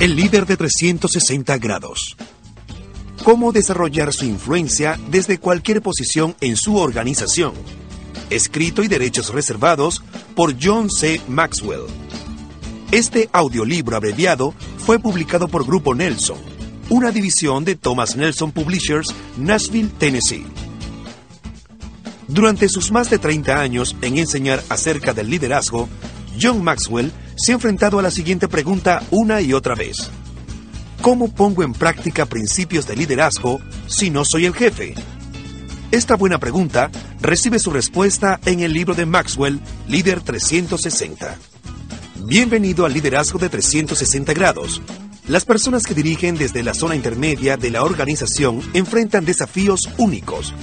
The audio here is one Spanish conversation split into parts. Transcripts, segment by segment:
el líder de 360 grados. Cómo desarrollar su influencia desde cualquier posición en su organización. Escrito y derechos reservados por John C. Maxwell. Este audiolibro abreviado fue publicado por Grupo Nelson, una división de Thomas Nelson Publishers, Nashville, Tennessee. Durante sus más de 30 años en enseñar acerca del liderazgo, John Maxwell se ha enfrentado a la siguiente pregunta una y otra vez. ¿Cómo pongo en práctica principios de liderazgo si no soy el jefe? Esta buena pregunta recibe su respuesta en el libro de Maxwell, Líder 360. Bienvenido al liderazgo de 360 grados. Las personas que dirigen desde la zona intermedia de la organización enfrentan desafíos únicos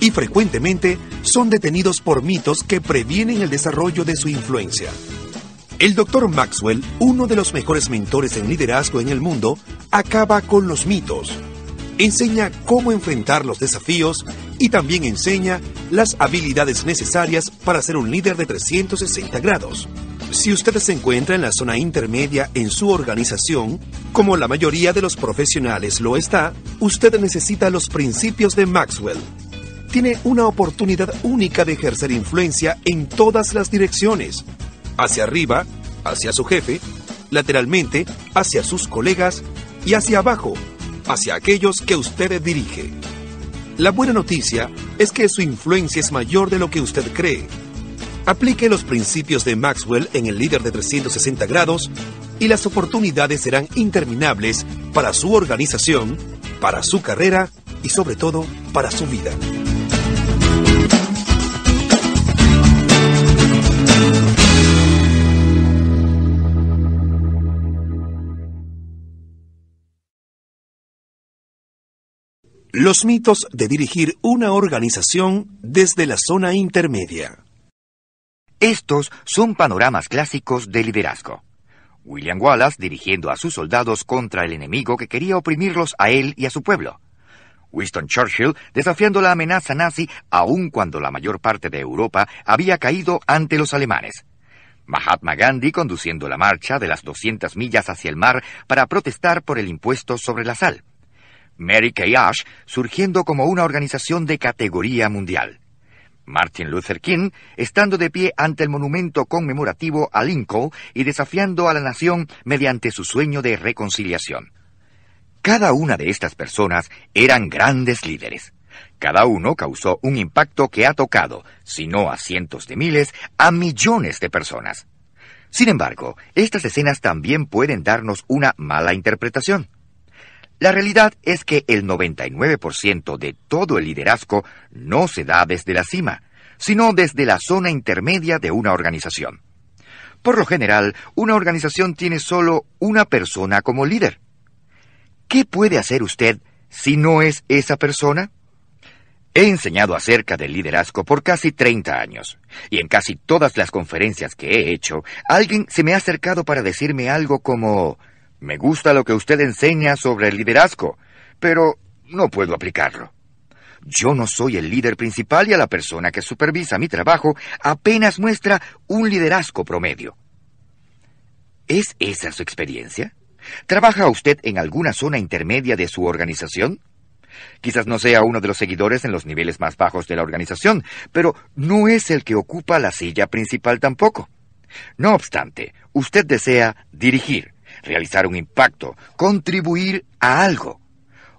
y frecuentemente son detenidos por mitos que previenen el desarrollo de su influencia. El doctor Maxwell, uno de los mejores mentores en liderazgo en el mundo, acaba con los mitos. Enseña cómo enfrentar los desafíos y también enseña las habilidades necesarias para ser un líder de 360 grados. Si usted se encuentra en la zona intermedia en su organización, como la mayoría de los profesionales lo está, usted necesita los principios de Maxwell tiene una oportunidad única de ejercer influencia en todas las direcciones, hacia arriba, hacia su jefe, lateralmente, hacia sus colegas y hacia abajo, hacia aquellos que usted dirige. La buena noticia es que su influencia es mayor de lo que usted cree. Aplique los principios de Maxwell en el líder de 360 grados y las oportunidades serán interminables para su organización, para su carrera y sobre todo para su vida. Los mitos de dirigir una organización desde la zona intermedia. Estos son panoramas clásicos de liderazgo. William Wallace dirigiendo a sus soldados contra el enemigo que quería oprimirlos a él y a su pueblo. Winston Churchill desafiando la amenaza nazi aun cuando la mayor parte de Europa había caído ante los alemanes. Mahatma Gandhi conduciendo la marcha de las 200 millas hacia el mar para protestar por el impuesto sobre la sal. Mary Kay surgiendo como una organización de categoría mundial. Martin Luther King estando de pie ante el monumento conmemorativo a Lincoln y desafiando a la nación mediante su sueño de reconciliación. Cada una de estas personas eran grandes líderes. Cada uno causó un impacto que ha tocado, si no a cientos de miles, a millones de personas. Sin embargo, estas escenas también pueden darnos una mala interpretación. La realidad es que el 99% de todo el liderazgo no se da desde la cima, sino desde la zona intermedia de una organización. Por lo general, una organización tiene solo una persona como líder. ¿Qué puede hacer usted si no es esa persona? He enseñado acerca del liderazgo por casi 30 años, y en casi todas las conferencias que he hecho, alguien se me ha acercado para decirme algo como, me gusta lo que usted enseña sobre el liderazgo, pero no puedo aplicarlo. Yo no soy el líder principal y a la persona que supervisa mi trabajo apenas muestra un liderazgo promedio. ¿Es esa su experiencia? ¿Trabaja usted en alguna zona intermedia de su organización? Quizás no sea uno de los seguidores en los niveles más bajos de la organización, pero no es el que ocupa la silla principal tampoco. No obstante, usted desea dirigir, realizar un impacto, contribuir a algo.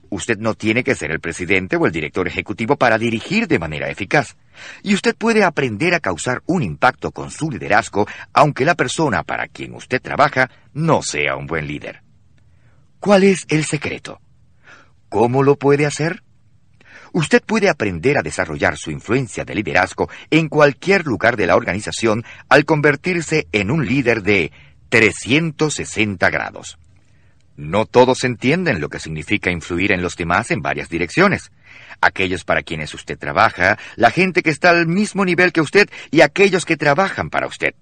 Usted no tiene que ser el presidente o el director ejecutivo para dirigir de manera eficaz. Y usted puede aprender a causar un impacto con su liderazgo, aunque la persona para quien usted trabaja no sea un buen líder. ¿Cuál es el secreto? ¿Cómo lo puede hacer? Usted puede aprender a desarrollar su influencia de liderazgo en cualquier lugar de la organización al convertirse en un líder de 360 grados. No todos entienden lo que significa influir en los demás en varias direcciones. Aquellos para quienes usted trabaja, la gente que está al mismo nivel que usted y aquellos que trabajan para usted.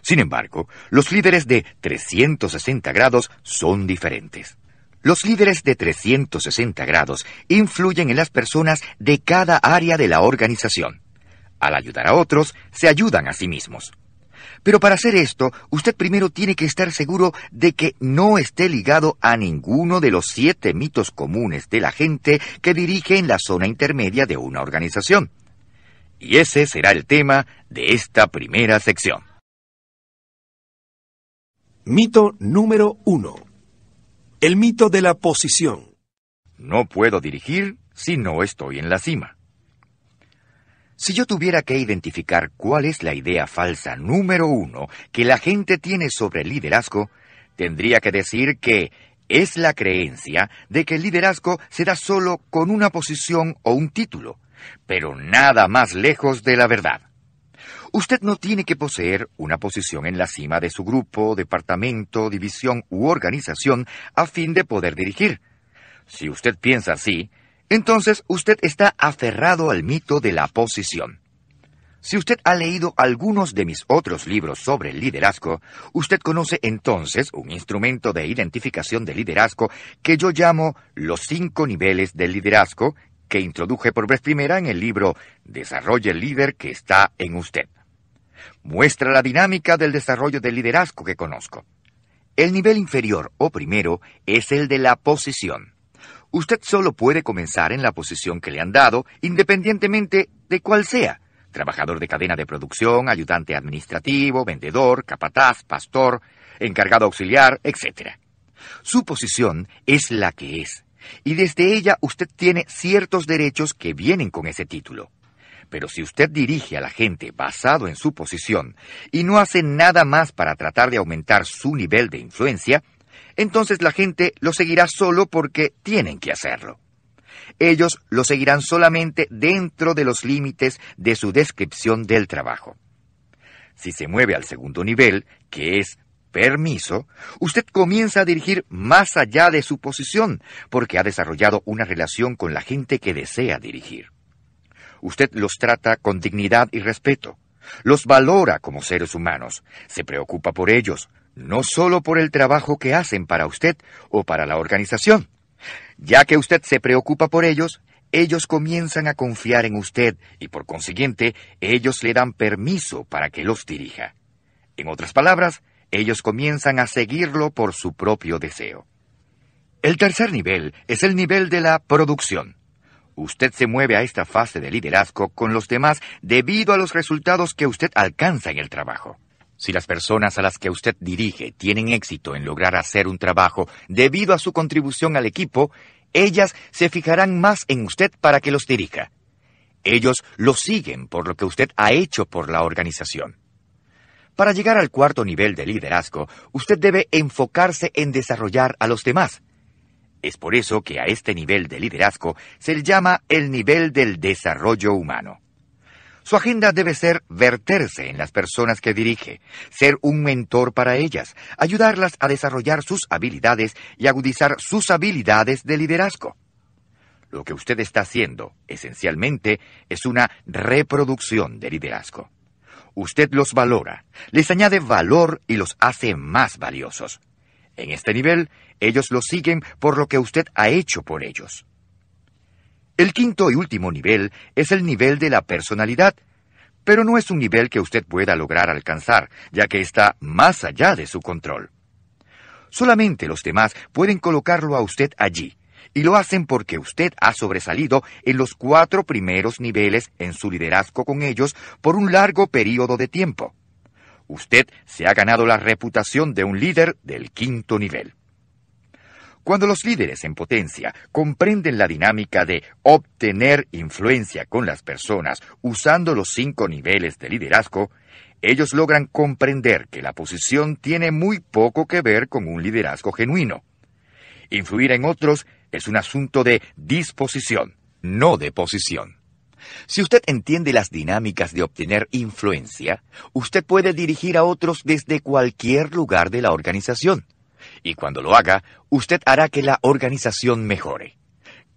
Sin embargo, los líderes de 360 grados son diferentes. Los líderes de 360 grados influyen en las personas de cada área de la organización. Al ayudar a otros, se ayudan a sí mismos. Pero para hacer esto, usted primero tiene que estar seguro de que no esté ligado a ninguno de los siete mitos comunes de la gente que dirige en la zona intermedia de una organización. Y ese será el tema de esta primera sección. Mito número uno. El mito de la posición. No puedo dirigir si no estoy en la cima. Si yo tuviera que identificar cuál es la idea falsa número uno que la gente tiene sobre el liderazgo, tendría que decir que es la creencia de que el liderazgo se da solo con una posición o un título, pero nada más lejos de la verdad. Usted no tiene que poseer una posición en la cima de su grupo, departamento, división u organización a fin de poder dirigir. Si usted piensa así, entonces usted está aferrado al mito de la posición. Si usted ha leído algunos de mis otros libros sobre el liderazgo, usted conoce entonces un instrumento de identificación de liderazgo que yo llamo los cinco niveles del liderazgo, que introduje por vez primera en el libro Desarrolle el líder que está en usted. Muestra la dinámica del desarrollo del liderazgo que conozco. El nivel inferior o primero es el de la posición. Usted solo puede comenzar en la posición que le han dado, independientemente de cuál sea. Trabajador de cadena de producción, ayudante administrativo, vendedor, capataz, pastor, encargado auxiliar, etc. Su posición es la que es, y desde ella usted tiene ciertos derechos que vienen con ese título. Pero si usted dirige a la gente basado en su posición y no hace nada más para tratar de aumentar su nivel de influencia, entonces la gente lo seguirá solo porque tienen que hacerlo. Ellos lo seguirán solamente dentro de los límites de su descripción del trabajo. Si se mueve al segundo nivel, que es permiso, usted comienza a dirigir más allá de su posición, porque ha desarrollado una relación con la gente que desea dirigir. Usted los trata con dignidad y respeto, los valora como seres humanos, se preocupa por ellos, no solo por el trabajo que hacen para usted o para la organización. Ya que usted se preocupa por ellos, ellos comienzan a confiar en usted y por consiguiente ellos le dan permiso para que los dirija. En otras palabras, ellos comienzan a seguirlo por su propio deseo. El tercer nivel es el nivel de la producción. Usted se mueve a esta fase de liderazgo con los demás debido a los resultados que usted alcanza en el trabajo. Si las personas a las que usted dirige tienen éxito en lograr hacer un trabajo debido a su contribución al equipo, ellas se fijarán más en usted para que los dirija. Ellos lo siguen por lo que usted ha hecho por la organización. Para llegar al cuarto nivel de liderazgo, usted debe enfocarse en desarrollar a los demás. Es por eso que a este nivel de liderazgo se le llama el nivel del desarrollo humano. Su agenda debe ser verterse en las personas que dirige, ser un mentor para ellas, ayudarlas a desarrollar sus habilidades y agudizar sus habilidades de liderazgo. Lo que usted está haciendo, esencialmente, es una reproducción de liderazgo. Usted los valora, les añade valor y los hace más valiosos. En este nivel, ellos los siguen por lo que usted ha hecho por ellos. El quinto y último nivel es el nivel de la personalidad, pero no es un nivel que usted pueda lograr alcanzar, ya que está más allá de su control. Solamente los demás pueden colocarlo a usted allí, y lo hacen porque usted ha sobresalido en los cuatro primeros niveles en su liderazgo con ellos por un largo periodo de tiempo. Usted se ha ganado la reputación de un líder del quinto nivel. Cuando los líderes en potencia comprenden la dinámica de obtener influencia con las personas usando los cinco niveles de liderazgo, ellos logran comprender que la posición tiene muy poco que ver con un liderazgo genuino. Influir en otros es un asunto de disposición, no de posición. Si usted entiende las dinámicas de obtener influencia, usted puede dirigir a otros desde cualquier lugar de la organización y cuando lo haga, usted hará que la organización mejore.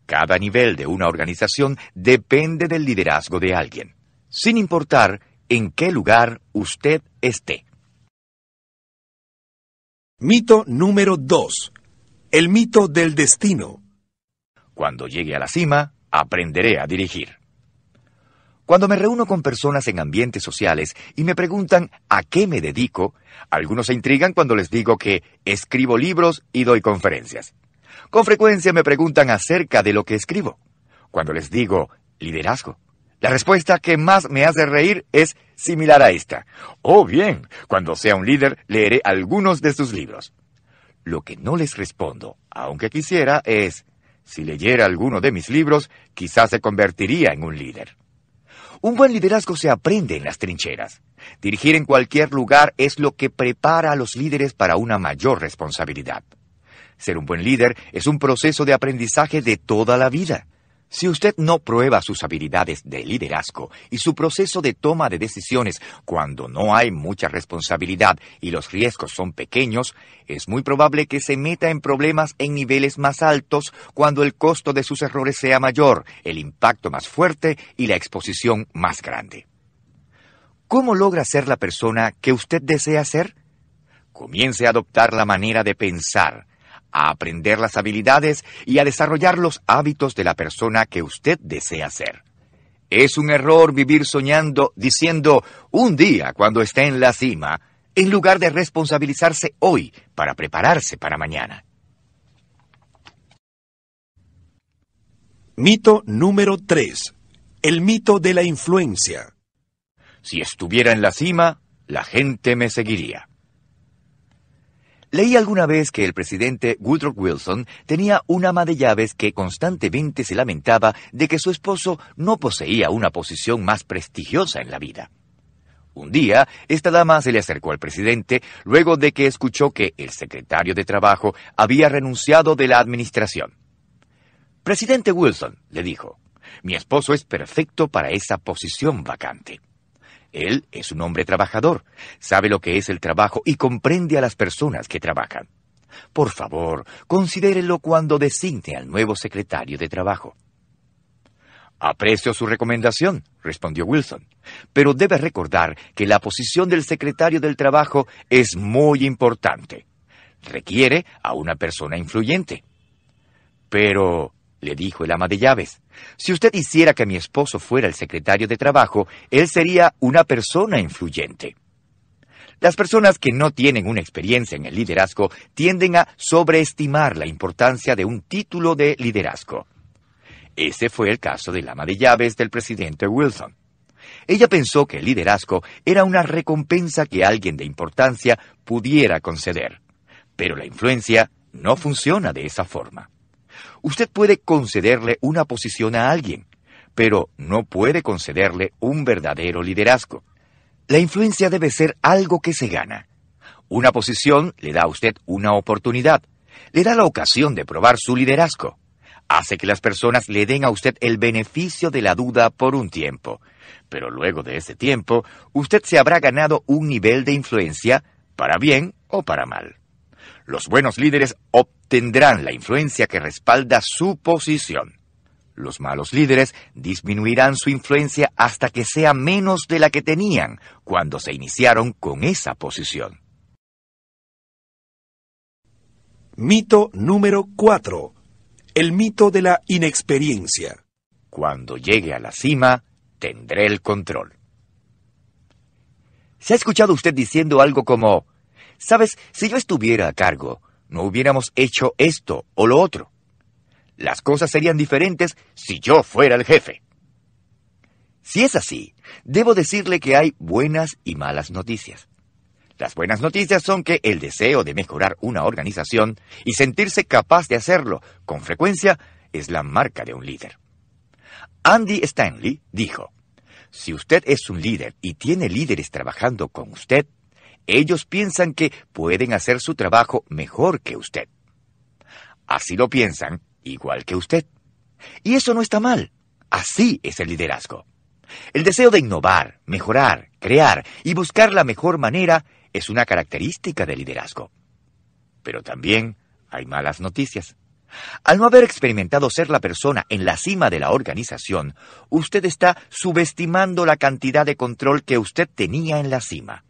Cada nivel de una organización depende del liderazgo de alguien, sin importar en qué lugar usted esté. Mito número 2. El mito del destino. Cuando llegue a la cima, aprenderé a dirigir. Cuando me reúno con personas en ambientes sociales y me preguntan a qué me dedico, algunos se intrigan cuando les digo que escribo libros y doy conferencias. Con frecuencia me preguntan acerca de lo que escribo. Cuando les digo liderazgo, la respuesta que más me hace reír es similar a esta. Oh bien, cuando sea un líder leeré algunos de sus libros. Lo que no les respondo, aunque quisiera, es, si leyera alguno de mis libros, quizás se convertiría en un líder. Un buen liderazgo se aprende en las trincheras. Dirigir en cualquier lugar es lo que prepara a los líderes para una mayor responsabilidad. Ser un buen líder es un proceso de aprendizaje de toda la vida. Si usted no prueba sus habilidades de liderazgo y su proceso de toma de decisiones cuando no hay mucha responsabilidad y los riesgos son pequeños, es muy probable que se meta en problemas en niveles más altos cuando el costo de sus errores sea mayor, el impacto más fuerte y la exposición más grande. ¿Cómo logra ser la persona que usted desea ser? Comience a adoptar la manera de pensar, a aprender las habilidades y a desarrollar los hábitos de la persona que usted desea ser. Es un error vivir soñando diciendo un día cuando esté en la cima, en lugar de responsabilizarse hoy para prepararse para mañana. Mito número 3. El mito de la influencia. Si estuviera en la cima, la gente me seguiría. Leí alguna vez que el presidente Woodrow Wilson tenía un ama de llaves que constantemente se lamentaba de que su esposo no poseía una posición más prestigiosa en la vida. Un día, esta dama se le acercó al presidente luego de que escuchó que el secretario de Trabajo había renunciado de la administración. Presidente Wilson, le dijo, mi esposo es perfecto para esa posición vacante. Él es un hombre trabajador, sabe lo que es el trabajo y comprende a las personas que trabajan. Por favor, considérelo cuando designe al nuevo secretario de Trabajo. Aprecio su recomendación, respondió Wilson, pero debe recordar que la posición del secretario del Trabajo es muy importante. Requiere a una persona influyente. Pero, le dijo el ama de llaves. Si usted hiciera que mi esposo fuera el secretario de trabajo, él sería una persona influyente. Las personas que no tienen una experiencia en el liderazgo tienden a sobreestimar la importancia de un título de liderazgo. Ese fue el caso del ama de llaves del presidente Wilson. Ella pensó que el liderazgo era una recompensa que alguien de importancia pudiera conceder. Pero la influencia no funciona de esa forma. Usted puede concederle una posición a alguien, pero no puede concederle un verdadero liderazgo. La influencia debe ser algo que se gana. Una posición le da a usted una oportunidad, le da la ocasión de probar su liderazgo. Hace que las personas le den a usted el beneficio de la duda por un tiempo, pero luego de ese tiempo usted se habrá ganado un nivel de influencia, para bien o para mal. Los buenos líderes obtendrán la influencia que respalda su posición. Los malos líderes disminuirán su influencia hasta que sea menos de la que tenían cuando se iniciaron con esa posición. Mito número 4. El mito de la inexperiencia. Cuando llegue a la cima, tendré el control. ¿Se ha escuchado usted diciendo algo como, Sabes, si yo estuviera a cargo, no hubiéramos hecho esto o lo otro. Las cosas serían diferentes si yo fuera el jefe. Si es así, debo decirle que hay buenas y malas noticias. Las buenas noticias son que el deseo de mejorar una organización y sentirse capaz de hacerlo con frecuencia es la marca de un líder. Andy Stanley dijo, Si usted es un líder y tiene líderes trabajando con usted, ellos piensan que pueden hacer su trabajo mejor que usted. Así lo piensan, igual que usted. Y eso no está mal. Así es el liderazgo. El deseo de innovar, mejorar, crear y buscar la mejor manera es una característica del liderazgo. Pero también hay malas noticias. Al no haber experimentado ser la persona en la cima de la organización, usted está subestimando la cantidad de control que usted tenía en la cima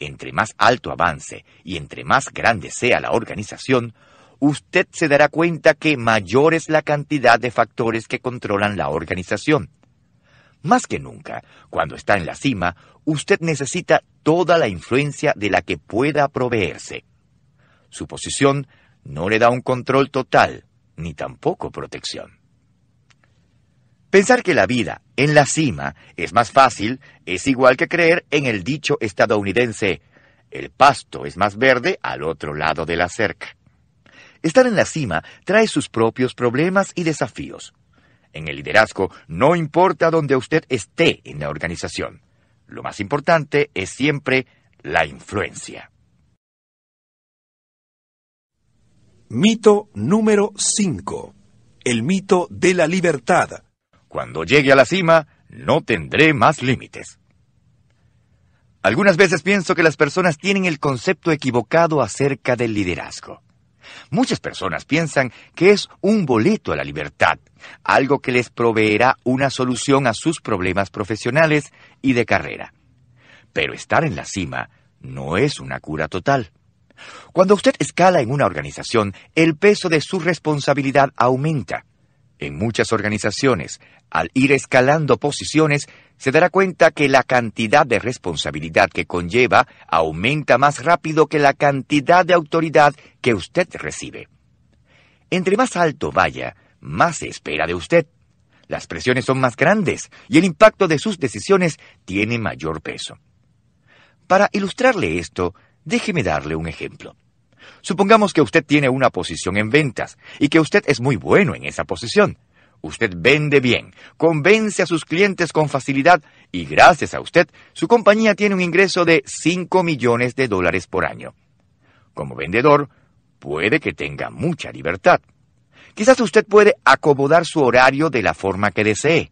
entre más alto avance y entre más grande sea la organización, usted se dará cuenta que mayor es la cantidad de factores que controlan la organización. Más que nunca, cuando está en la cima, usted necesita toda la influencia de la que pueda proveerse. Su posición no le da un control total, ni tampoco protección. Pensar que la vida en la cima es más fácil es igual que creer en el dicho estadounidense, el pasto es más verde al otro lado de la cerca. Estar en la cima trae sus propios problemas y desafíos. En el liderazgo no importa dónde usted esté en la organización. Lo más importante es siempre la influencia. Mito número 5. El mito de la libertad cuando llegue a la cima, no tendré más límites. Algunas veces pienso que las personas tienen el concepto equivocado acerca del liderazgo. Muchas personas piensan que es un boleto a la libertad, algo que les proveerá una solución a sus problemas profesionales y de carrera. Pero estar en la cima no es una cura total. Cuando usted escala en una organización, el peso de su responsabilidad aumenta. En muchas organizaciones, al ir escalando posiciones, se dará cuenta que la cantidad de responsabilidad que conlleva aumenta más rápido que la cantidad de autoridad que usted recibe. Entre más alto vaya, más se espera de usted. Las presiones son más grandes y el impacto de sus decisiones tiene mayor peso. Para ilustrarle esto, déjeme darle un ejemplo. Supongamos que usted tiene una posición en ventas y que usted es muy bueno en esa posición. Usted vende bien, convence a sus clientes con facilidad y gracias a usted su compañía tiene un ingreso de 5 millones de dólares por año. Como vendedor, puede que tenga mucha libertad. Quizás usted puede acomodar su horario de la forma que desee.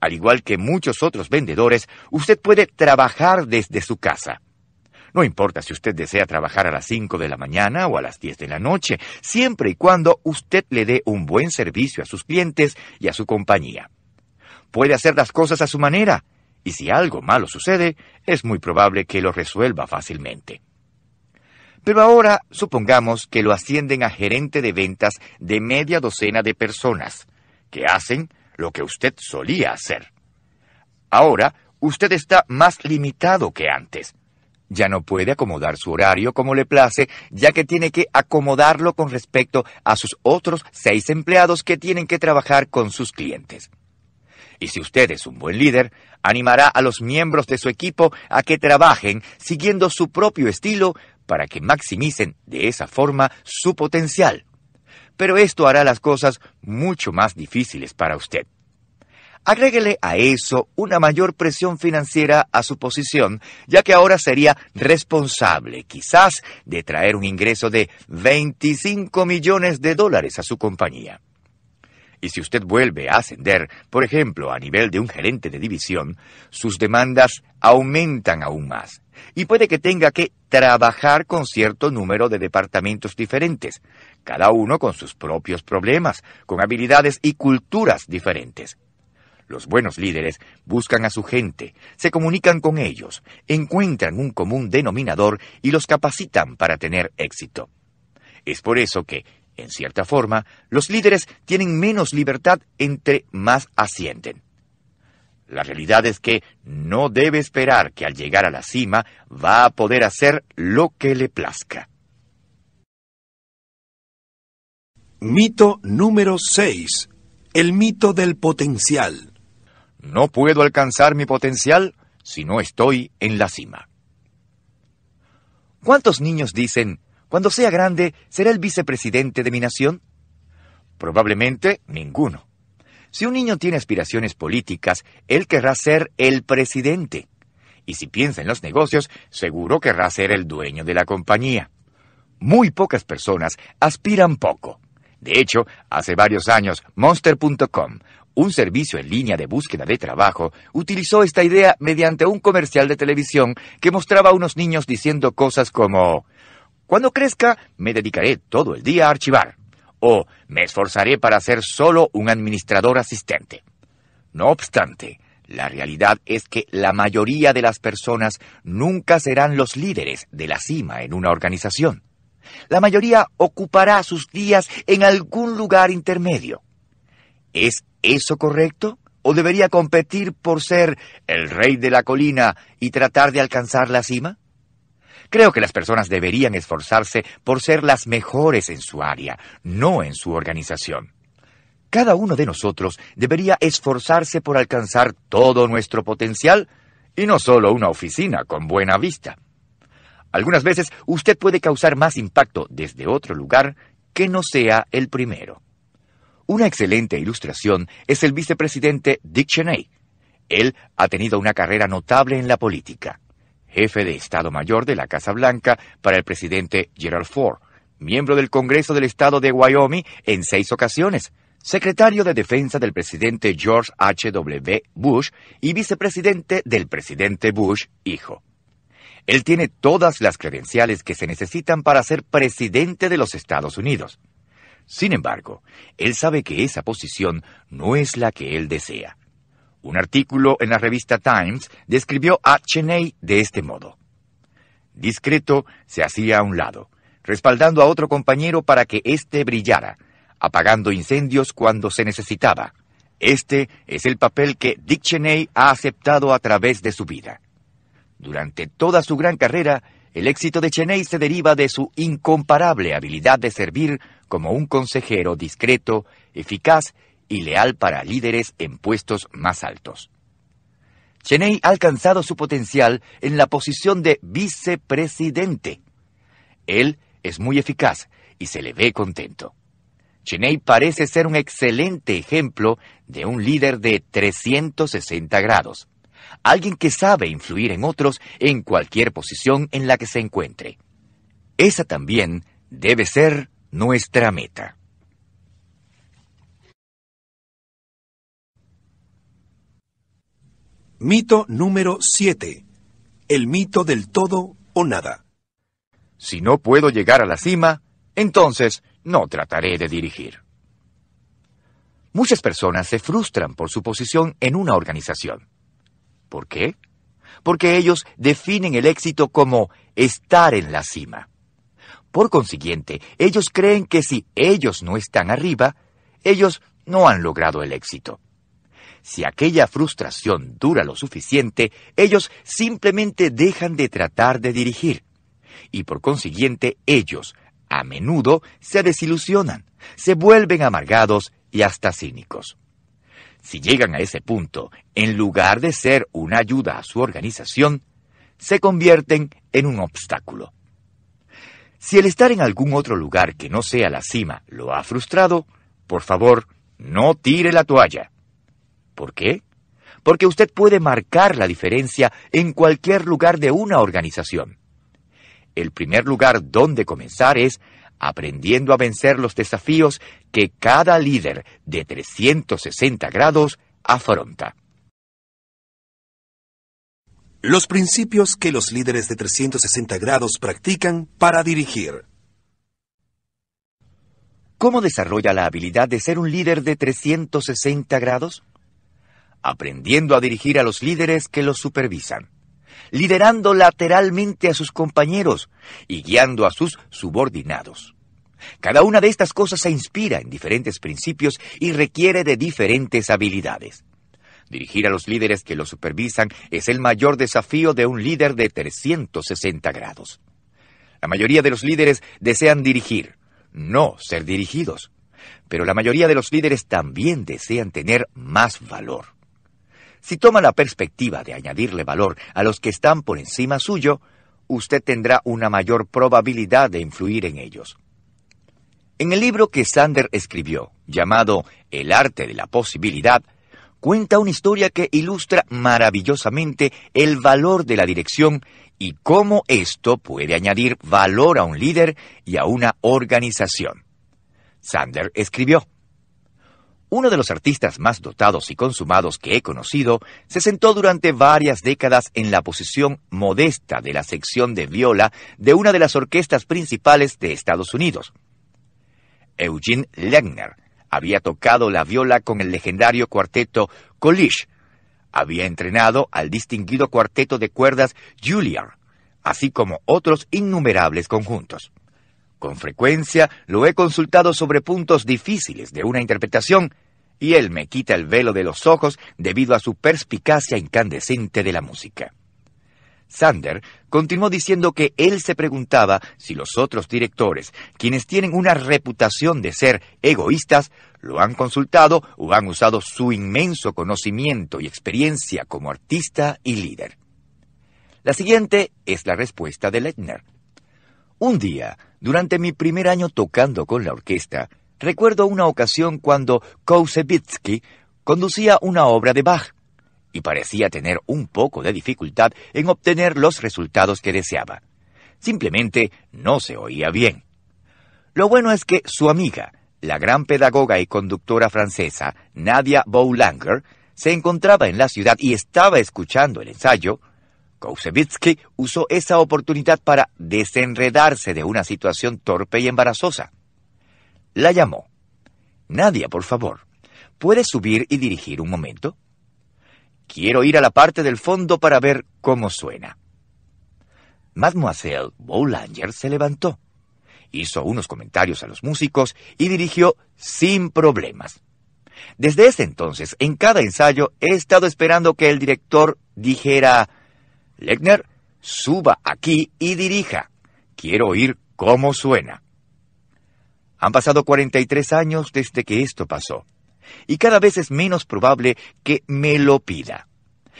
Al igual que muchos otros vendedores, usted puede trabajar desde su casa. No importa si usted desea trabajar a las 5 de la mañana o a las 10 de la noche, siempre y cuando usted le dé un buen servicio a sus clientes y a su compañía. Puede hacer las cosas a su manera, y si algo malo sucede, es muy probable que lo resuelva fácilmente. Pero ahora supongamos que lo ascienden a gerente de ventas de media docena de personas, que hacen lo que usted solía hacer. Ahora, usted está más limitado que antes ya no puede acomodar su horario como le place, ya que tiene que acomodarlo con respecto a sus otros seis empleados que tienen que trabajar con sus clientes. Y si usted es un buen líder, animará a los miembros de su equipo a que trabajen siguiendo su propio estilo para que maximicen de esa forma su potencial. Pero esto hará las cosas mucho más difíciles para usted. Agréguele a eso una mayor presión financiera a su posición, ya que ahora sería responsable quizás de traer un ingreso de 25 millones de dólares a su compañía. Y si usted vuelve a ascender, por ejemplo, a nivel de un gerente de división, sus demandas aumentan aún más. Y puede que tenga que trabajar con cierto número de departamentos diferentes, cada uno con sus propios problemas, con habilidades y culturas diferentes. Los buenos líderes buscan a su gente, se comunican con ellos, encuentran un común denominador y los capacitan para tener éxito. Es por eso que, en cierta forma, los líderes tienen menos libertad entre más ascienden. La realidad es que no debe esperar que al llegar a la cima va a poder hacer lo que le plazca. Mito número 6. El mito del potencial. No puedo alcanzar mi potencial si no estoy en la cima. ¿Cuántos niños dicen, cuando sea grande, será el vicepresidente de mi nación? Probablemente ninguno. Si un niño tiene aspiraciones políticas, él querrá ser el presidente. Y si piensa en los negocios, seguro querrá ser el dueño de la compañía. Muy pocas personas aspiran poco. De hecho, hace varios años, Monster.com, un servicio en línea de búsqueda de trabajo utilizó esta idea mediante un comercial de televisión que mostraba a unos niños diciendo cosas como, Cuando crezca, me dedicaré todo el día a archivar, o me esforzaré para ser solo un administrador asistente. No obstante, la realidad es que la mayoría de las personas nunca serán los líderes de la cima en una organización. La mayoría ocupará sus días en algún lugar intermedio. Es ¿Eso correcto? ¿O debería competir por ser el rey de la colina y tratar de alcanzar la cima? Creo que las personas deberían esforzarse por ser las mejores en su área, no en su organización. Cada uno de nosotros debería esforzarse por alcanzar todo nuestro potencial y no solo una oficina con buena vista. Algunas veces usted puede causar más impacto desde otro lugar que no sea el primero. Una excelente ilustración es el vicepresidente Dick Cheney. Él ha tenido una carrera notable en la política. Jefe de Estado Mayor de la Casa Blanca para el presidente Gerald Ford, miembro del Congreso del Estado de Wyoming en seis ocasiones, secretario de Defensa del presidente George H.W. Bush y vicepresidente del presidente Bush, hijo. Él tiene todas las credenciales que se necesitan para ser presidente de los Estados Unidos. Sin embargo, él sabe que esa posición no es la que él desea. Un artículo en la revista Times describió a Cheney de este modo. Discreto, se hacía a un lado, respaldando a otro compañero para que éste brillara, apagando incendios cuando se necesitaba. Este es el papel que Dick Cheney ha aceptado a través de su vida. Durante toda su gran carrera, el éxito de Cheney se deriva de su incomparable habilidad de servir como un consejero discreto, eficaz y leal para líderes en puestos más altos. Cheney ha alcanzado su potencial en la posición de vicepresidente. Él es muy eficaz y se le ve contento. Cheney parece ser un excelente ejemplo de un líder de 360 grados alguien que sabe influir en otros en cualquier posición en la que se encuentre. Esa también debe ser nuestra meta. Mito número 7. El mito del todo o nada. Si no puedo llegar a la cima, entonces no trataré de dirigir. Muchas personas se frustran por su posición en una organización. ¿Por qué? Porque ellos definen el éxito como estar en la cima. Por consiguiente, ellos creen que si ellos no están arriba, ellos no han logrado el éxito. Si aquella frustración dura lo suficiente, ellos simplemente dejan de tratar de dirigir. Y por consiguiente, ellos, a menudo, se desilusionan, se vuelven amargados y hasta cínicos. Si llegan a ese punto, en lugar de ser una ayuda a su organización, se convierten en un obstáculo. Si el estar en algún otro lugar que no sea la cima lo ha frustrado, por favor, no tire la toalla. ¿Por qué? Porque usted puede marcar la diferencia en cualquier lugar de una organización. El primer lugar donde comenzar es aprendiendo a vencer los desafíos que cada líder de 360 grados afronta. Los principios que los líderes de 360 grados practican para dirigir. ¿Cómo desarrolla la habilidad de ser un líder de 360 grados? Aprendiendo a dirigir a los líderes que los supervisan liderando lateralmente a sus compañeros y guiando a sus subordinados. Cada una de estas cosas se inspira en diferentes principios y requiere de diferentes habilidades. Dirigir a los líderes que lo supervisan es el mayor desafío de un líder de 360 grados. La mayoría de los líderes desean dirigir, no ser dirigidos. Pero la mayoría de los líderes también desean tener más valor. Si toma la perspectiva de añadirle valor a los que están por encima suyo, usted tendrá una mayor probabilidad de influir en ellos. En el libro que Sander escribió, llamado El arte de la posibilidad, cuenta una historia que ilustra maravillosamente el valor de la dirección y cómo esto puede añadir valor a un líder y a una organización. Sander escribió, uno de los artistas más dotados y consumados que he conocido, se sentó durante varias décadas en la posición modesta de la sección de viola de una de las orquestas principales de Estados Unidos. Eugene Legner había tocado la viola con el legendario cuarteto Collish. había entrenado al distinguido cuarteto de cuerdas Juilliard, así como otros innumerables conjuntos. Con frecuencia lo he consultado sobre puntos difíciles de una interpretación y él me quita el velo de los ojos debido a su perspicacia incandescente de la música. Sander continuó diciendo que él se preguntaba si los otros directores, quienes tienen una reputación de ser egoístas, lo han consultado o han usado su inmenso conocimiento y experiencia como artista y líder. La siguiente es la respuesta de Lechner. Un día, durante mi primer año tocando con la orquesta, Recuerdo una ocasión cuando Koussevitzky conducía una obra de Bach y parecía tener un poco de dificultad en obtener los resultados que deseaba. Simplemente no se oía bien. Lo bueno es que su amiga, la gran pedagoga y conductora francesa Nadia Boulanger, se encontraba en la ciudad y estaba escuchando el ensayo, Koussevitzky usó esa oportunidad para desenredarse de una situación torpe y embarazosa. La llamó. Nadia, por favor, ¿puedes subir y dirigir un momento? Quiero ir a la parte del fondo para ver cómo suena. Mademoiselle Boulanger se levantó, hizo unos comentarios a los músicos y dirigió sin problemas. Desde ese entonces, en cada ensayo, he estado esperando que el director dijera, Lechner, suba aquí y dirija. Quiero oír cómo suena. Han pasado 43 años desde que esto pasó, y cada vez es menos probable que me lo pida.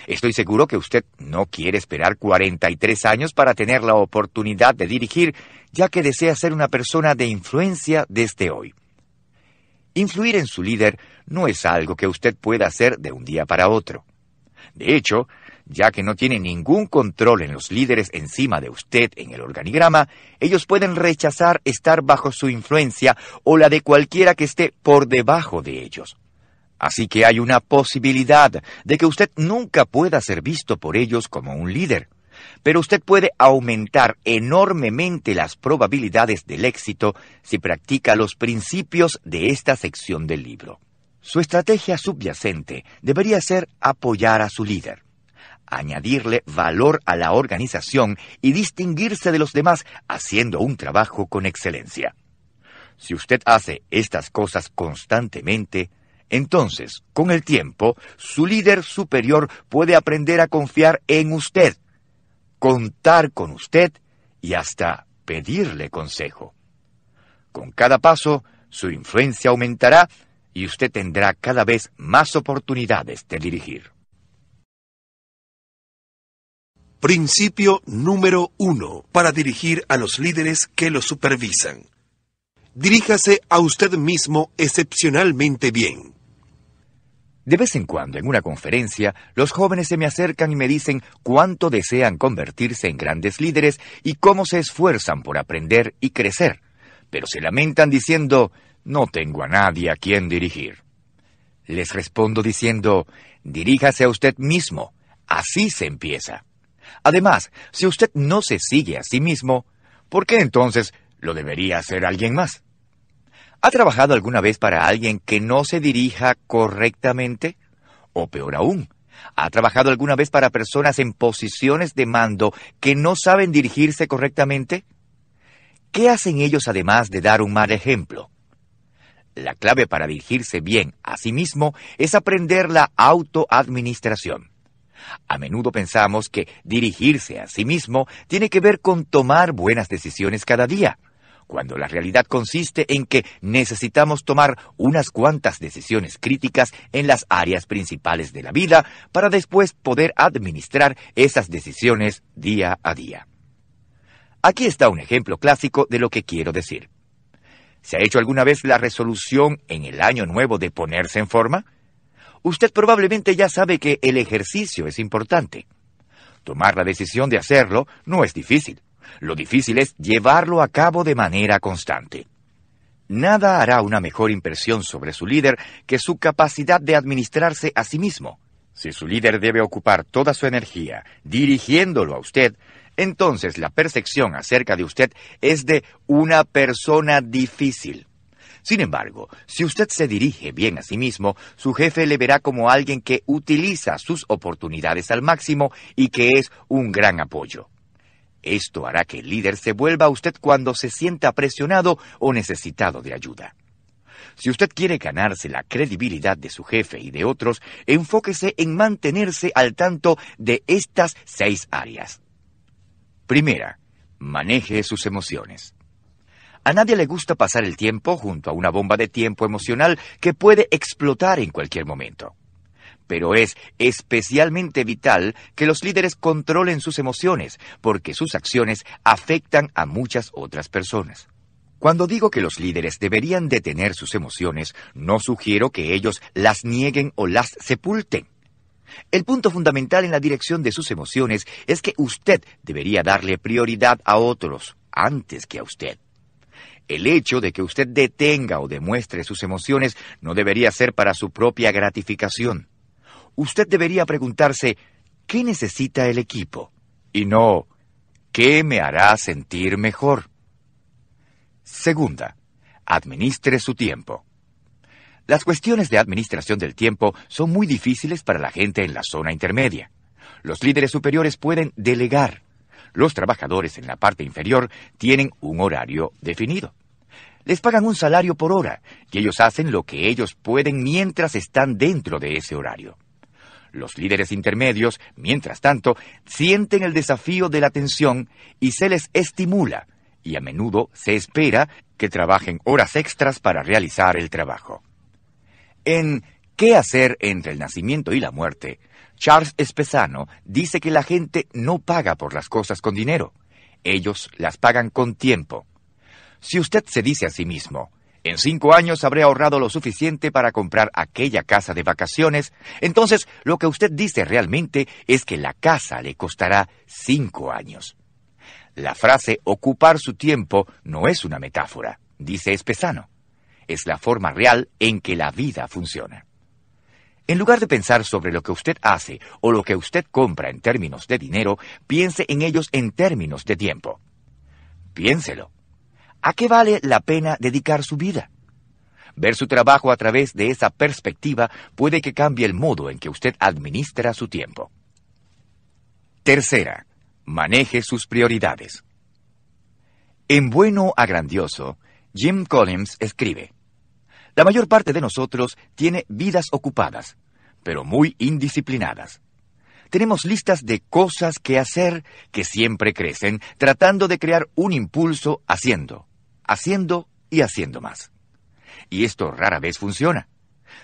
Estoy seguro que usted no quiere esperar 43 años para tener la oportunidad de dirigir, ya que desea ser una persona de influencia desde hoy. Influir en su líder no es algo que usted pueda hacer de un día para otro. De hecho, ya que no tiene ningún control en los líderes encima de usted en el organigrama, ellos pueden rechazar estar bajo su influencia o la de cualquiera que esté por debajo de ellos. Así que hay una posibilidad de que usted nunca pueda ser visto por ellos como un líder, pero usted puede aumentar enormemente las probabilidades del éxito si practica los principios de esta sección del libro. Su estrategia subyacente debería ser apoyar a su líder añadirle valor a la organización y distinguirse de los demás haciendo un trabajo con excelencia. Si usted hace estas cosas constantemente, entonces, con el tiempo, su líder superior puede aprender a confiar en usted, contar con usted y hasta pedirle consejo. Con cada paso, su influencia aumentará y usted tendrá cada vez más oportunidades de dirigir. Principio número uno para dirigir a los líderes que lo supervisan. Diríjase a usted mismo excepcionalmente bien. De vez en cuando, en una conferencia, los jóvenes se me acercan y me dicen cuánto desean convertirse en grandes líderes y cómo se esfuerzan por aprender y crecer, pero se lamentan diciendo, no tengo a nadie a quien dirigir. Les respondo diciendo, diríjase a usted mismo, así se empieza. Además, si usted no se sigue a sí mismo, ¿por qué entonces lo debería hacer alguien más? ¿Ha trabajado alguna vez para alguien que no se dirija correctamente? O peor aún, ¿ha trabajado alguna vez para personas en posiciones de mando que no saben dirigirse correctamente? ¿Qué hacen ellos además de dar un mal ejemplo? La clave para dirigirse bien a sí mismo es aprender la autoadministración. A menudo pensamos que dirigirse a sí mismo tiene que ver con tomar buenas decisiones cada día, cuando la realidad consiste en que necesitamos tomar unas cuantas decisiones críticas en las áreas principales de la vida para después poder administrar esas decisiones día a día. Aquí está un ejemplo clásico de lo que quiero decir. ¿Se ha hecho alguna vez la resolución en el año nuevo de ponerse en forma? Usted probablemente ya sabe que el ejercicio es importante. Tomar la decisión de hacerlo no es difícil. Lo difícil es llevarlo a cabo de manera constante. Nada hará una mejor impresión sobre su líder que su capacidad de administrarse a sí mismo. Si su líder debe ocupar toda su energía dirigiéndolo a usted, entonces la percepción acerca de usted es de una persona difícil. Sin embargo, si usted se dirige bien a sí mismo, su jefe le verá como alguien que utiliza sus oportunidades al máximo y que es un gran apoyo. Esto hará que el líder se vuelva a usted cuando se sienta presionado o necesitado de ayuda. Si usted quiere ganarse la credibilidad de su jefe y de otros, enfóquese en mantenerse al tanto de estas seis áreas. Primera, maneje sus emociones. A nadie le gusta pasar el tiempo junto a una bomba de tiempo emocional que puede explotar en cualquier momento. Pero es especialmente vital que los líderes controlen sus emociones, porque sus acciones afectan a muchas otras personas. Cuando digo que los líderes deberían detener sus emociones, no sugiero que ellos las nieguen o las sepulten. El punto fundamental en la dirección de sus emociones es que usted debería darle prioridad a otros antes que a usted. El hecho de que usted detenga o demuestre sus emociones no debería ser para su propia gratificación. Usted debería preguntarse, ¿qué necesita el equipo? Y no, ¿qué me hará sentir mejor? Segunda, administre su tiempo. Las cuestiones de administración del tiempo son muy difíciles para la gente en la zona intermedia. Los líderes superiores pueden delegar. Los trabajadores en la parte inferior tienen un horario definido. Les pagan un salario por hora y ellos hacen lo que ellos pueden mientras están dentro de ese horario. Los líderes intermedios, mientras tanto, sienten el desafío de la tensión y se les estimula, y a menudo se espera que trabajen horas extras para realizar el trabajo. En ¿Qué hacer entre el nacimiento y la muerte? Charles Espesano dice que la gente no paga por las cosas con dinero, ellos las pagan con tiempo. Si usted se dice a sí mismo, en cinco años habré ahorrado lo suficiente para comprar aquella casa de vacaciones, entonces lo que usted dice realmente es que la casa le costará cinco años. La frase ocupar su tiempo no es una metáfora, dice Espesano. Es la forma real en que la vida funciona. En lugar de pensar sobre lo que usted hace o lo que usted compra en términos de dinero, piense en ellos en términos de tiempo. Piénselo. ¿A qué vale la pena dedicar su vida? Ver su trabajo a través de esa perspectiva puede que cambie el modo en que usted administra su tiempo. Tercera, maneje sus prioridades. En Bueno a Grandioso, Jim Collins escribe, La mayor parte de nosotros tiene vidas ocupadas, pero muy indisciplinadas. Tenemos listas de cosas que hacer que siempre crecen, tratando de crear un impulso haciendo haciendo y haciendo más. Y esto rara vez funciona.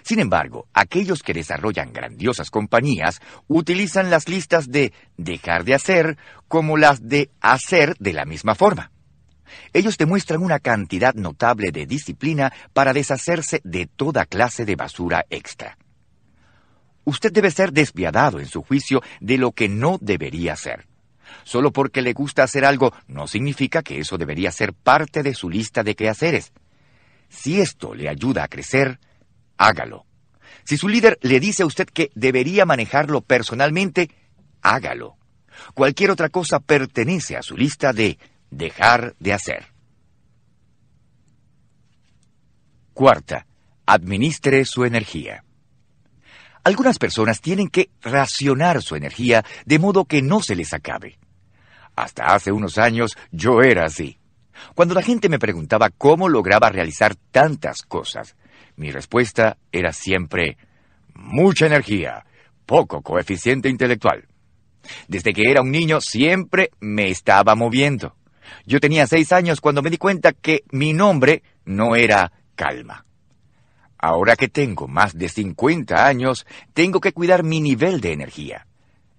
Sin embargo, aquellos que desarrollan grandiosas compañías utilizan las listas de dejar de hacer como las de hacer de la misma forma. Ellos demuestran una cantidad notable de disciplina para deshacerse de toda clase de basura extra. Usted debe ser desviadado en su juicio de lo que no debería ser. Solo porque le gusta hacer algo no significa que eso debería ser parte de su lista de quehaceres. Si esto le ayuda a crecer, hágalo. Si su líder le dice a usted que debería manejarlo personalmente, hágalo. Cualquier otra cosa pertenece a su lista de dejar de hacer. Cuarta, administre su energía. Algunas personas tienen que racionar su energía de modo que no se les acabe. Hasta hace unos años yo era así. Cuando la gente me preguntaba cómo lograba realizar tantas cosas, mi respuesta era siempre mucha energía, poco coeficiente intelectual. Desde que era un niño siempre me estaba moviendo. Yo tenía seis años cuando me di cuenta que mi nombre no era calma. Ahora que tengo más de 50 años, tengo que cuidar mi nivel de energía.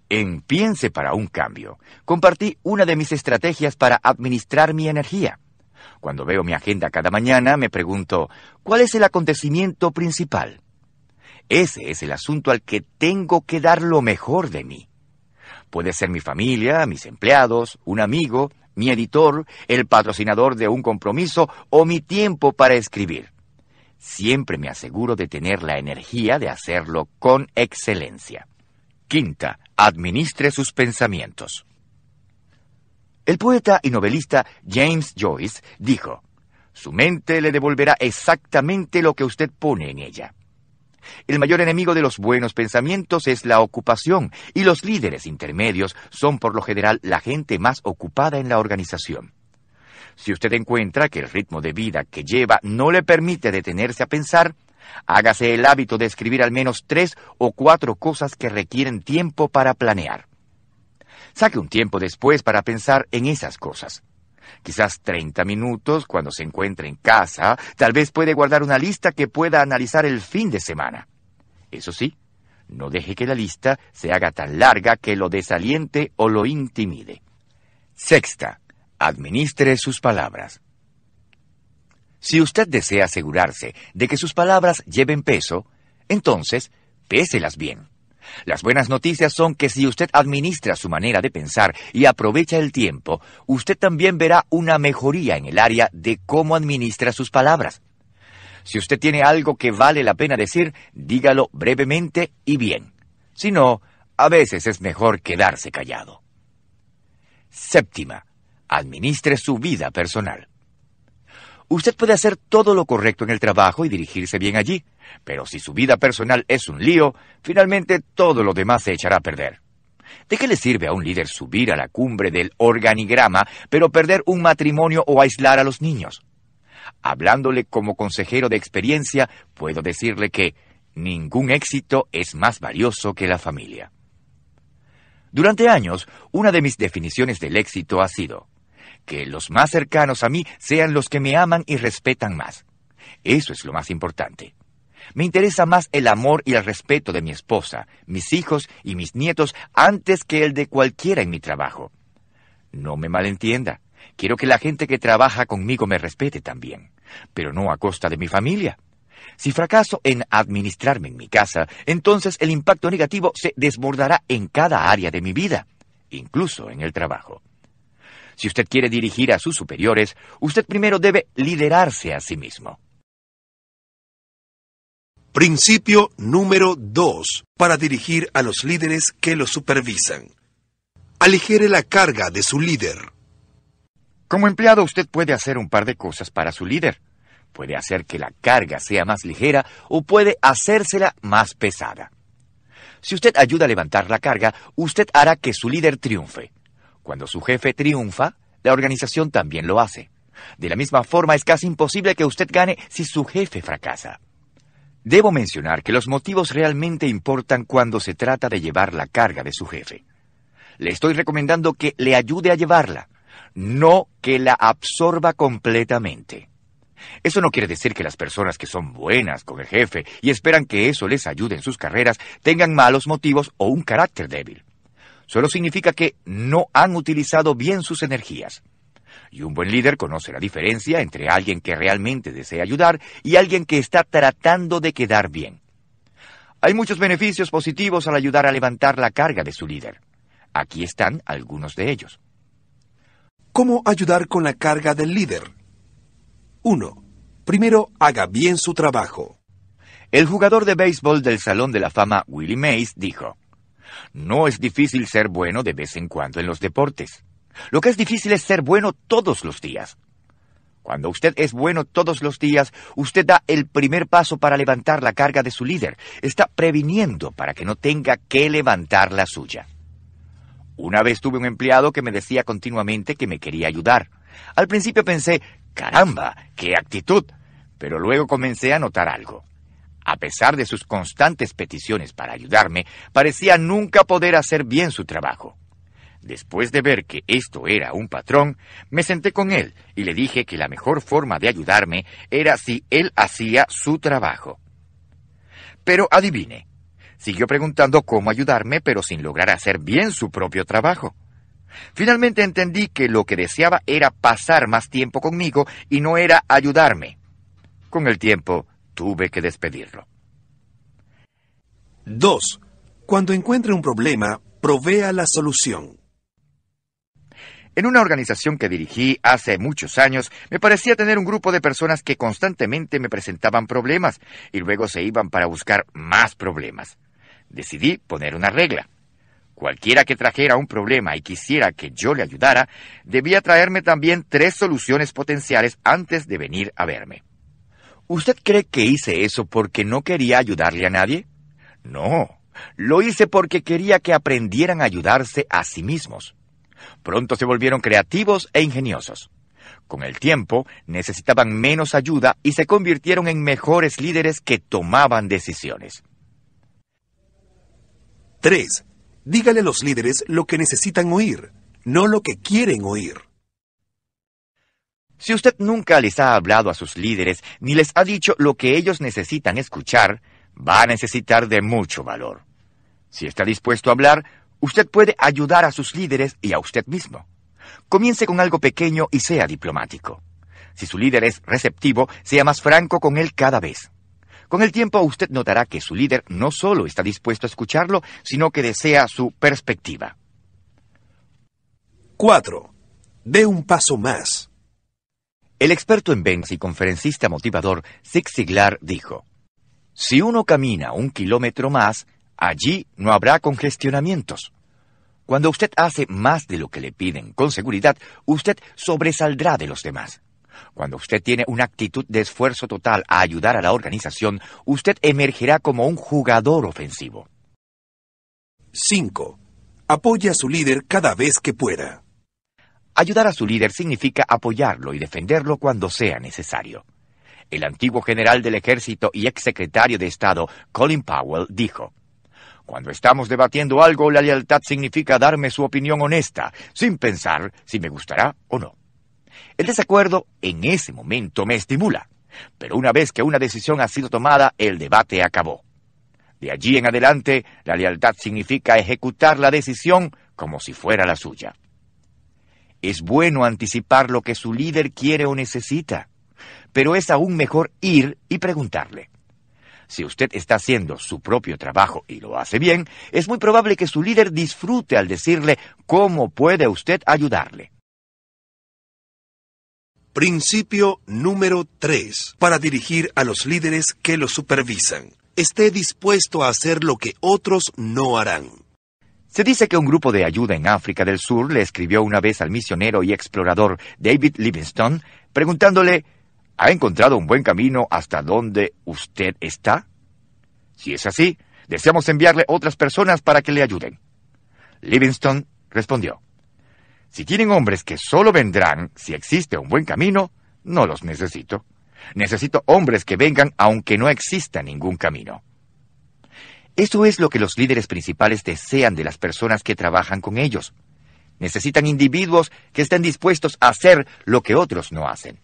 En para un cambio, compartí una de mis estrategias para administrar mi energía. Cuando veo mi agenda cada mañana, me pregunto, ¿cuál es el acontecimiento principal? Ese es el asunto al que tengo que dar lo mejor de mí. Puede ser mi familia, mis empleados, un amigo, mi editor, el patrocinador de un compromiso o mi tiempo para escribir siempre me aseguro de tener la energía de hacerlo con excelencia. Quinta, administre sus pensamientos. El poeta y novelista James Joyce dijo, Su mente le devolverá exactamente lo que usted pone en ella. El mayor enemigo de los buenos pensamientos es la ocupación, y los líderes intermedios son por lo general la gente más ocupada en la organización. Si usted encuentra que el ritmo de vida que lleva no le permite detenerse a pensar, hágase el hábito de escribir al menos tres o cuatro cosas que requieren tiempo para planear. Saque un tiempo después para pensar en esas cosas. Quizás 30 minutos cuando se encuentre en casa, tal vez puede guardar una lista que pueda analizar el fin de semana. Eso sí, no deje que la lista se haga tan larga que lo desaliente o lo intimide. Sexta, Administre sus palabras. Si usted desea asegurarse de que sus palabras lleven peso, entonces péselas bien. Las buenas noticias son que si usted administra su manera de pensar y aprovecha el tiempo, usted también verá una mejoría en el área de cómo administra sus palabras. Si usted tiene algo que vale la pena decir, dígalo brevemente y bien. Si no, a veces es mejor quedarse callado. Séptima, administre su vida personal. Usted puede hacer todo lo correcto en el trabajo y dirigirse bien allí, pero si su vida personal es un lío, finalmente todo lo demás se echará a perder. ¿De qué le sirve a un líder subir a la cumbre del organigrama, pero perder un matrimonio o aislar a los niños? Hablándole como consejero de experiencia, puedo decirle que ningún éxito es más valioso que la familia. Durante años, una de mis definiciones del éxito ha sido, que los más cercanos a mí sean los que me aman y respetan más. Eso es lo más importante. Me interesa más el amor y el respeto de mi esposa, mis hijos y mis nietos antes que el de cualquiera en mi trabajo. No me malentienda. Quiero que la gente que trabaja conmigo me respete también, pero no a costa de mi familia. Si fracaso en administrarme en mi casa, entonces el impacto negativo se desbordará en cada área de mi vida, incluso en el trabajo. Si usted quiere dirigir a sus superiores, usted primero debe liderarse a sí mismo. Principio número 2 para dirigir a los líderes que lo supervisan. Aligere la carga de su líder. Como empleado usted puede hacer un par de cosas para su líder. Puede hacer que la carga sea más ligera o puede hacérsela más pesada. Si usted ayuda a levantar la carga, usted hará que su líder triunfe. Cuando su jefe triunfa, la organización también lo hace. De la misma forma, es casi imposible que usted gane si su jefe fracasa. Debo mencionar que los motivos realmente importan cuando se trata de llevar la carga de su jefe. Le estoy recomendando que le ayude a llevarla, no que la absorba completamente. Eso no quiere decir que las personas que son buenas con el jefe y esperan que eso les ayude en sus carreras tengan malos motivos o un carácter débil solo significa que no han utilizado bien sus energías. Y un buen líder conoce la diferencia entre alguien que realmente desea ayudar y alguien que está tratando de quedar bien. Hay muchos beneficios positivos al ayudar a levantar la carga de su líder. Aquí están algunos de ellos. ¿Cómo ayudar con la carga del líder? 1. Primero, haga bien su trabajo. El jugador de béisbol del Salón de la Fama Willie Mays dijo, no es difícil ser bueno de vez en cuando en los deportes. Lo que es difícil es ser bueno todos los días. Cuando usted es bueno todos los días, usted da el primer paso para levantar la carga de su líder. Está previniendo para que no tenga que levantar la suya. Una vez tuve un empleado que me decía continuamente que me quería ayudar. Al principio pensé, caramba, qué actitud. Pero luego comencé a notar algo. A pesar de sus constantes peticiones para ayudarme, parecía nunca poder hacer bien su trabajo. Después de ver que esto era un patrón, me senté con él y le dije que la mejor forma de ayudarme era si él hacía su trabajo. Pero adivine, siguió preguntando cómo ayudarme pero sin lograr hacer bien su propio trabajo. Finalmente entendí que lo que deseaba era pasar más tiempo conmigo y no era ayudarme. Con el tiempo Tuve que despedirlo. 2. Cuando encuentre un problema, provea la solución. En una organización que dirigí hace muchos años, me parecía tener un grupo de personas que constantemente me presentaban problemas y luego se iban para buscar más problemas. Decidí poner una regla. Cualquiera que trajera un problema y quisiera que yo le ayudara, debía traerme también tres soluciones potenciales antes de venir a verme. ¿Usted cree que hice eso porque no quería ayudarle a nadie? No, lo hice porque quería que aprendieran a ayudarse a sí mismos. Pronto se volvieron creativos e ingeniosos. Con el tiempo, necesitaban menos ayuda y se convirtieron en mejores líderes que tomaban decisiones. 3. Dígale a los líderes lo que necesitan oír, no lo que quieren oír. Si usted nunca les ha hablado a sus líderes ni les ha dicho lo que ellos necesitan escuchar, va a necesitar de mucho valor. Si está dispuesto a hablar, usted puede ayudar a sus líderes y a usted mismo. Comience con algo pequeño y sea diplomático. Si su líder es receptivo, sea más franco con él cada vez. Con el tiempo usted notará que su líder no solo está dispuesto a escucharlo, sino que desea su perspectiva. 4. De un paso más. El experto en Benz y conferencista motivador Zig Ziglar dijo, Si uno camina un kilómetro más, allí no habrá congestionamientos. Cuando usted hace más de lo que le piden con seguridad, usted sobresaldrá de los demás. Cuando usted tiene una actitud de esfuerzo total a ayudar a la organización, usted emergerá como un jugador ofensivo. 5. Apoya a su líder cada vez que pueda. Ayudar a su líder significa apoyarlo y defenderlo cuando sea necesario. El antiguo general del ejército y ex secretario de Estado, Colin Powell, dijo, Cuando estamos debatiendo algo, la lealtad significa darme su opinión honesta, sin pensar si me gustará o no. El desacuerdo en ese momento me estimula, pero una vez que una decisión ha sido tomada, el debate acabó. De allí en adelante, la lealtad significa ejecutar la decisión como si fuera la suya. Es bueno anticipar lo que su líder quiere o necesita, pero es aún mejor ir y preguntarle. Si usted está haciendo su propio trabajo y lo hace bien, es muy probable que su líder disfrute al decirle cómo puede usted ayudarle. Principio número 3. Para dirigir a los líderes que lo supervisan. Esté dispuesto a hacer lo que otros no harán. Se dice que un grupo de ayuda en África del Sur le escribió una vez al misionero y explorador David Livingstone preguntándole, ¿ha encontrado un buen camino hasta donde usted está? Si es así, deseamos enviarle otras personas para que le ayuden. Livingstone respondió, Si tienen hombres que solo vendrán si existe un buen camino, no los necesito. Necesito hombres que vengan aunque no exista ningún camino. Eso es lo que los líderes principales desean de las personas que trabajan con ellos. Necesitan individuos que estén dispuestos a hacer lo que otros no hacen.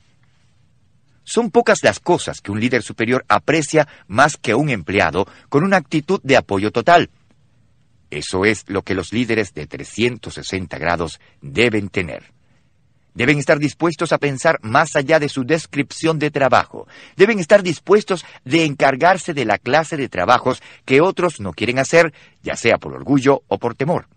Son pocas las cosas que un líder superior aprecia más que un empleado con una actitud de apoyo total. Eso es lo que los líderes de 360 grados deben tener. Deben estar dispuestos a pensar más allá de su descripción de trabajo. Deben estar dispuestos de encargarse de la clase de trabajos que otros no quieren hacer, ya sea por orgullo o por temor.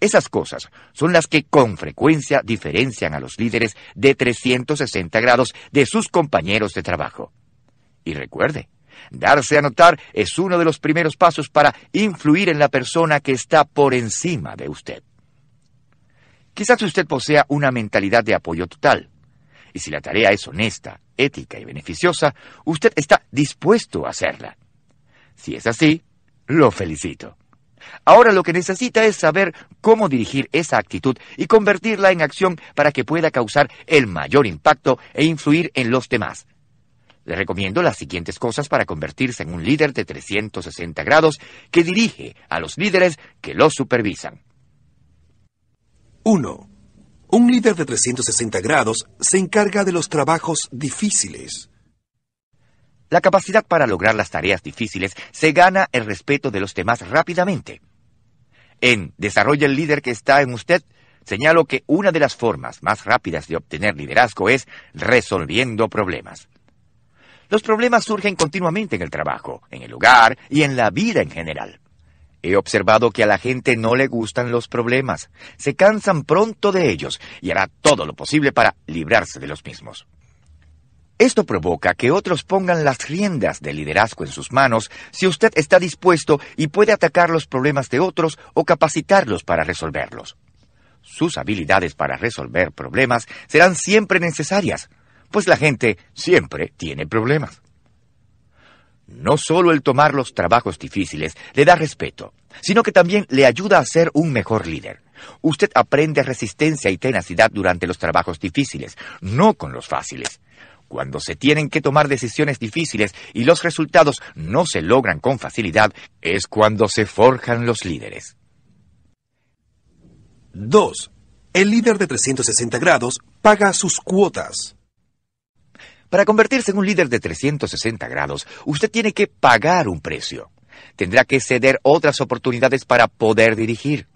Esas cosas son las que con frecuencia diferencian a los líderes de 360 grados de sus compañeros de trabajo. Y recuerde, darse a notar es uno de los primeros pasos para influir en la persona que está por encima de usted. Quizás usted posea una mentalidad de apoyo total. Y si la tarea es honesta, ética y beneficiosa, usted está dispuesto a hacerla. Si es así, lo felicito. Ahora lo que necesita es saber cómo dirigir esa actitud y convertirla en acción para que pueda causar el mayor impacto e influir en los demás. Le recomiendo las siguientes cosas para convertirse en un líder de 360 grados que dirige a los líderes que lo supervisan. 1. Un líder de 360 grados se encarga de los trabajos difíciles. La capacidad para lograr las tareas difíciles se gana el respeto de los demás rápidamente. En Desarrolla el líder que está en usted, señalo que una de las formas más rápidas de obtener liderazgo es resolviendo problemas. Los problemas surgen continuamente en el trabajo, en el hogar y en la vida en general. He observado que a la gente no le gustan los problemas, se cansan pronto de ellos y hará todo lo posible para librarse de los mismos. Esto provoca que otros pongan las riendas del liderazgo en sus manos si usted está dispuesto y puede atacar los problemas de otros o capacitarlos para resolverlos. Sus habilidades para resolver problemas serán siempre necesarias, pues la gente siempre tiene problemas. No solo el tomar los trabajos difíciles le da respeto, sino que también le ayuda a ser un mejor líder. Usted aprende resistencia y tenacidad durante los trabajos difíciles, no con los fáciles. Cuando se tienen que tomar decisiones difíciles y los resultados no se logran con facilidad, es cuando se forjan los líderes. 2. El líder de 360 grados paga sus cuotas. Para convertirse en un líder de 360 grados, usted tiene que pagar un precio. Tendrá que ceder otras oportunidades para poder dirigir.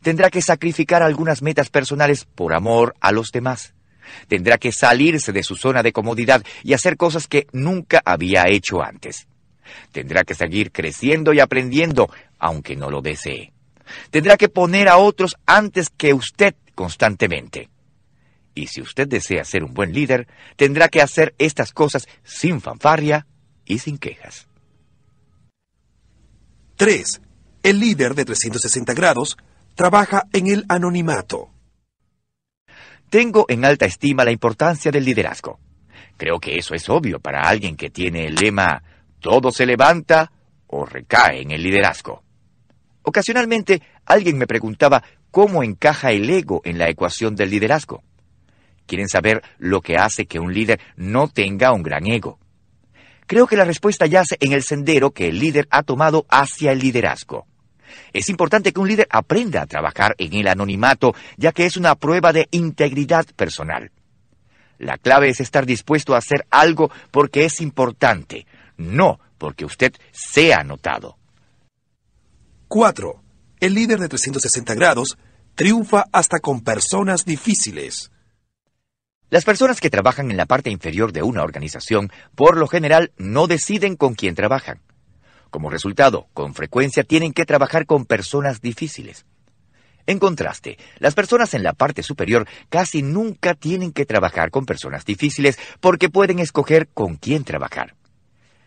Tendrá que sacrificar algunas metas personales por amor a los demás. Tendrá que salirse de su zona de comodidad y hacer cosas que nunca había hecho antes. Tendrá que seguir creciendo y aprendiendo, aunque no lo desee. Tendrá que poner a otros antes que usted constantemente. Y si usted desea ser un buen líder, tendrá que hacer estas cosas sin fanfarria y sin quejas. 3. El líder de 360 grados trabaja en el anonimato. Tengo en alta estima la importancia del liderazgo. Creo que eso es obvio para alguien que tiene el lema todo se levanta o recae en el liderazgo. Ocasionalmente alguien me preguntaba cómo encaja el ego en la ecuación del liderazgo. Quieren saber lo que hace que un líder no tenga un gran ego. Creo que la respuesta yace en el sendero que el líder ha tomado hacia el liderazgo. Es importante que un líder aprenda a trabajar en el anonimato, ya que es una prueba de integridad personal. La clave es estar dispuesto a hacer algo porque es importante, no porque usted sea notado. 4. El líder de 360 grados triunfa hasta con personas difíciles. Las personas que trabajan en la parte inferior de una organización por lo general no deciden con quién trabajan. Como resultado, con frecuencia tienen que trabajar con personas difíciles. En contraste, las personas en la parte superior casi nunca tienen que trabajar con personas difíciles porque pueden escoger con quién trabajar.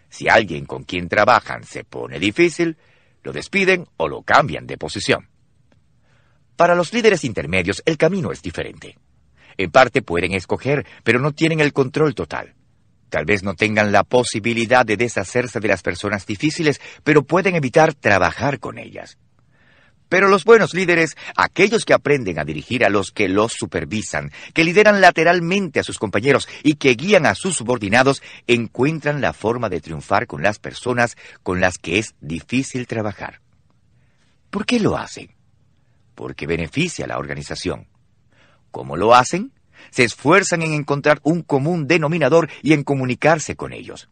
Si alguien con quien trabajan se pone difícil, lo despiden o lo cambian de posición. Para los líderes intermedios el camino es diferente. En parte pueden escoger, pero no tienen el control total. Tal vez no tengan la posibilidad de deshacerse de las personas difíciles, pero pueden evitar trabajar con ellas. Pero los buenos líderes, aquellos que aprenden a dirigir a los que los supervisan, que lideran lateralmente a sus compañeros y que guían a sus subordinados, encuentran la forma de triunfar con las personas con las que es difícil trabajar. ¿Por qué lo hacen? Porque beneficia a la organización. ¿Cómo lo hacen? Se esfuerzan en encontrar un común denominador y en comunicarse con ellos.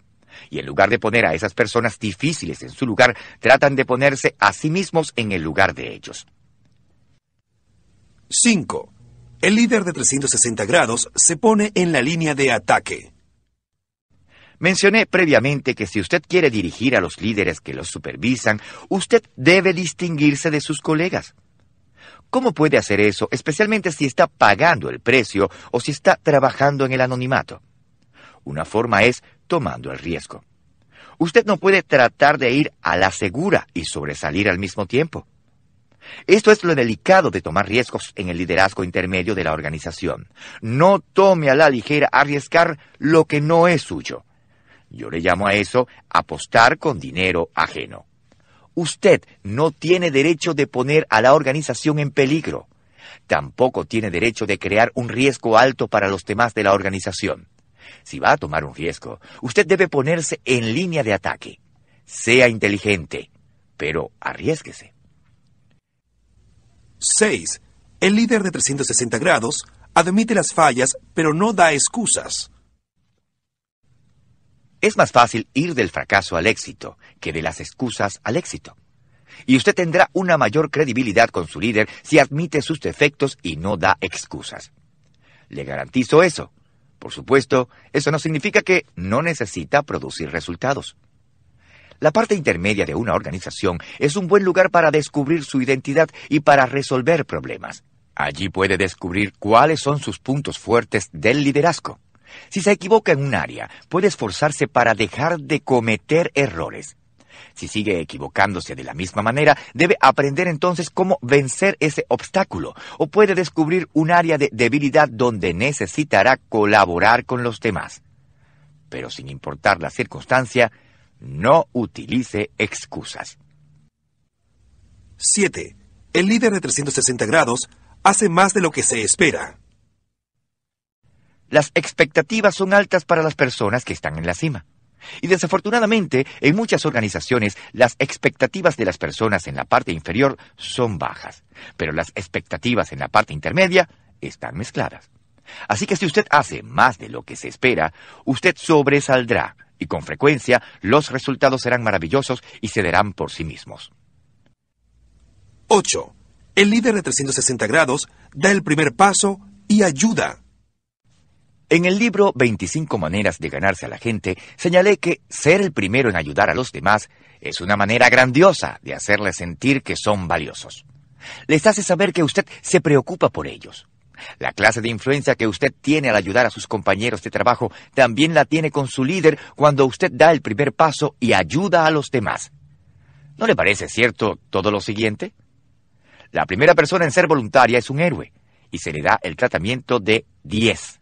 Y en lugar de poner a esas personas difíciles en su lugar, tratan de ponerse a sí mismos en el lugar de ellos. 5. El líder de 360 grados se pone en la línea de ataque. Mencioné previamente que si usted quiere dirigir a los líderes que los supervisan, usted debe distinguirse de sus colegas. ¿Cómo puede hacer eso, especialmente si está pagando el precio o si está trabajando en el anonimato? Una forma es tomando el riesgo. Usted no puede tratar de ir a la segura y sobresalir al mismo tiempo. Esto es lo delicado de tomar riesgos en el liderazgo intermedio de la organización. No tome a la ligera arriesgar lo que no es suyo. Yo le llamo a eso apostar con dinero ajeno. Usted no tiene derecho de poner a la organización en peligro. Tampoco tiene derecho de crear un riesgo alto para los demás de la organización. Si va a tomar un riesgo, usted debe ponerse en línea de ataque. Sea inteligente, pero arriesguese. 6. El líder de 360 grados admite las fallas, pero no da excusas. Es más fácil ir del fracaso al éxito que de las excusas al éxito. Y usted tendrá una mayor credibilidad con su líder si admite sus defectos y no da excusas. Le garantizo eso. Por supuesto, eso no significa que no necesita producir resultados. La parte intermedia de una organización es un buen lugar para descubrir su identidad y para resolver problemas. Allí puede descubrir cuáles son sus puntos fuertes del liderazgo. Si se equivoca en un área, puede esforzarse para dejar de cometer errores. Si sigue equivocándose de la misma manera, debe aprender entonces cómo vencer ese obstáculo o puede descubrir un área de debilidad donde necesitará colaborar con los demás. Pero sin importar la circunstancia, no utilice excusas. 7. El líder de 360 grados hace más de lo que se espera. Las expectativas son altas para las personas que están en la cima. Y desafortunadamente, en muchas organizaciones, las expectativas de las personas en la parte inferior son bajas, pero las expectativas en la parte intermedia están mezcladas. Así que si usted hace más de lo que se espera, usted sobresaldrá y con frecuencia los resultados serán maravillosos y se darán por sí mismos. 8. El líder de 360 grados da el primer paso y ayuda. En el libro 25 maneras de ganarse a la gente, señalé que ser el primero en ayudar a los demás es una manera grandiosa de hacerles sentir que son valiosos. Les hace saber que usted se preocupa por ellos. La clase de influencia que usted tiene al ayudar a sus compañeros de trabajo también la tiene con su líder cuando usted da el primer paso y ayuda a los demás. ¿No le parece cierto todo lo siguiente? La primera persona en ser voluntaria es un héroe y se le da el tratamiento de 10.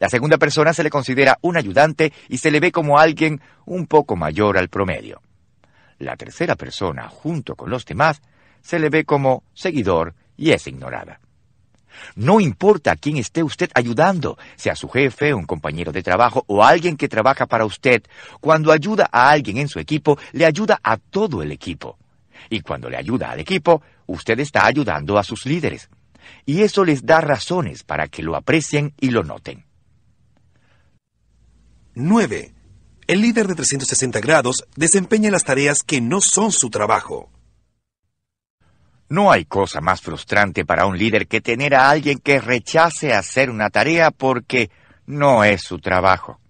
La segunda persona se le considera un ayudante y se le ve como alguien un poco mayor al promedio. La tercera persona, junto con los demás, se le ve como seguidor y es ignorada. No importa a quién esté usted ayudando, sea su jefe, un compañero de trabajo o alguien que trabaja para usted, cuando ayuda a alguien en su equipo, le ayuda a todo el equipo. Y cuando le ayuda al equipo, usted está ayudando a sus líderes. Y eso les da razones para que lo aprecien y lo noten. 9. El líder de 360 grados desempeña las tareas que no son su trabajo. No hay cosa más frustrante para un líder que tener a alguien que rechace hacer una tarea porque no es su trabajo.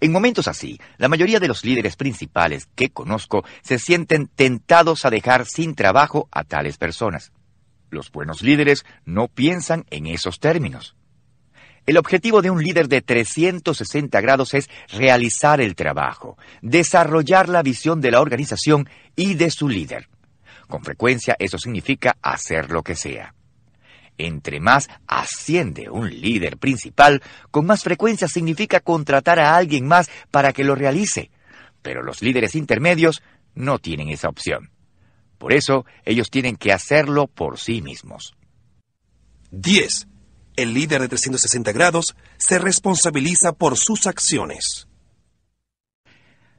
En momentos así, la mayoría de los líderes principales que conozco se sienten tentados a dejar sin trabajo a tales personas. Los buenos líderes no piensan en esos términos. El objetivo de un líder de 360 grados es realizar el trabajo, desarrollar la visión de la organización y de su líder. Con frecuencia eso significa hacer lo que sea. Entre más asciende un líder principal, con más frecuencia significa contratar a alguien más para que lo realice. Pero los líderes intermedios no tienen esa opción. Por eso ellos tienen que hacerlo por sí mismos. 10. El líder de 360 grados se responsabiliza por sus acciones.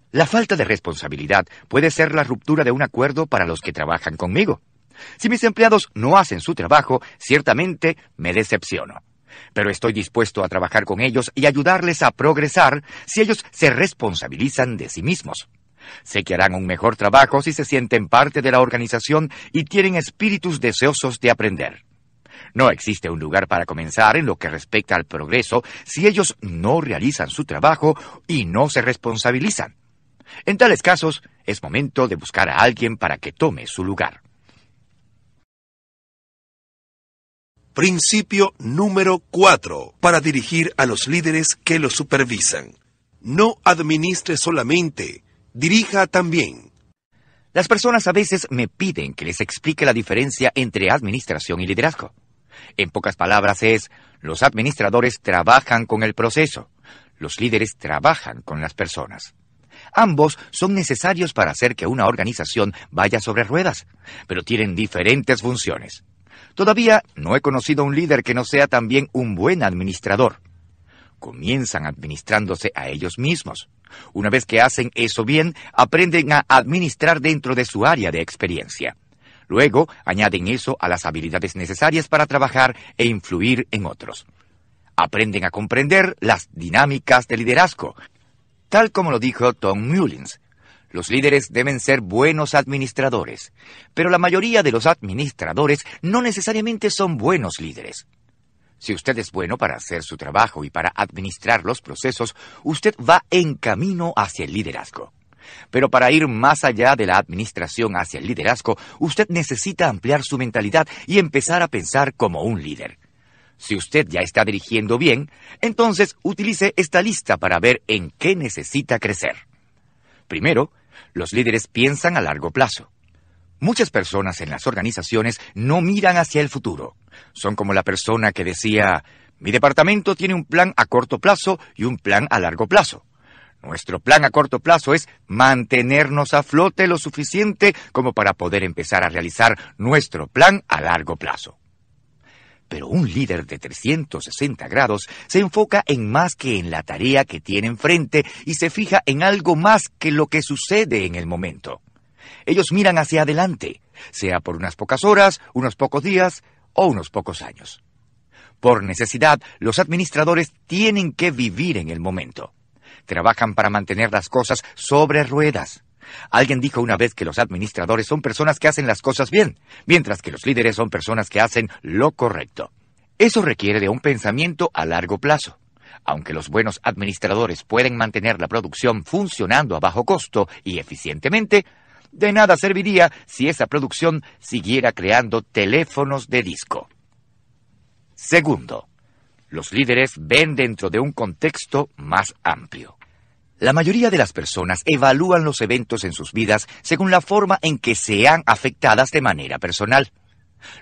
La falta de responsabilidad puede ser la ruptura de un acuerdo para los que trabajan conmigo. Si mis empleados no hacen su trabajo, ciertamente me decepciono. Pero estoy dispuesto a trabajar con ellos y ayudarles a progresar si ellos se responsabilizan de sí mismos. Sé que harán un mejor trabajo si se sienten parte de la organización y tienen espíritus deseosos de aprender. No existe un lugar para comenzar en lo que respecta al progreso si ellos no realizan su trabajo y no se responsabilizan. En tales casos, es momento de buscar a alguien para que tome su lugar. Principio número 4. Para dirigir a los líderes que los supervisan. No administre solamente, dirija también. Las personas a veces me piden que les explique la diferencia entre administración y liderazgo. En pocas palabras es, los administradores trabajan con el proceso, los líderes trabajan con las personas. Ambos son necesarios para hacer que una organización vaya sobre ruedas, pero tienen diferentes funciones. Todavía no he conocido un líder que no sea también un buen administrador. Comienzan administrándose a ellos mismos. Una vez que hacen eso bien, aprenden a administrar dentro de su área de experiencia. Luego añaden eso a las habilidades necesarias para trabajar e influir en otros. Aprenden a comprender las dinámicas de liderazgo. Tal como lo dijo Tom Mullins, los líderes deben ser buenos administradores, pero la mayoría de los administradores no necesariamente son buenos líderes. Si usted es bueno para hacer su trabajo y para administrar los procesos, usted va en camino hacia el liderazgo. Pero para ir más allá de la administración hacia el liderazgo, usted necesita ampliar su mentalidad y empezar a pensar como un líder. Si usted ya está dirigiendo bien, entonces utilice esta lista para ver en qué necesita crecer. Primero, los líderes piensan a largo plazo. Muchas personas en las organizaciones no miran hacia el futuro. Son como la persona que decía, mi departamento tiene un plan a corto plazo y un plan a largo plazo. Nuestro plan a corto plazo es mantenernos a flote lo suficiente como para poder empezar a realizar nuestro plan a largo plazo. Pero un líder de 360 grados se enfoca en más que en la tarea que tiene enfrente y se fija en algo más que lo que sucede en el momento. Ellos miran hacia adelante, sea por unas pocas horas, unos pocos días o unos pocos años. Por necesidad, los administradores tienen que vivir en el momento trabajan para mantener las cosas sobre ruedas. Alguien dijo una vez que los administradores son personas que hacen las cosas bien, mientras que los líderes son personas que hacen lo correcto. Eso requiere de un pensamiento a largo plazo. Aunque los buenos administradores pueden mantener la producción funcionando a bajo costo y eficientemente, de nada serviría si esa producción siguiera creando teléfonos de disco. Segundo, los líderes ven dentro de un contexto más amplio. La mayoría de las personas evalúan los eventos en sus vidas según la forma en que sean afectadas de manera personal.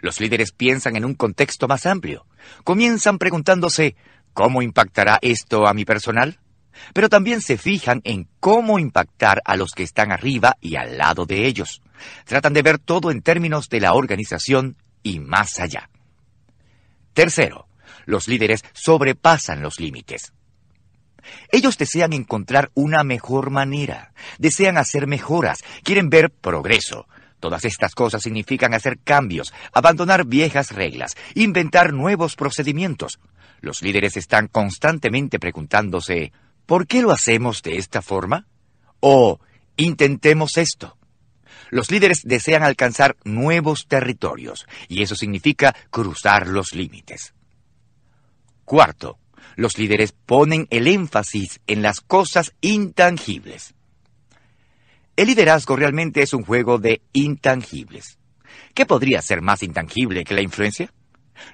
Los líderes piensan en un contexto más amplio. Comienzan preguntándose, ¿cómo impactará esto a mi personal? Pero también se fijan en cómo impactar a los que están arriba y al lado de ellos. Tratan de ver todo en términos de la organización y más allá. Tercero, los líderes sobrepasan los límites. Ellos desean encontrar una mejor manera, desean hacer mejoras, quieren ver progreso. Todas estas cosas significan hacer cambios, abandonar viejas reglas, inventar nuevos procedimientos. Los líderes están constantemente preguntándose, ¿por qué lo hacemos de esta forma? O, intentemos esto. Los líderes desean alcanzar nuevos territorios, y eso significa cruzar los límites. Cuarto, los líderes ponen el énfasis en las cosas intangibles. El liderazgo realmente es un juego de intangibles. ¿Qué podría ser más intangible que la influencia?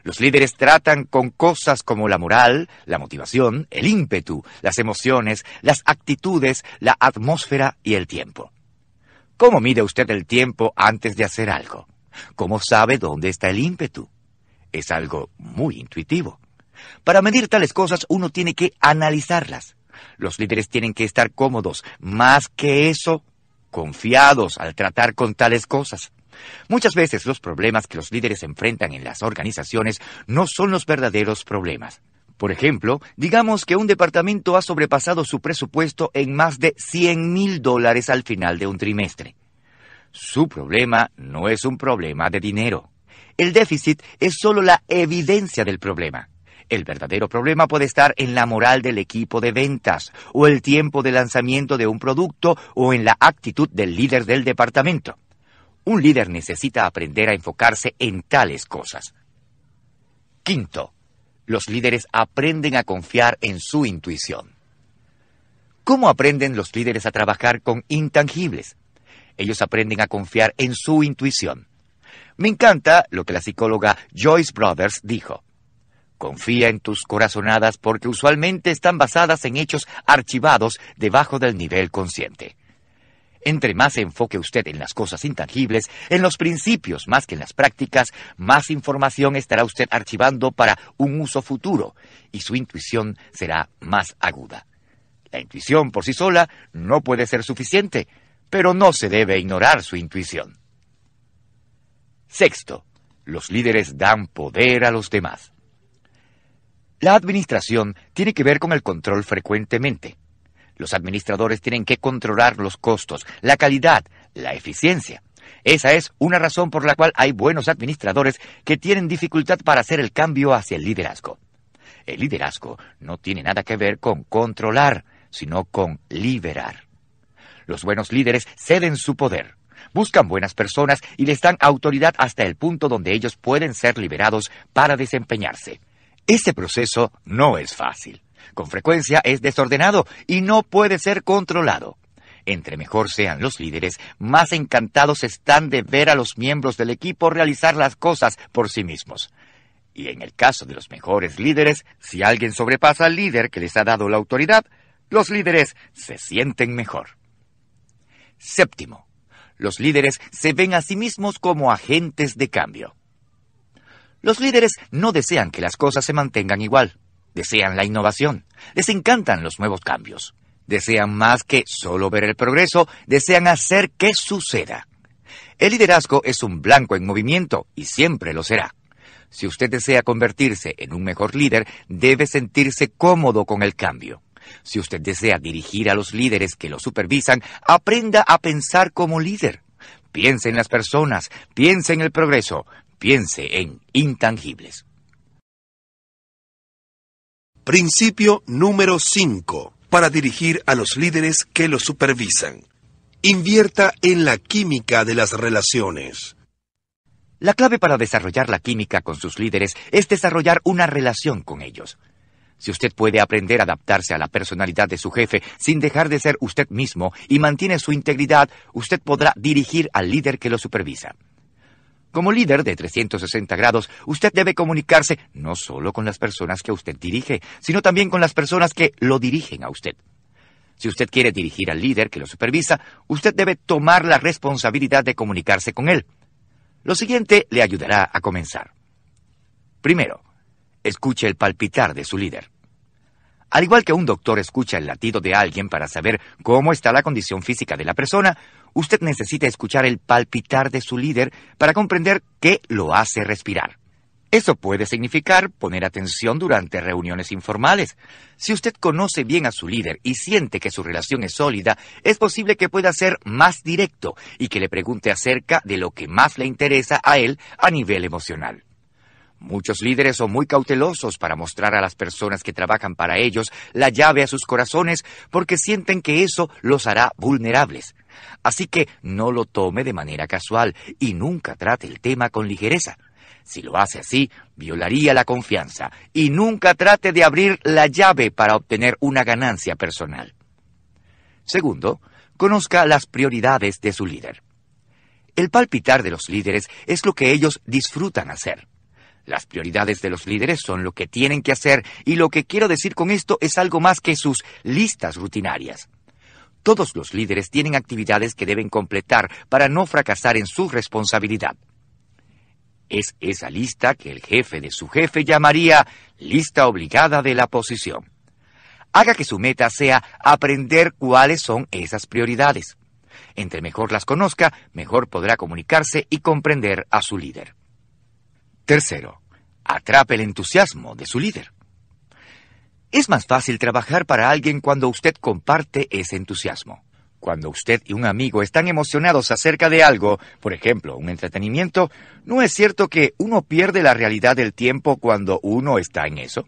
Los líderes tratan con cosas como la moral, la motivación, el ímpetu, las emociones, las actitudes, la atmósfera y el tiempo. ¿Cómo mide usted el tiempo antes de hacer algo? ¿Cómo sabe dónde está el ímpetu? Es algo muy intuitivo. Para medir tales cosas uno tiene que analizarlas. Los líderes tienen que estar cómodos, más que eso, confiados al tratar con tales cosas. Muchas veces los problemas que los líderes enfrentan en las organizaciones no son los verdaderos problemas. Por ejemplo, digamos que un departamento ha sobrepasado su presupuesto en más de 100 mil dólares al final de un trimestre. Su problema no es un problema de dinero. El déficit es solo la evidencia del problema. El verdadero problema puede estar en la moral del equipo de ventas, o el tiempo de lanzamiento de un producto, o en la actitud del líder del departamento. Un líder necesita aprender a enfocarse en tales cosas. Quinto, los líderes aprenden a confiar en su intuición. ¿Cómo aprenden los líderes a trabajar con intangibles? Ellos aprenden a confiar en su intuición. Me encanta lo que la psicóloga Joyce Brothers dijo. Confía en tus corazonadas porque usualmente están basadas en hechos archivados debajo del nivel consciente. Entre más enfoque usted en las cosas intangibles, en los principios más que en las prácticas, más información estará usted archivando para un uso futuro y su intuición será más aguda. La intuición por sí sola no puede ser suficiente, pero no se debe ignorar su intuición. Sexto, los líderes dan poder a los demás. La administración tiene que ver con el control frecuentemente. Los administradores tienen que controlar los costos, la calidad, la eficiencia. Esa es una razón por la cual hay buenos administradores que tienen dificultad para hacer el cambio hacia el liderazgo. El liderazgo no tiene nada que ver con controlar, sino con liberar. Los buenos líderes ceden su poder, buscan buenas personas y les dan autoridad hasta el punto donde ellos pueden ser liberados para desempeñarse. Este proceso no es fácil. Con frecuencia es desordenado y no puede ser controlado. Entre mejor sean los líderes, más encantados están de ver a los miembros del equipo realizar las cosas por sí mismos. Y en el caso de los mejores líderes, si alguien sobrepasa al líder que les ha dado la autoridad, los líderes se sienten mejor. Séptimo, los líderes se ven a sí mismos como agentes de cambio. Los líderes no desean que las cosas se mantengan igual, desean la innovación, les encantan los nuevos cambios, desean más que solo ver el progreso, desean hacer que suceda. El liderazgo es un blanco en movimiento y siempre lo será. Si usted desea convertirse en un mejor líder, debe sentirse cómodo con el cambio. Si usted desea dirigir a los líderes que lo supervisan, aprenda a pensar como líder. Piense en las personas, piense en el progreso, Piense en intangibles. Principio número 5 para dirigir a los líderes que lo supervisan. Invierta en la química de las relaciones. La clave para desarrollar la química con sus líderes es desarrollar una relación con ellos. Si usted puede aprender a adaptarse a la personalidad de su jefe sin dejar de ser usted mismo y mantiene su integridad, usted podrá dirigir al líder que lo supervisa. Como líder de 360 grados, usted debe comunicarse no solo con las personas que usted dirige, sino también con las personas que lo dirigen a usted. Si usted quiere dirigir al líder que lo supervisa, usted debe tomar la responsabilidad de comunicarse con él. Lo siguiente le ayudará a comenzar. Primero, escuche el palpitar de su líder. Al igual que un doctor escucha el latido de alguien para saber cómo está la condición física de la persona, usted necesita escuchar el palpitar de su líder para comprender qué lo hace respirar. Eso puede significar poner atención durante reuniones informales. Si usted conoce bien a su líder y siente que su relación es sólida, es posible que pueda ser más directo y que le pregunte acerca de lo que más le interesa a él a nivel emocional. Muchos líderes son muy cautelosos para mostrar a las personas que trabajan para ellos la llave a sus corazones porque sienten que eso los hará vulnerables. Así que no lo tome de manera casual y nunca trate el tema con ligereza. Si lo hace así, violaría la confianza y nunca trate de abrir la llave para obtener una ganancia personal. Segundo, conozca las prioridades de su líder. El palpitar de los líderes es lo que ellos disfrutan hacer. Las prioridades de los líderes son lo que tienen que hacer y lo que quiero decir con esto es algo más que sus listas rutinarias. Todos los líderes tienen actividades que deben completar para no fracasar en su responsabilidad. Es esa lista que el jefe de su jefe llamaría lista obligada de la posición. Haga que su meta sea aprender cuáles son esas prioridades. Entre mejor las conozca, mejor podrá comunicarse y comprender a su líder. Tercero, atrape el entusiasmo de su líder. Es más fácil trabajar para alguien cuando usted comparte ese entusiasmo. Cuando usted y un amigo están emocionados acerca de algo, por ejemplo, un entretenimiento, ¿no es cierto que uno pierde la realidad del tiempo cuando uno está en eso?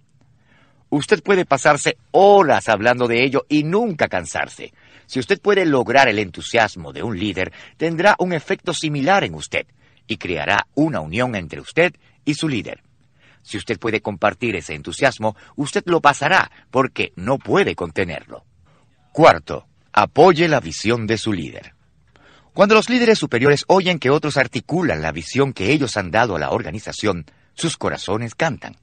Usted puede pasarse horas hablando de ello y nunca cansarse. Si usted puede lograr el entusiasmo de un líder, tendrá un efecto similar en usted y creará una unión entre usted y su líder. Si usted puede compartir ese entusiasmo, usted lo pasará porque no puede contenerlo. Cuarto, apoye la visión de su líder. Cuando los líderes superiores oyen que otros articulan la visión que ellos han dado a la organización, sus corazones cantan.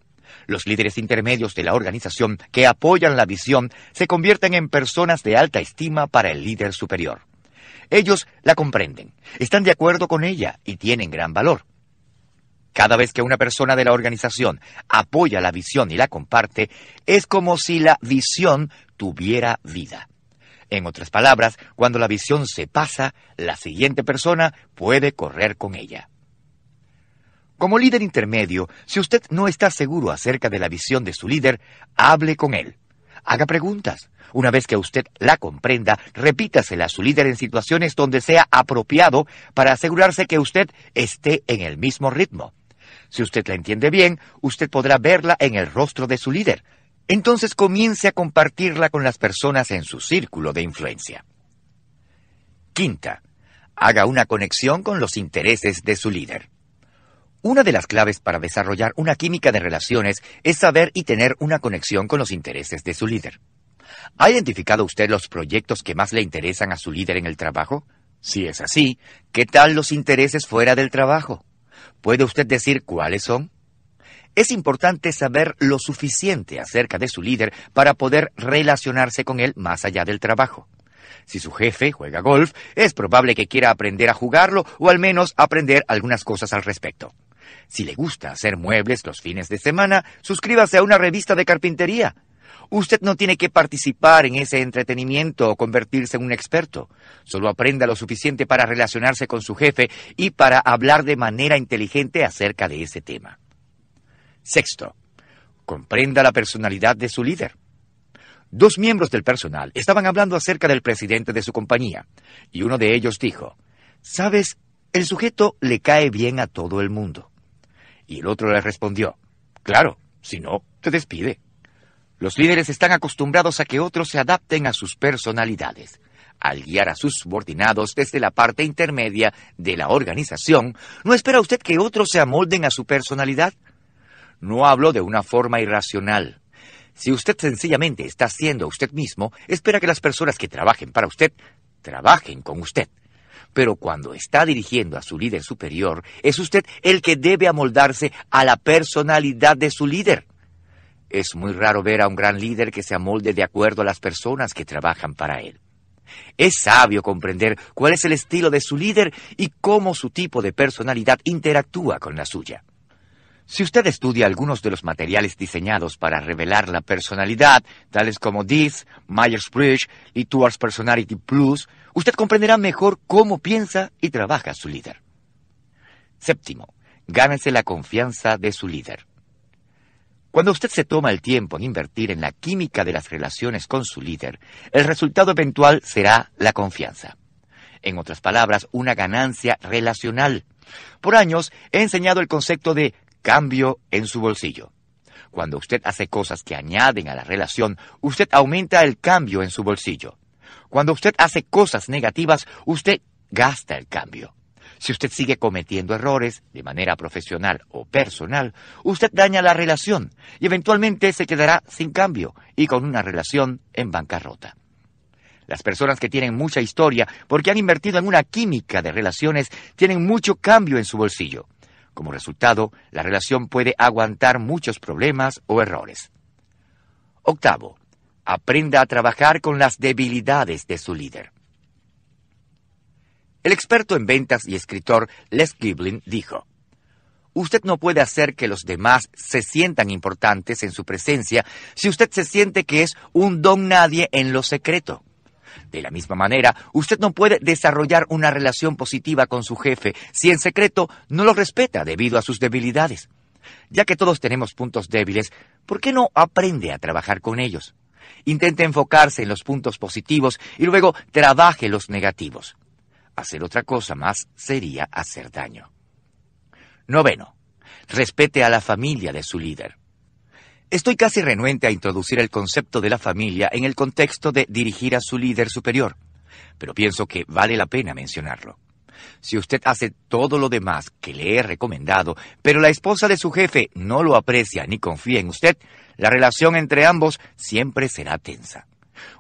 Los líderes intermedios de la organización que apoyan la visión se convierten en personas de alta estima para el líder superior. Ellos la comprenden, están de acuerdo con ella y tienen gran valor. Cada vez que una persona de la organización apoya la visión y la comparte, es como si la visión tuviera vida. En otras palabras, cuando la visión se pasa, la siguiente persona puede correr con ella. Como líder intermedio, si usted no está seguro acerca de la visión de su líder, hable con él. Haga preguntas. Una vez que usted la comprenda, repítasela a su líder en situaciones donde sea apropiado para asegurarse que usted esté en el mismo ritmo. Si usted la entiende bien, usted podrá verla en el rostro de su líder. Entonces comience a compartirla con las personas en su círculo de influencia. Quinta, haga una conexión con los intereses de su líder. Una de las claves para desarrollar una química de relaciones es saber y tener una conexión con los intereses de su líder. ¿Ha identificado usted los proyectos que más le interesan a su líder en el trabajo? Si es así, ¿qué tal los intereses fuera del trabajo? ¿Puede usted decir cuáles son? Es importante saber lo suficiente acerca de su líder para poder relacionarse con él más allá del trabajo. Si su jefe juega golf, es probable que quiera aprender a jugarlo o al menos aprender algunas cosas al respecto. Si le gusta hacer muebles los fines de semana, suscríbase a una revista de carpintería. Usted no tiene que participar en ese entretenimiento o convertirse en un experto. Solo aprenda lo suficiente para relacionarse con su jefe y para hablar de manera inteligente acerca de ese tema. Sexto, comprenda la personalidad de su líder. Dos miembros del personal estaban hablando acerca del presidente de su compañía, y uno de ellos dijo, ¿sabes? El sujeto le cae bien a todo el mundo. Y el otro le respondió, claro, si no, te despide. Los líderes están acostumbrados a que otros se adapten a sus personalidades. Al guiar a sus subordinados desde la parte intermedia de la organización, ¿no espera usted que otros se amolden a su personalidad? No hablo de una forma irracional. Si usted sencillamente está siendo usted mismo, espera que las personas que trabajen para usted trabajen con usted. Pero cuando está dirigiendo a su líder superior, es usted el que debe amoldarse a la personalidad de su líder. Es muy raro ver a un gran líder que se amolde de acuerdo a las personas que trabajan para él. Es sabio comprender cuál es el estilo de su líder y cómo su tipo de personalidad interactúa con la suya. Si usted estudia algunos de los materiales diseñados para revelar la personalidad, tales como This, Myers-Briggs y Towards Personality Plus, usted comprenderá mejor cómo piensa y trabaja su líder. Séptimo, gánese la confianza de su líder. Cuando usted se toma el tiempo en invertir en la química de las relaciones con su líder, el resultado eventual será la confianza. En otras palabras, una ganancia relacional. Por años he enseñado el concepto de cambio en su bolsillo. Cuando usted hace cosas que añaden a la relación, usted aumenta el cambio en su bolsillo. Cuando usted hace cosas negativas, usted gasta el cambio. Si usted sigue cometiendo errores, de manera profesional o personal, usted daña la relación y eventualmente se quedará sin cambio y con una relación en bancarrota. Las personas que tienen mucha historia porque han invertido en una química de relaciones tienen mucho cambio en su bolsillo. Como resultado, la relación puede aguantar muchos problemas o errores. Octavo, aprenda a trabajar con las debilidades de su líder. El experto en ventas y escritor Les Giblin dijo, Usted no puede hacer que los demás se sientan importantes en su presencia si usted se siente que es un don nadie en lo secreto. De la misma manera, usted no puede desarrollar una relación positiva con su jefe si en secreto no lo respeta debido a sus debilidades. Ya que todos tenemos puntos débiles, ¿por qué no aprende a trabajar con ellos? Intente enfocarse en los puntos positivos y luego trabaje los negativos hacer otra cosa más sería hacer daño. Noveno. Respete a la familia de su líder. Estoy casi renuente a introducir el concepto de la familia en el contexto de dirigir a su líder superior, pero pienso que vale la pena mencionarlo. Si usted hace todo lo demás que le he recomendado, pero la esposa de su jefe no lo aprecia ni confía en usted, la relación entre ambos siempre será tensa.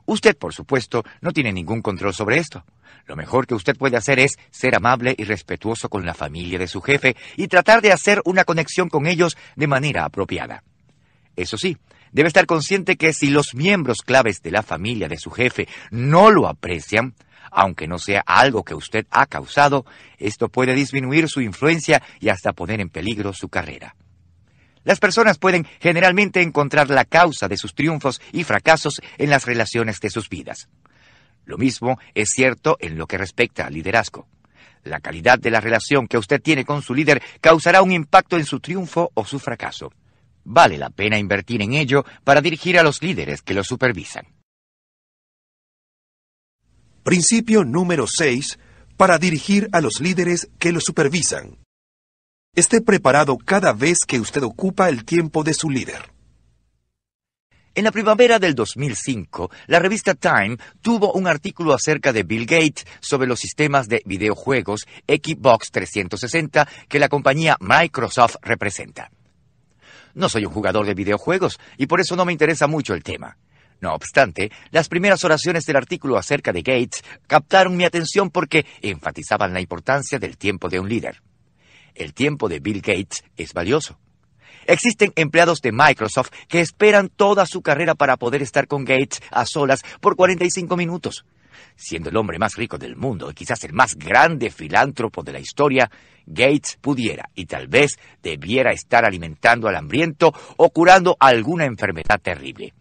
Usted, por supuesto, no tiene ningún control sobre esto. Lo mejor que usted puede hacer es ser amable y respetuoso con la familia de su jefe y tratar de hacer una conexión con ellos de manera apropiada. Eso sí, debe estar consciente que si los miembros claves de la familia de su jefe no lo aprecian, aunque no sea algo que usted ha causado, esto puede disminuir su influencia y hasta poner en peligro su carrera. Las personas pueden generalmente encontrar la causa de sus triunfos y fracasos en las relaciones de sus vidas. Lo mismo es cierto en lo que respecta al liderazgo. La calidad de la relación que usted tiene con su líder causará un impacto en su triunfo o su fracaso. Vale la pena invertir en ello para dirigir a los líderes que lo supervisan. Principio número 6. Para dirigir a los líderes que lo supervisan. Esté preparado cada vez que usted ocupa el tiempo de su líder. En la primavera del 2005, la revista Time tuvo un artículo acerca de Bill Gates sobre los sistemas de videojuegos Xbox 360 que la compañía Microsoft representa. No soy un jugador de videojuegos y por eso no me interesa mucho el tema. No obstante, las primeras oraciones del artículo acerca de Gates captaron mi atención porque enfatizaban la importancia del tiempo de un líder. El tiempo de Bill Gates es valioso. Existen empleados de Microsoft que esperan toda su carrera para poder estar con Gates a solas por 45 minutos. Siendo el hombre más rico del mundo y quizás el más grande filántropo de la historia, Gates pudiera y tal vez debiera estar alimentando al hambriento o curando alguna enfermedad terrible.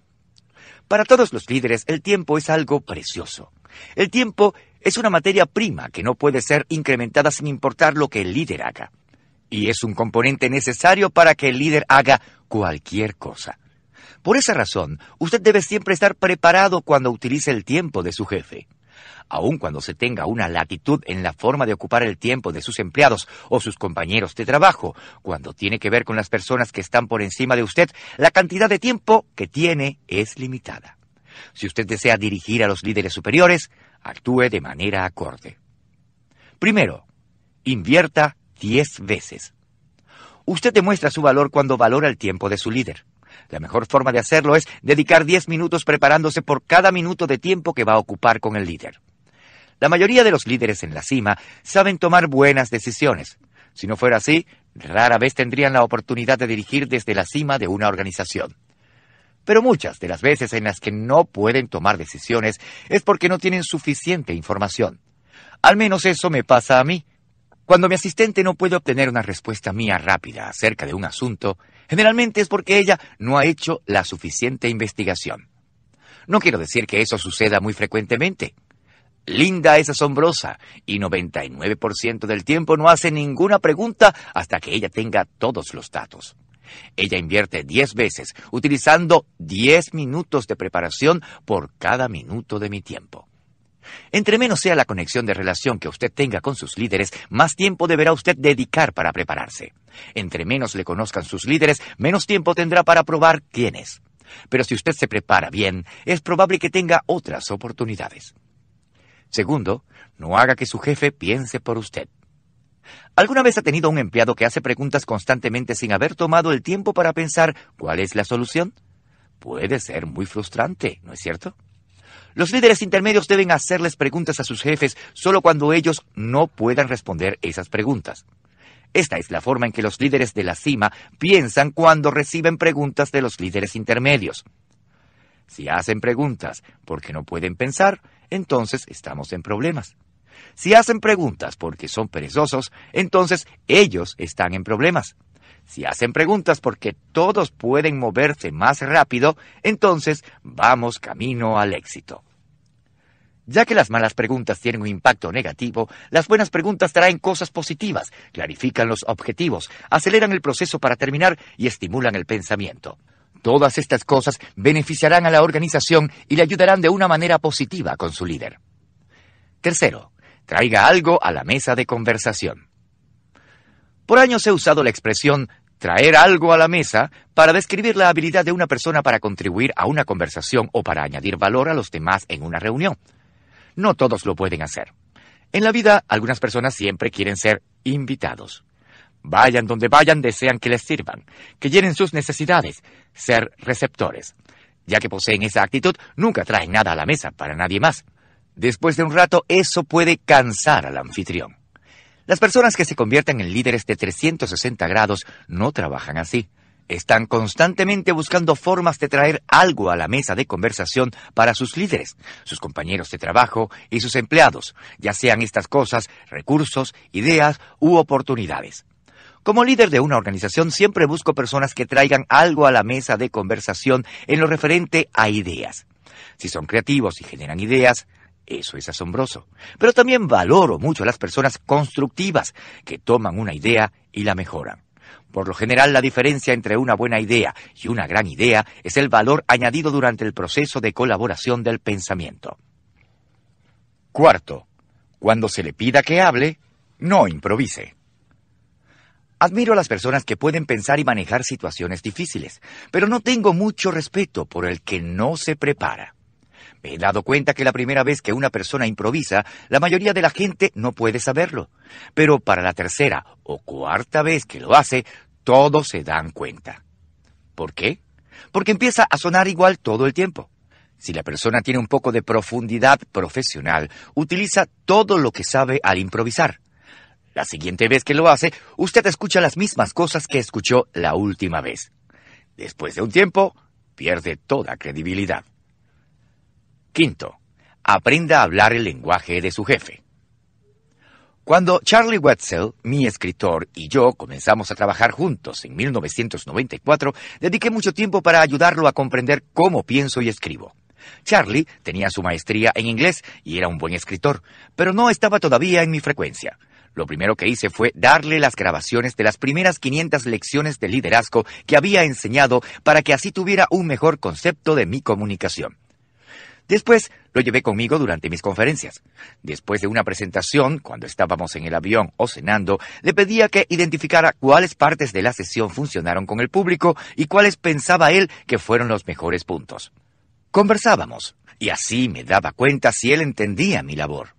Para todos los líderes, el tiempo es algo precioso. El tiempo es una materia prima que no puede ser incrementada sin importar lo que el líder haga y es un componente necesario para que el líder haga cualquier cosa. Por esa razón, usted debe siempre estar preparado cuando utilice el tiempo de su jefe. Aun cuando se tenga una latitud en la forma de ocupar el tiempo de sus empleados o sus compañeros de trabajo, cuando tiene que ver con las personas que están por encima de usted, la cantidad de tiempo que tiene es limitada. Si usted desea dirigir a los líderes superiores, actúe de manera acorde. Primero, invierta diez veces. Usted demuestra su valor cuando valora el tiempo de su líder. La mejor forma de hacerlo es dedicar 10 minutos preparándose por cada minuto de tiempo que va a ocupar con el líder. La mayoría de los líderes en la cima saben tomar buenas decisiones. Si no fuera así, rara vez tendrían la oportunidad de dirigir desde la cima de una organización. Pero muchas de las veces en las que no pueden tomar decisiones es porque no tienen suficiente información. Al menos eso me pasa a mí. Cuando mi asistente no puede obtener una respuesta mía rápida acerca de un asunto, generalmente es porque ella no ha hecho la suficiente investigación. No quiero decir que eso suceda muy frecuentemente. Linda es asombrosa y 99% del tiempo no hace ninguna pregunta hasta que ella tenga todos los datos. Ella invierte 10 veces, utilizando 10 minutos de preparación por cada minuto de mi tiempo. Entre menos sea la conexión de relación que usted tenga con sus líderes, más tiempo deberá usted dedicar para prepararse. Entre menos le conozcan sus líderes, menos tiempo tendrá para probar quién es. Pero si usted se prepara bien, es probable que tenga otras oportunidades. Segundo, no haga que su jefe piense por usted. ¿Alguna vez ha tenido un empleado que hace preguntas constantemente sin haber tomado el tiempo para pensar cuál es la solución? Puede ser muy frustrante, ¿no es cierto? Los líderes intermedios deben hacerles preguntas a sus jefes solo cuando ellos no puedan responder esas preguntas. Esta es la forma en que los líderes de la cima piensan cuando reciben preguntas de los líderes intermedios. Si hacen preguntas porque no pueden pensar, entonces estamos en problemas. Si hacen preguntas porque son perezosos, entonces ellos están en problemas. Si hacen preguntas porque todos pueden moverse más rápido, entonces vamos camino al éxito. Ya que las malas preguntas tienen un impacto negativo, las buenas preguntas traen cosas positivas, clarifican los objetivos, aceleran el proceso para terminar y estimulan el pensamiento. Todas estas cosas beneficiarán a la organización y le ayudarán de una manera positiva con su líder. Tercero, traiga algo a la mesa de conversación. Por años he usado la expresión traer algo a la mesa para describir la habilidad de una persona para contribuir a una conversación o para añadir valor a los demás en una reunión. No todos lo pueden hacer. En la vida, algunas personas siempre quieren ser invitados. Vayan donde vayan, desean que les sirvan, que llenen sus necesidades, ser receptores. Ya que poseen esa actitud, nunca traen nada a la mesa para nadie más. Después de un rato, eso puede cansar al anfitrión. Las personas que se convierten en líderes de 360 grados no trabajan así. Están constantemente buscando formas de traer algo a la mesa de conversación para sus líderes, sus compañeros de trabajo y sus empleados, ya sean estas cosas, recursos, ideas u oportunidades. Como líder de una organización siempre busco personas que traigan algo a la mesa de conversación en lo referente a ideas. Si son creativos y generan ideas, eso es asombroso. Pero también valoro mucho a las personas constructivas que toman una idea y la mejoran. Por lo general, la diferencia entre una buena idea y una gran idea es el valor añadido durante el proceso de colaboración del pensamiento. Cuarto, cuando se le pida que hable, no improvise. Admiro a las personas que pueden pensar y manejar situaciones difíciles, pero no tengo mucho respeto por el que no se prepara he dado cuenta que la primera vez que una persona improvisa, la mayoría de la gente no puede saberlo. Pero para la tercera o cuarta vez que lo hace, todos se dan cuenta. ¿Por qué? Porque empieza a sonar igual todo el tiempo. Si la persona tiene un poco de profundidad profesional, utiliza todo lo que sabe al improvisar. La siguiente vez que lo hace, usted escucha las mismas cosas que escuchó la última vez. Después de un tiempo, pierde toda credibilidad. Quinto, aprenda a hablar el lenguaje de su jefe. Cuando Charlie Wetzel, mi escritor, y yo comenzamos a trabajar juntos en 1994, dediqué mucho tiempo para ayudarlo a comprender cómo pienso y escribo. Charlie tenía su maestría en inglés y era un buen escritor, pero no estaba todavía en mi frecuencia. Lo primero que hice fue darle las grabaciones de las primeras 500 lecciones de liderazgo que había enseñado para que así tuviera un mejor concepto de mi comunicación. Después lo llevé conmigo durante mis conferencias. Después de una presentación, cuando estábamos en el avión o cenando, le pedía que identificara cuáles partes de la sesión funcionaron con el público y cuáles pensaba él que fueron los mejores puntos. Conversábamos, y así me daba cuenta si él entendía mi labor.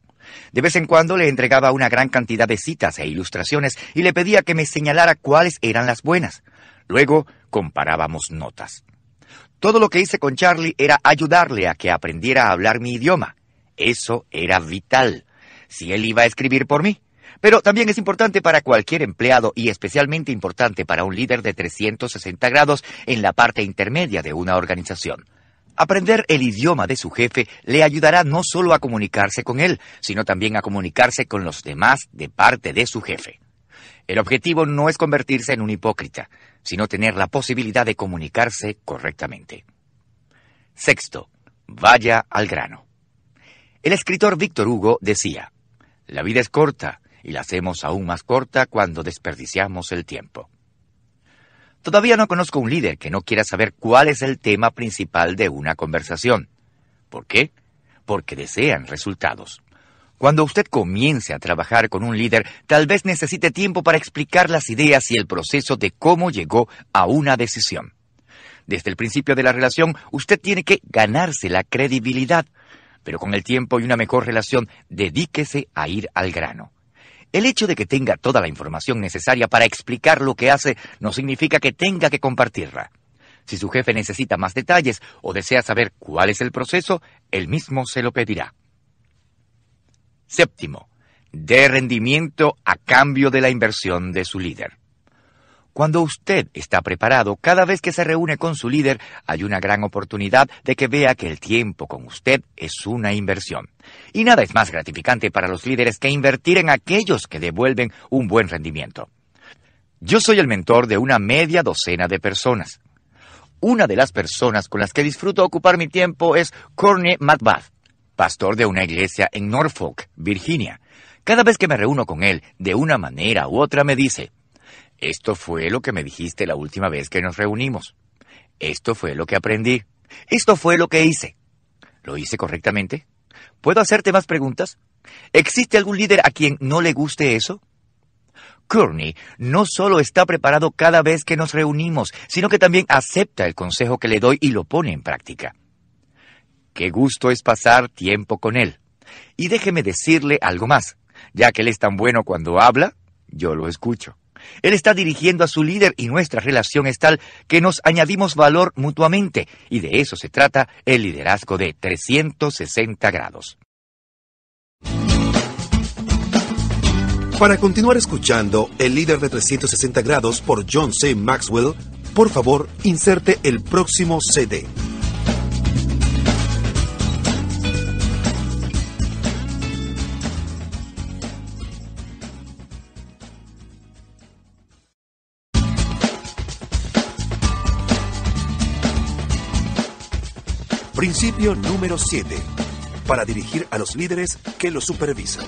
De vez en cuando le entregaba una gran cantidad de citas e ilustraciones y le pedía que me señalara cuáles eran las buenas. Luego comparábamos notas. Todo lo que hice con Charlie era ayudarle a que aprendiera a hablar mi idioma. Eso era vital, si él iba a escribir por mí. Pero también es importante para cualquier empleado y especialmente importante para un líder de 360 grados en la parte intermedia de una organización. Aprender el idioma de su jefe le ayudará no solo a comunicarse con él, sino también a comunicarse con los demás de parte de su jefe. El objetivo no es convertirse en un hipócrita, sino tener la posibilidad de comunicarse correctamente. Sexto, vaya al grano. El escritor Víctor Hugo decía, la vida es corta y la hacemos aún más corta cuando desperdiciamos el tiempo. Todavía no conozco un líder que no quiera saber cuál es el tema principal de una conversación. ¿Por qué? Porque desean resultados. Cuando usted comience a trabajar con un líder, tal vez necesite tiempo para explicar las ideas y el proceso de cómo llegó a una decisión. Desde el principio de la relación, usted tiene que ganarse la credibilidad, pero con el tiempo y una mejor relación, dedíquese a ir al grano. El hecho de que tenga toda la información necesaria para explicar lo que hace no significa que tenga que compartirla. Si su jefe necesita más detalles o desea saber cuál es el proceso, él mismo se lo pedirá. Séptimo, de rendimiento a cambio de la inversión de su líder. Cuando usted está preparado, cada vez que se reúne con su líder, hay una gran oportunidad de que vea que el tiempo con usted es una inversión. Y nada es más gratificante para los líderes que invertir en aquellos que devuelven un buen rendimiento. Yo soy el mentor de una media docena de personas. Una de las personas con las que disfruto ocupar mi tiempo es Courtney McBath pastor de una iglesia en Norfolk, Virginia. Cada vez que me reúno con él, de una manera u otra me dice, esto fue lo que me dijiste la última vez que nos reunimos. Esto fue lo que aprendí. Esto fue lo que hice. ¿Lo hice correctamente? ¿Puedo hacerte más preguntas? ¿Existe algún líder a quien no le guste eso? Kearney no solo está preparado cada vez que nos reunimos, sino que también acepta el consejo que le doy y lo pone en práctica. Qué gusto es pasar tiempo con él. Y déjeme decirle algo más, ya que él es tan bueno cuando habla, yo lo escucho. Él está dirigiendo a su líder y nuestra relación es tal que nos añadimos valor mutuamente, y de eso se trata el liderazgo de 360 grados. Para continuar escuchando El líder de 360 grados por John C. Maxwell, por favor, inserte el próximo CD. Principio número 7. Para dirigir a los líderes que lo supervisan.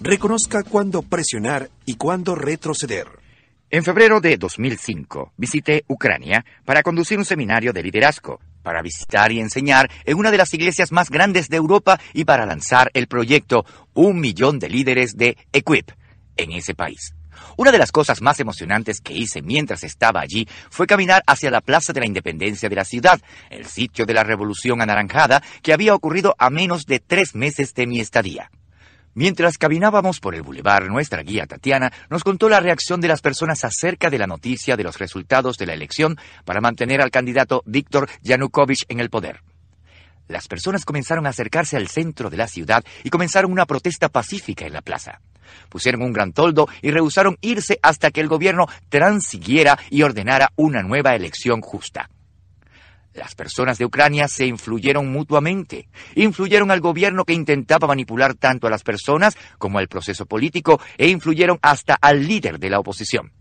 Reconozca cuándo presionar y cuándo retroceder. En febrero de 2005 visité Ucrania para conducir un seminario de liderazgo, para visitar y enseñar en una de las iglesias más grandes de Europa y para lanzar el proyecto Un Millón de Líderes de Equip en ese país. Una de las cosas más emocionantes que hice mientras estaba allí fue caminar hacia la Plaza de la Independencia de la ciudad, el sitio de la revolución anaranjada que había ocurrido a menos de tres meses de mi estadía. Mientras caminábamos por el bulevar, nuestra guía Tatiana nos contó la reacción de las personas acerca de la noticia de los resultados de la elección para mantener al candidato Víctor Yanukovych en el poder. Las personas comenzaron a acercarse al centro de la ciudad y comenzaron una protesta pacífica en la plaza pusieron un gran toldo y rehusaron irse hasta que el gobierno transiguiera y ordenara una nueva elección justa. Las personas de Ucrania se influyeron mutuamente, influyeron al gobierno que intentaba manipular tanto a las personas como al proceso político e influyeron hasta al líder de la oposición.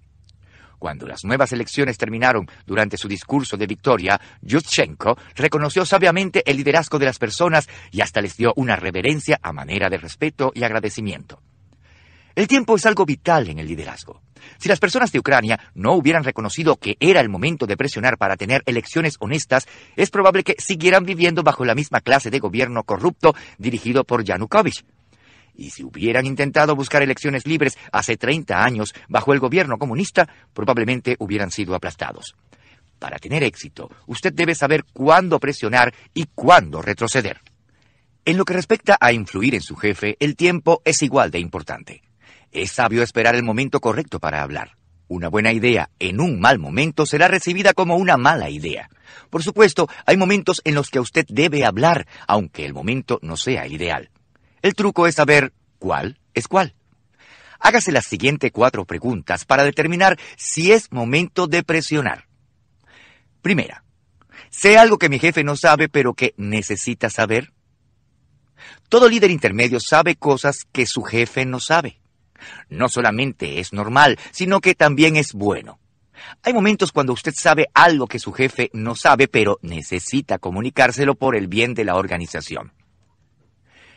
Cuando las nuevas elecciones terminaron durante su discurso de victoria, Yushchenko reconoció sabiamente el liderazgo de las personas y hasta les dio una reverencia a manera de respeto y agradecimiento. El tiempo es algo vital en el liderazgo. Si las personas de Ucrania no hubieran reconocido que era el momento de presionar para tener elecciones honestas, es probable que siguieran viviendo bajo la misma clase de gobierno corrupto dirigido por Yanukovych. Y si hubieran intentado buscar elecciones libres hace 30 años bajo el gobierno comunista, probablemente hubieran sido aplastados. Para tener éxito, usted debe saber cuándo presionar y cuándo retroceder. En lo que respecta a influir en su jefe, el tiempo es igual de importante. Es sabio esperar el momento correcto para hablar. Una buena idea en un mal momento será recibida como una mala idea. Por supuesto, hay momentos en los que usted debe hablar, aunque el momento no sea ideal. El truco es saber cuál es cuál. Hágase las siguientes cuatro preguntas para determinar si es momento de presionar. Primera, ¿sé algo que mi jefe no sabe pero que necesita saber? Todo líder intermedio sabe cosas que su jefe no sabe no solamente es normal, sino que también es bueno. Hay momentos cuando usted sabe algo que su jefe no sabe, pero necesita comunicárselo por el bien de la organización.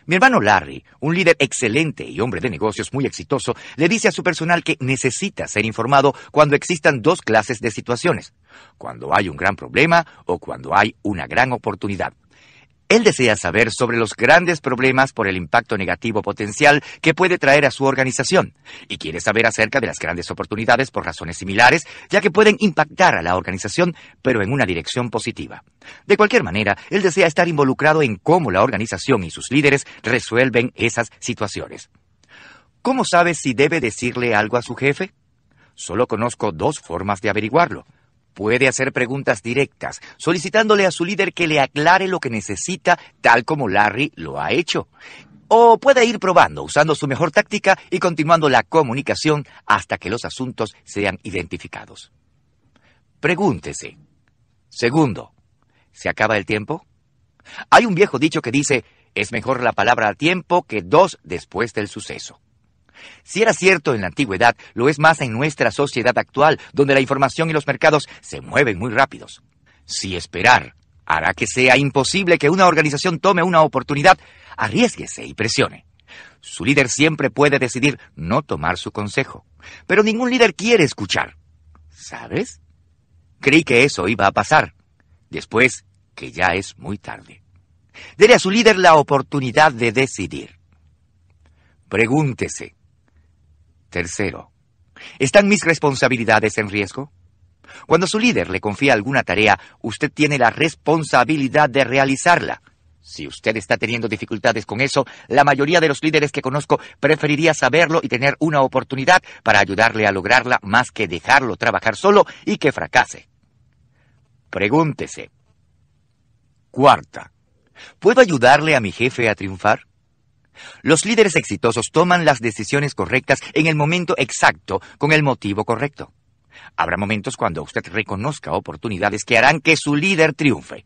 Mi hermano Larry, un líder excelente y hombre de negocios muy exitoso, le dice a su personal que necesita ser informado cuando existan dos clases de situaciones, cuando hay un gran problema o cuando hay una gran oportunidad. Él desea saber sobre los grandes problemas por el impacto negativo potencial que puede traer a su organización y quiere saber acerca de las grandes oportunidades por razones similares, ya que pueden impactar a la organización, pero en una dirección positiva. De cualquier manera, él desea estar involucrado en cómo la organización y sus líderes resuelven esas situaciones. ¿Cómo sabe si debe decirle algo a su jefe? Solo conozco dos formas de averiguarlo. Puede hacer preguntas directas, solicitándole a su líder que le aclare lo que necesita, tal como Larry lo ha hecho. O puede ir probando, usando su mejor táctica y continuando la comunicación hasta que los asuntos sean identificados. Pregúntese. Segundo, ¿se acaba el tiempo? Hay un viejo dicho que dice, es mejor la palabra al tiempo que dos después del suceso. Si era cierto en la antigüedad, lo es más en nuestra sociedad actual, donde la información y los mercados se mueven muy rápidos. Si esperar hará que sea imposible que una organización tome una oportunidad, arriesguese y presione. Su líder siempre puede decidir no tomar su consejo, pero ningún líder quiere escuchar. ¿Sabes? Creí que eso iba a pasar. Después, que ya es muy tarde. Dele a su líder la oportunidad de decidir. Pregúntese, Tercero, ¿están mis responsabilidades en riesgo? Cuando su líder le confía alguna tarea, usted tiene la responsabilidad de realizarla. Si usted está teniendo dificultades con eso, la mayoría de los líderes que conozco preferiría saberlo y tener una oportunidad para ayudarle a lograrla más que dejarlo trabajar solo y que fracase. Pregúntese. Cuarta. ¿Puedo ayudarle a mi jefe a triunfar? Los líderes exitosos toman las decisiones correctas en el momento exacto, con el motivo correcto. Habrá momentos cuando usted reconozca oportunidades que harán que su líder triunfe.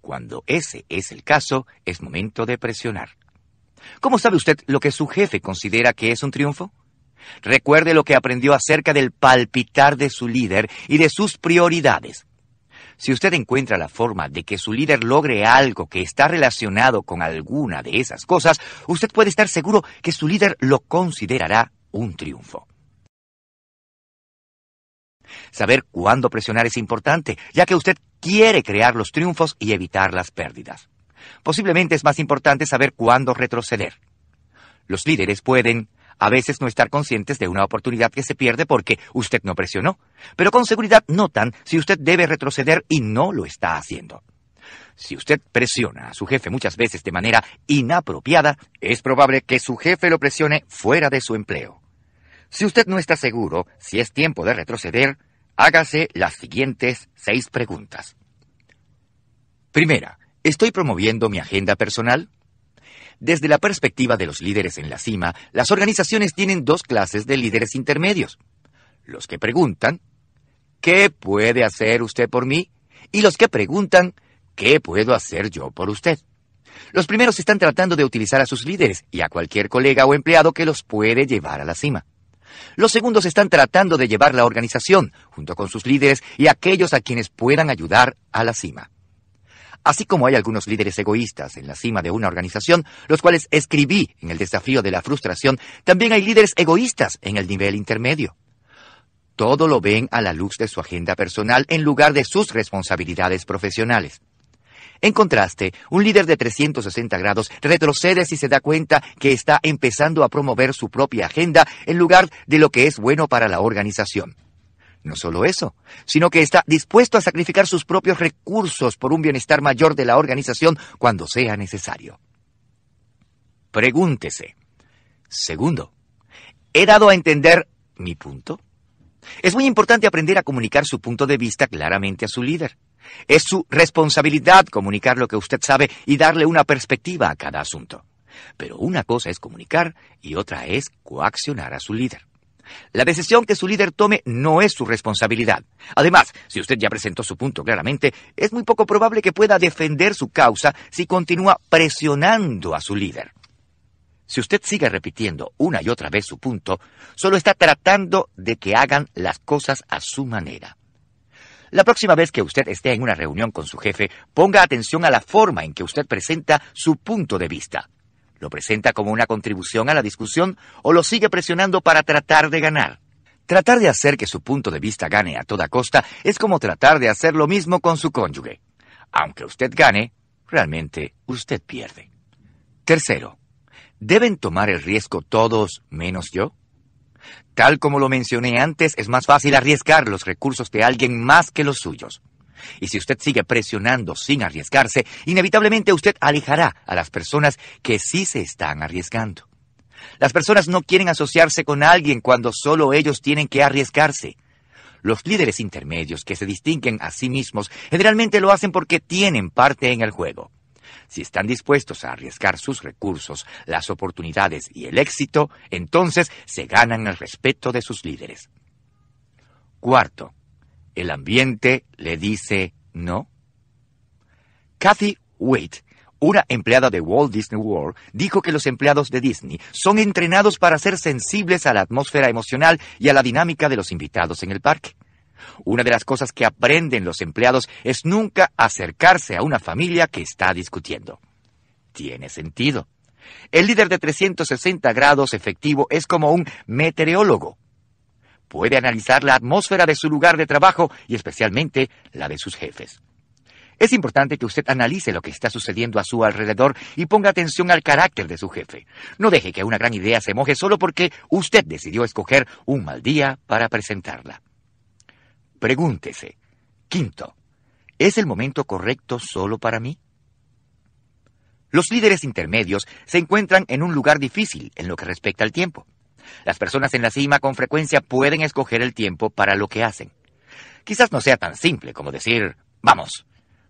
Cuando ese es el caso, es momento de presionar. ¿Cómo sabe usted lo que su jefe considera que es un triunfo? Recuerde lo que aprendió acerca del palpitar de su líder y de sus prioridades. Si usted encuentra la forma de que su líder logre algo que está relacionado con alguna de esas cosas, usted puede estar seguro que su líder lo considerará un triunfo. Saber cuándo presionar es importante, ya que usted quiere crear los triunfos y evitar las pérdidas. Posiblemente es más importante saber cuándo retroceder. Los líderes pueden a veces no estar conscientes de una oportunidad que se pierde porque usted no presionó, pero con seguridad notan si usted debe retroceder y no lo está haciendo. Si usted presiona a su jefe muchas veces de manera inapropiada, es probable que su jefe lo presione fuera de su empleo. Si usted no está seguro si es tiempo de retroceder, hágase las siguientes seis preguntas. Primera, ¿estoy promoviendo mi agenda personal? Desde la perspectiva de los líderes en la cima, las organizaciones tienen dos clases de líderes intermedios. Los que preguntan, ¿qué puede hacer usted por mí? Y los que preguntan, ¿qué puedo hacer yo por usted? Los primeros están tratando de utilizar a sus líderes y a cualquier colega o empleado que los puede llevar a la cima. Los segundos están tratando de llevar la organización, junto con sus líderes y aquellos a quienes puedan ayudar a la cima así como hay algunos líderes egoístas en la cima de una organización, los cuales escribí en el desafío de la frustración, también hay líderes egoístas en el nivel intermedio. Todo lo ven a la luz de su agenda personal en lugar de sus responsabilidades profesionales. En contraste, un líder de 360 grados retrocede si se da cuenta que está empezando a promover su propia agenda en lugar de lo que es bueno para la organización. No solo eso, sino que está dispuesto a sacrificar sus propios recursos por un bienestar mayor de la organización cuando sea necesario. Pregúntese. Segundo, ¿he dado a entender mi punto? Es muy importante aprender a comunicar su punto de vista claramente a su líder. Es su responsabilidad comunicar lo que usted sabe y darle una perspectiva a cada asunto. Pero una cosa es comunicar y otra es coaccionar a su líder. La decisión que su líder tome no es su responsabilidad. Además, si usted ya presentó su punto claramente, es muy poco probable que pueda defender su causa si continúa presionando a su líder. Si usted sigue repitiendo una y otra vez su punto, solo está tratando de que hagan las cosas a su manera. La próxima vez que usted esté en una reunión con su jefe, ponga atención a la forma en que usted presenta su punto de vista lo presenta como una contribución a la discusión o lo sigue presionando para tratar de ganar. Tratar de hacer que su punto de vista gane a toda costa es como tratar de hacer lo mismo con su cónyuge. Aunque usted gane, realmente usted pierde. Tercero, ¿deben tomar el riesgo todos menos yo? Tal como lo mencioné antes, es más fácil arriesgar los recursos de alguien más que los suyos. Y si usted sigue presionando sin arriesgarse, inevitablemente usted alejará a las personas que sí se están arriesgando. Las personas no quieren asociarse con alguien cuando solo ellos tienen que arriesgarse. Los líderes intermedios que se distinguen a sí mismos generalmente lo hacen porque tienen parte en el juego. Si están dispuestos a arriesgar sus recursos, las oportunidades y el éxito, entonces se ganan el respeto de sus líderes. Cuarto, el ambiente le dice no. Kathy Waite, una empleada de Walt Disney World, dijo que los empleados de Disney son entrenados para ser sensibles a la atmósfera emocional y a la dinámica de los invitados en el parque. Una de las cosas que aprenden los empleados es nunca acercarse a una familia que está discutiendo. Tiene sentido. El líder de 360 grados efectivo es como un meteorólogo puede analizar la atmósfera de su lugar de trabajo y especialmente la de sus jefes. Es importante que usted analice lo que está sucediendo a su alrededor y ponga atención al carácter de su jefe. No deje que una gran idea se moje solo porque usted decidió escoger un mal día para presentarla. Pregúntese. Quinto, ¿es el momento correcto solo para mí? Los líderes intermedios se encuentran en un lugar difícil en lo que respecta al tiempo. Las personas en la cima con frecuencia pueden escoger el tiempo para lo que hacen. Quizás no sea tan simple como decir, vamos,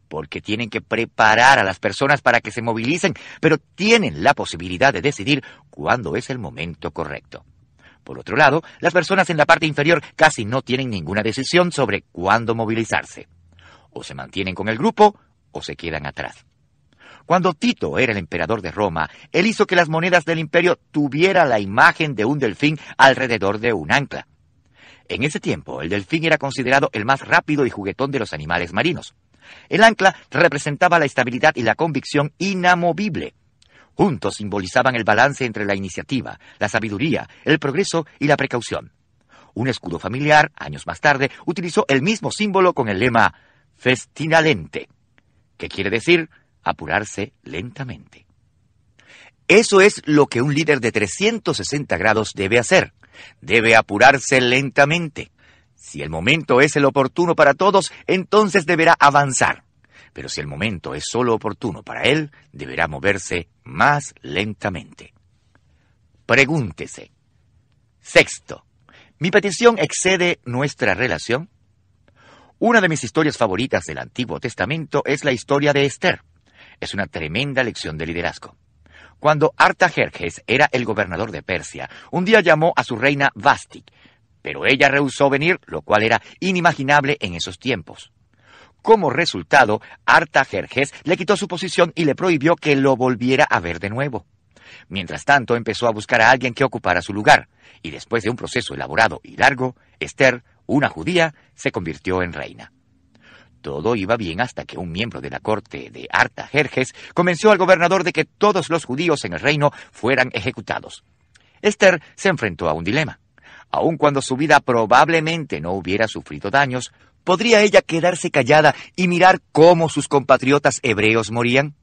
porque tienen que preparar a las personas para que se movilicen, pero tienen la posibilidad de decidir cuándo es el momento correcto. Por otro lado, las personas en la parte inferior casi no tienen ninguna decisión sobre cuándo movilizarse. O se mantienen con el grupo o se quedan atrás. Cuando Tito era el emperador de Roma, él hizo que las monedas del imperio tuviera la imagen de un delfín alrededor de un ancla. En ese tiempo, el delfín era considerado el más rápido y juguetón de los animales marinos. El ancla representaba la estabilidad y la convicción inamovible. Juntos simbolizaban el balance entre la iniciativa, la sabiduría, el progreso y la precaución. Un escudo familiar, años más tarde, utilizó el mismo símbolo con el lema festinalente, que quiere decir apurarse lentamente. Eso es lo que un líder de 360 grados debe hacer. Debe apurarse lentamente. Si el momento es el oportuno para todos, entonces deberá avanzar. Pero si el momento es solo oportuno para él, deberá moverse más lentamente. Pregúntese. Sexto. ¿Mi petición excede nuestra relación? Una de mis historias favoritas del Antiguo Testamento es la historia de Esther es una tremenda lección de liderazgo. Cuando Artajerjes era el gobernador de Persia, un día llamó a su reina Vastik, pero ella rehusó venir, lo cual era inimaginable en esos tiempos. Como resultado, Artajerjes le quitó su posición y le prohibió que lo volviera a ver de nuevo. Mientras tanto, empezó a buscar a alguien que ocupara su lugar, y después de un proceso elaborado y largo, Esther, una judía, se convirtió en reina. Todo iba bien hasta que un miembro de la corte de Artajerjes convenció al gobernador de que todos los judíos en el reino fueran ejecutados. Esther se enfrentó a un dilema. Aun cuando su vida probablemente no hubiera sufrido daños, ¿podría ella quedarse callada y mirar cómo sus compatriotas hebreos morían?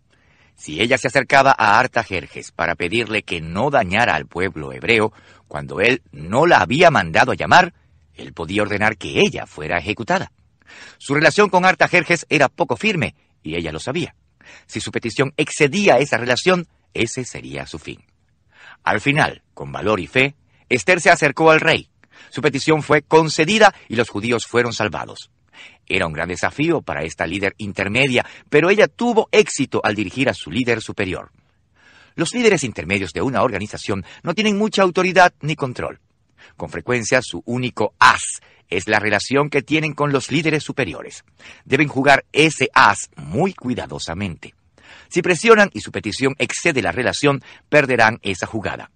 Si ella se acercaba a Artajerjes para pedirle que no dañara al pueblo hebreo, cuando él no la había mandado a llamar, él podía ordenar que ella fuera ejecutada. Su relación con Arta Jerjes era poco firme y ella lo sabía. Si su petición excedía esa relación, ese sería su fin. Al final, con valor y fe, Esther se acercó al rey. Su petición fue concedida y los judíos fueron salvados. Era un gran desafío para esta líder intermedia, pero ella tuvo éxito al dirigir a su líder superior. Los líderes intermedios de una organización no tienen mucha autoridad ni control. Con frecuencia su único as es la relación que tienen con los líderes superiores. Deben jugar ese as muy cuidadosamente. Si presionan y su petición excede la relación, perderán esa jugada.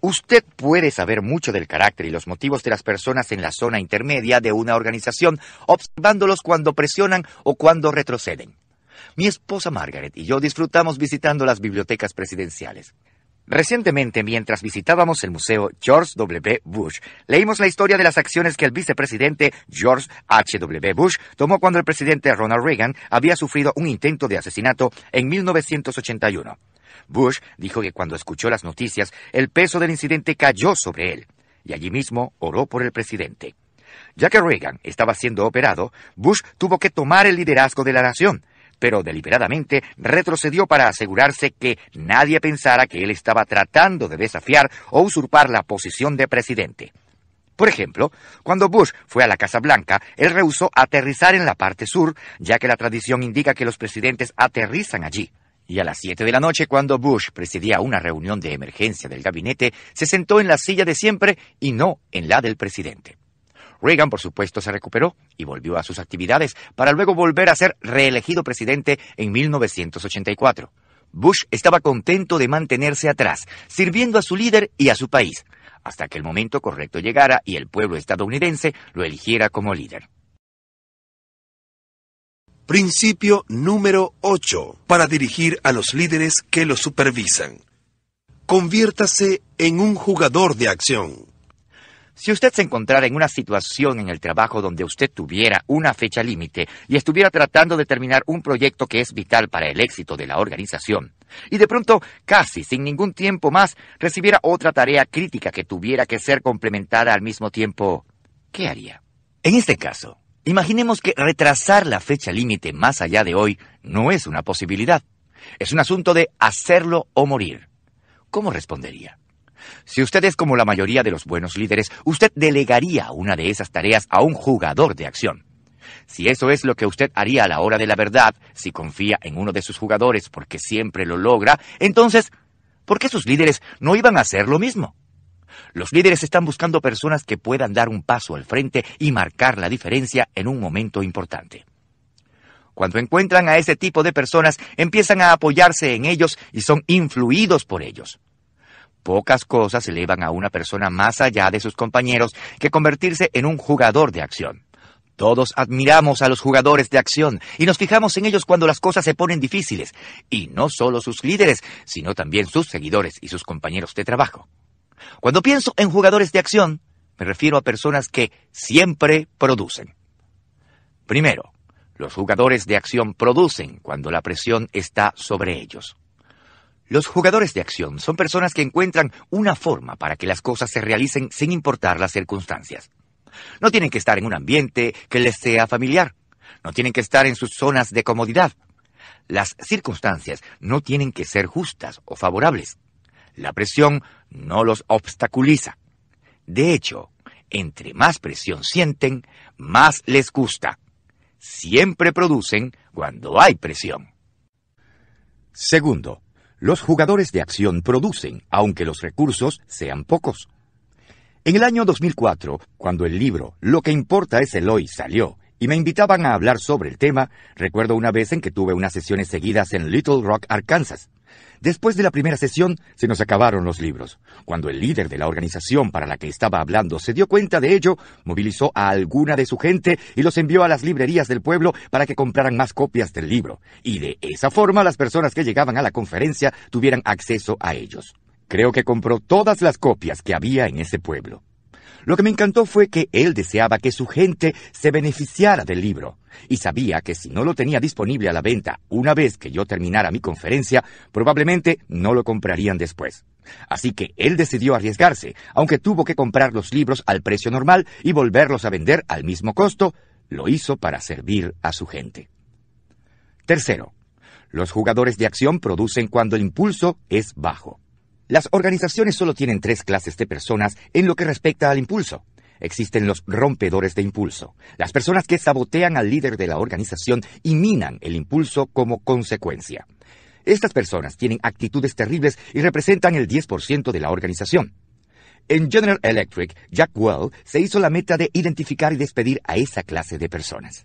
Usted puede saber mucho del carácter y los motivos de las personas en la zona intermedia de una organización observándolos cuando presionan o cuando retroceden. Mi esposa Margaret y yo disfrutamos visitando las bibliotecas presidenciales. Recientemente, mientras visitábamos el Museo George W. Bush, leímos la historia de las acciones que el vicepresidente George H. W. Bush tomó cuando el presidente Ronald Reagan había sufrido un intento de asesinato en 1981. Bush dijo que cuando escuchó las noticias, el peso del incidente cayó sobre él, y allí mismo oró por el presidente. Ya que Reagan estaba siendo operado, Bush tuvo que tomar el liderazgo de la nación, pero deliberadamente retrocedió para asegurarse que nadie pensara que él estaba tratando de desafiar o usurpar la posición de presidente. Por ejemplo, cuando Bush fue a la Casa Blanca, él rehusó aterrizar en la parte sur, ya que la tradición indica que los presidentes aterrizan allí. Y a las 7 de la noche, cuando Bush presidía una reunión de emergencia del gabinete, se sentó en la silla de siempre y no en la del presidente. Reagan, por supuesto, se recuperó y volvió a sus actividades para luego volver a ser reelegido presidente en 1984. Bush estaba contento de mantenerse atrás, sirviendo a su líder y a su país, hasta que el momento correcto llegara y el pueblo estadounidense lo eligiera como líder. Principio número 8. Para dirigir a los líderes que lo supervisan. Conviértase en un jugador de acción. Si usted se encontrara en una situación en el trabajo donde usted tuviera una fecha límite y estuviera tratando de terminar un proyecto que es vital para el éxito de la organización, y de pronto, casi sin ningún tiempo más, recibiera otra tarea crítica que tuviera que ser complementada al mismo tiempo, ¿qué haría? En este caso, imaginemos que retrasar la fecha límite más allá de hoy no es una posibilidad. Es un asunto de hacerlo o morir. ¿Cómo respondería? Si usted es como la mayoría de los buenos líderes, usted delegaría una de esas tareas a un jugador de acción. Si eso es lo que usted haría a la hora de la verdad, si confía en uno de sus jugadores porque siempre lo logra, entonces, ¿por qué sus líderes no iban a hacer lo mismo? Los líderes están buscando personas que puedan dar un paso al frente y marcar la diferencia en un momento importante. Cuando encuentran a ese tipo de personas, empiezan a apoyarse en ellos y son influidos por ellos. Pocas cosas elevan a una persona más allá de sus compañeros que convertirse en un jugador de acción. Todos admiramos a los jugadores de acción y nos fijamos en ellos cuando las cosas se ponen difíciles, y no solo sus líderes, sino también sus seguidores y sus compañeros de trabajo. Cuando pienso en jugadores de acción, me refiero a personas que siempre producen. Primero, los jugadores de acción producen cuando la presión está sobre ellos. Los jugadores de acción son personas que encuentran una forma para que las cosas se realicen sin importar las circunstancias. No tienen que estar en un ambiente que les sea familiar. No tienen que estar en sus zonas de comodidad. Las circunstancias no tienen que ser justas o favorables. La presión no los obstaculiza. De hecho, entre más presión sienten, más les gusta. Siempre producen cuando hay presión. Segundo, los jugadores de acción producen, aunque los recursos sean pocos. En el año 2004, cuando el libro Lo que importa es el hoy salió y me invitaban a hablar sobre el tema, recuerdo una vez en que tuve unas sesiones seguidas en Little Rock, Arkansas. Después de la primera sesión se nos acabaron los libros. Cuando el líder de la organización para la que estaba hablando se dio cuenta de ello, movilizó a alguna de su gente y los envió a las librerías del pueblo para que compraran más copias del libro. Y de esa forma las personas que llegaban a la conferencia tuvieran acceso a ellos. Creo que compró todas las copias que había en ese pueblo. Lo que me encantó fue que él deseaba que su gente se beneficiara del libro y sabía que si no lo tenía disponible a la venta una vez que yo terminara mi conferencia, probablemente no lo comprarían después. Así que él decidió arriesgarse, aunque tuvo que comprar los libros al precio normal y volverlos a vender al mismo costo, lo hizo para servir a su gente. Tercero, los jugadores de acción producen cuando el impulso es bajo. Las organizaciones solo tienen tres clases de personas en lo que respecta al impulso. Existen los rompedores de impulso, las personas que sabotean al líder de la organización y minan el impulso como consecuencia. Estas personas tienen actitudes terribles y representan el 10% de la organización. En General Electric, Jack Well se hizo la meta de identificar y despedir a esa clase de personas.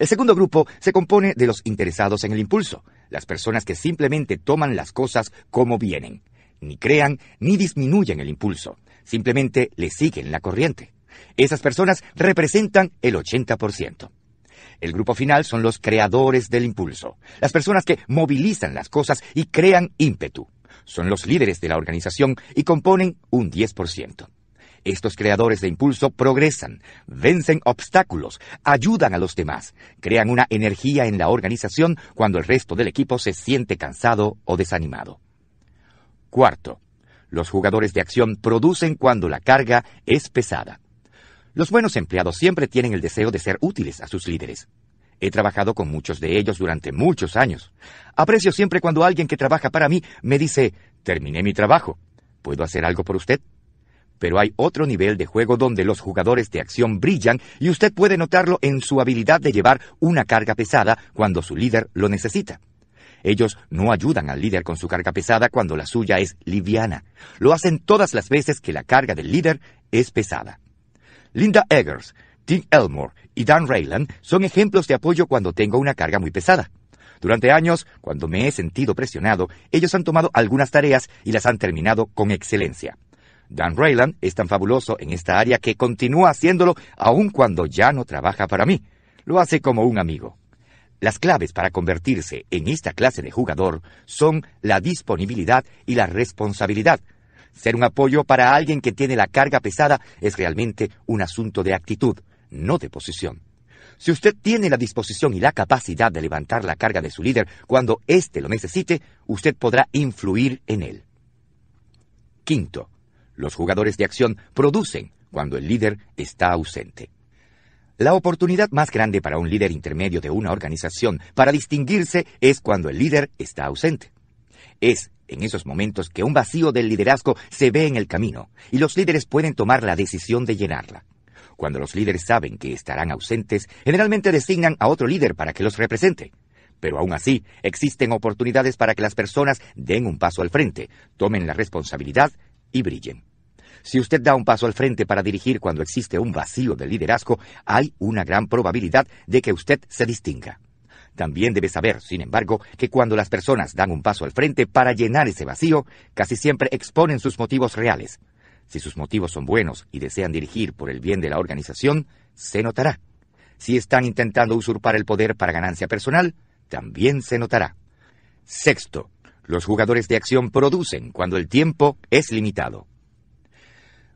El segundo grupo se compone de los interesados en el impulso, las personas que simplemente toman las cosas como vienen ni crean, ni disminuyen el impulso, simplemente le siguen la corriente. Esas personas representan el 80%. El grupo final son los creadores del impulso, las personas que movilizan las cosas y crean ímpetu. Son los líderes de la organización y componen un 10%. Estos creadores de impulso progresan, vencen obstáculos, ayudan a los demás, crean una energía en la organización cuando el resto del equipo se siente cansado o desanimado. Cuarto, los jugadores de acción producen cuando la carga es pesada. Los buenos empleados siempre tienen el deseo de ser útiles a sus líderes. He trabajado con muchos de ellos durante muchos años. Aprecio siempre cuando alguien que trabaja para mí me dice, terminé mi trabajo, ¿puedo hacer algo por usted? Pero hay otro nivel de juego donde los jugadores de acción brillan y usted puede notarlo en su habilidad de llevar una carga pesada cuando su líder lo necesita. Ellos no ayudan al líder con su carga pesada cuando la suya es liviana. Lo hacen todas las veces que la carga del líder es pesada. Linda Eggers, Tim Elmore y Dan Rayland son ejemplos de apoyo cuando tengo una carga muy pesada. Durante años, cuando me he sentido presionado, ellos han tomado algunas tareas y las han terminado con excelencia. Dan Rayland es tan fabuloso en esta área que continúa haciéndolo aun cuando ya no trabaja para mí. Lo hace como un amigo. Las claves para convertirse en esta clase de jugador son la disponibilidad y la responsabilidad. Ser un apoyo para alguien que tiene la carga pesada es realmente un asunto de actitud, no de posición. Si usted tiene la disposición y la capacidad de levantar la carga de su líder cuando éste lo necesite, usted podrá influir en él. Quinto, los jugadores de acción producen cuando el líder está ausente. La oportunidad más grande para un líder intermedio de una organización para distinguirse es cuando el líder está ausente. Es en esos momentos que un vacío del liderazgo se ve en el camino y los líderes pueden tomar la decisión de llenarla. Cuando los líderes saben que estarán ausentes, generalmente designan a otro líder para que los represente. Pero aún así, existen oportunidades para que las personas den un paso al frente, tomen la responsabilidad y brillen. Si usted da un paso al frente para dirigir cuando existe un vacío de liderazgo, hay una gran probabilidad de que usted se distinga. También debe saber, sin embargo, que cuando las personas dan un paso al frente para llenar ese vacío, casi siempre exponen sus motivos reales. Si sus motivos son buenos y desean dirigir por el bien de la organización, se notará. Si están intentando usurpar el poder para ganancia personal, también se notará. Sexto, los jugadores de acción producen cuando el tiempo es limitado.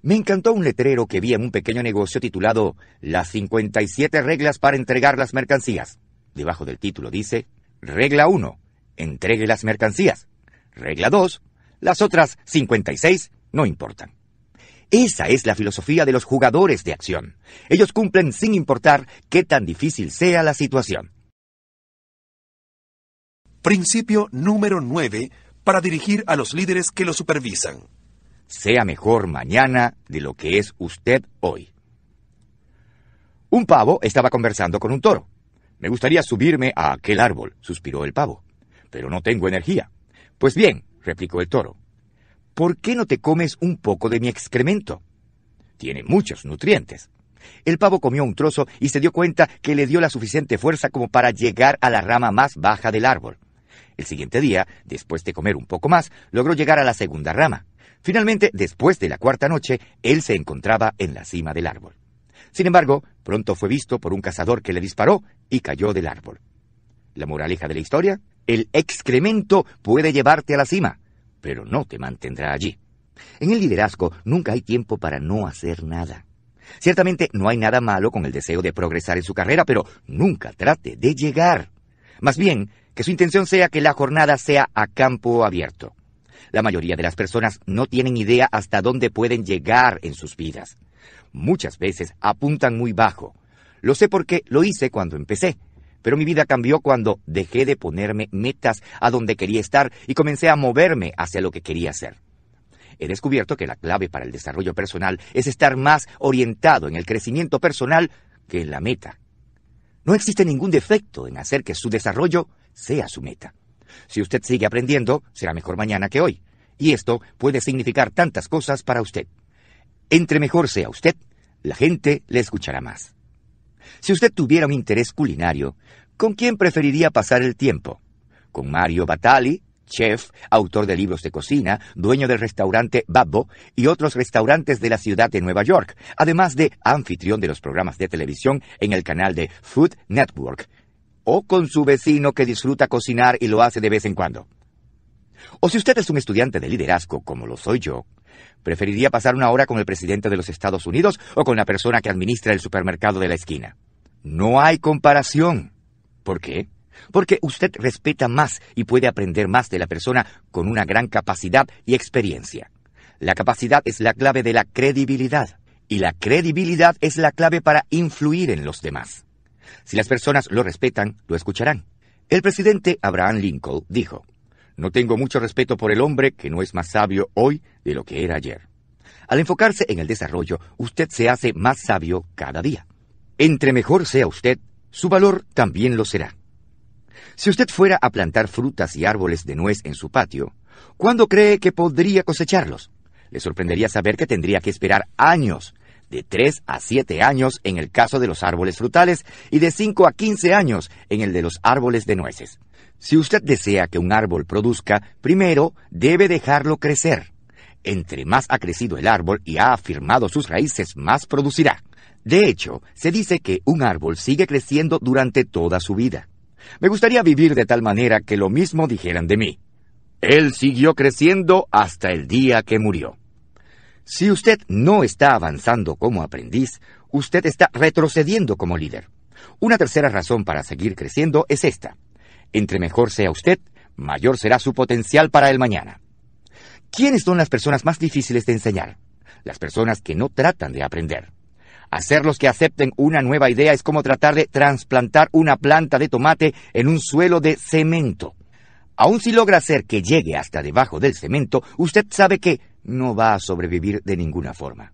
Me encantó un letrero que vi en un pequeño negocio titulado Las 57 reglas para entregar las mercancías. Debajo del título dice, Regla 1, entregue las mercancías. Regla 2, las otras 56 no importan. Esa es la filosofía de los jugadores de acción. Ellos cumplen sin importar qué tan difícil sea la situación. Principio número 9 para dirigir a los líderes que lo supervisan sea mejor mañana de lo que es usted hoy. Un pavo estaba conversando con un toro. Me gustaría subirme a aquel árbol, suspiró el pavo. Pero no tengo energía. Pues bien, replicó el toro. ¿Por qué no te comes un poco de mi excremento? Tiene muchos nutrientes. El pavo comió un trozo y se dio cuenta que le dio la suficiente fuerza como para llegar a la rama más baja del árbol. El siguiente día, después de comer un poco más, logró llegar a la segunda rama. Finalmente, después de la cuarta noche, él se encontraba en la cima del árbol. Sin embargo, pronto fue visto por un cazador que le disparó y cayó del árbol. La moraleja de la historia, el excremento puede llevarte a la cima, pero no te mantendrá allí. En el liderazgo nunca hay tiempo para no hacer nada. Ciertamente no hay nada malo con el deseo de progresar en su carrera, pero nunca trate de llegar. Más bien, que su intención sea que la jornada sea a campo abierto. La mayoría de las personas no tienen idea hasta dónde pueden llegar en sus vidas. Muchas veces apuntan muy bajo. Lo sé porque lo hice cuando empecé, pero mi vida cambió cuando dejé de ponerme metas a donde quería estar y comencé a moverme hacia lo que quería hacer. He descubierto que la clave para el desarrollo personal es estar más orientado en el crecimiento personal que en la meta. No existe ningún defecto en hacer que su desarrollo sea su meta. Si usted sigue aprendiendo, será mejor mañana que hoy. Y esto puede significar tantas cosas para usted. Entre mejor sea usted, la gente le escuchará más. Si usted tuviera un interés culinario, ¿con quién preferiría pasar el tiempo? ¿Con Mario Batali, chef, autor de libros de cocina, dueño del restaurante Babbo y otros restaurantes de la ciudad de Nueva York, además de anfitrión de los programas de televisión en el canal de Food Network, o con su vecino que disfruta cocinar y lo hace de vez en cuando. O si usted es un estudiante de liderazgo, como lo soy yo, preferiría pasar una hora con el presidente de los Estados Unidos o con la persona que administra el supermercado de la esquina. No hay comparación. ¿Por qué? Porque usted respeta más y puede aprender más de la persona con una gran capacidad y experiencia. La capacidad es la clave de la credibilidad y la credibilidad es la clave para influir en los demás. Si las personas lo respetan, lo escucharán. El presidente Abraham Lincoln dijo, No tengo mucho respeto por el hombre que no es más sabio hoy de lo que era ayer. Al enfocarse en el desarrollo, usted se hace más sabio cada día. Entre mejor sea usted, su valor también lo será. Si usted fuera a plantar frutas y árboles de nuez en su patio, ¿cuándo cree que podría cosecharlos? Le sorprendería saber que tendría que esperar años de 3 a 7 años en el caso de los árboles frutales y de 5 a 15 años en el de los árboles de nueces. Si usted desea que un árbol produzca, primero debe dejarlo crecer. Entre más ha crecido el árbol y ha afirmado sus raíces, más producirá. De hecho, se dice que un árbol sigue creciendo durante toda su vida. Me gustaría vivir de tal manera que lo mismo dijeran de mí. Él siguió creciendo hasta el día que murió. Si usted no está avanzando como aprendiz, usted está retrocediendo como líder. Una tercera razón para seguir creciendo es esta. Entre mejor sea usted, mayor será su potencial para el mañana. ¿Quiénes son las personas más difíciles de enseñar? Las personas que no tratan de aprender. Hacerlos que acepten una nueva idea es como tratar de trasplantar una planta de tomate en un suelo de cemento. Aun si logra hacer que llegue hasta debajo del cemento, usted sabe que no va a sobrevivir de ninguna forma.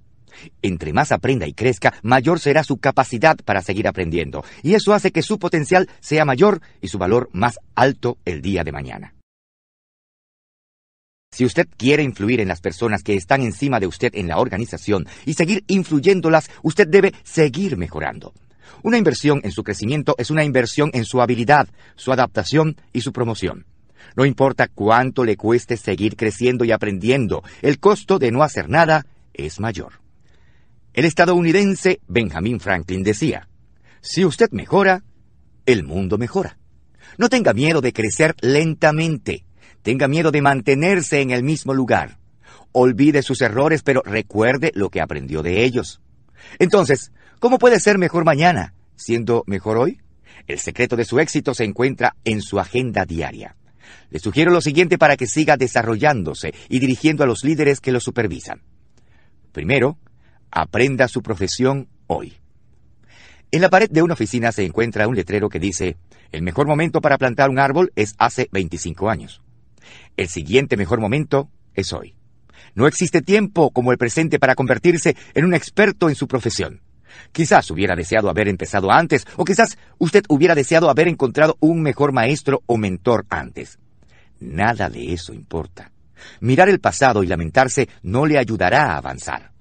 Entre más aprenda y crezca, mayor será su capacidad para seguir aprendiendo, y eso hace que su potencial sea mayor y su valor más alto el día de mañana. Si usted quiere influir en las personas que están encima de usted en la organización y seguir influyéndolas, usted debe seguir mejorando. Una inversión en su crecimiento es una inversión en su habilidad, su adaptación y su promoción. No importa cuánto le cueste seguir creciendo y aprendiendo, el costo de no hacer nada es mayor. El estadounidense Benjamin Franklin decía, si usted mejora, el mundo mejora. No tenga miedo de crecer lentamente, tenga miedo de mantenerse en el mismo lugar. Olvide sus errores, pero recuerde lo que aprendió de ellos. Entonces, ¿cómo puede ser mejor mañana, siendo mejor hoy? El secreto de su éxito se encuentra en su agenda diaria. Les sugiero lo siguiente para que siga desarrollándose y dirigiendo a los líderes que lo supervisan. Primero, aprenda su profesión hoy. En la pared de una oficina se encuentra un letrero que dice, el mejor momento para plantar un árbol es hace 25 años. El siguiente mejor momento es hoy. No existe tiempo como el presente para convertirse en un experto en su profesión. Quizás hubiera deseado haber empezado antes, o quizás usted hubiera deseado haber encontrado un mejor maestro o mentor antes. Nada de eso importa. Mirar el pasado y lamentarse no le ayudará a avanzar.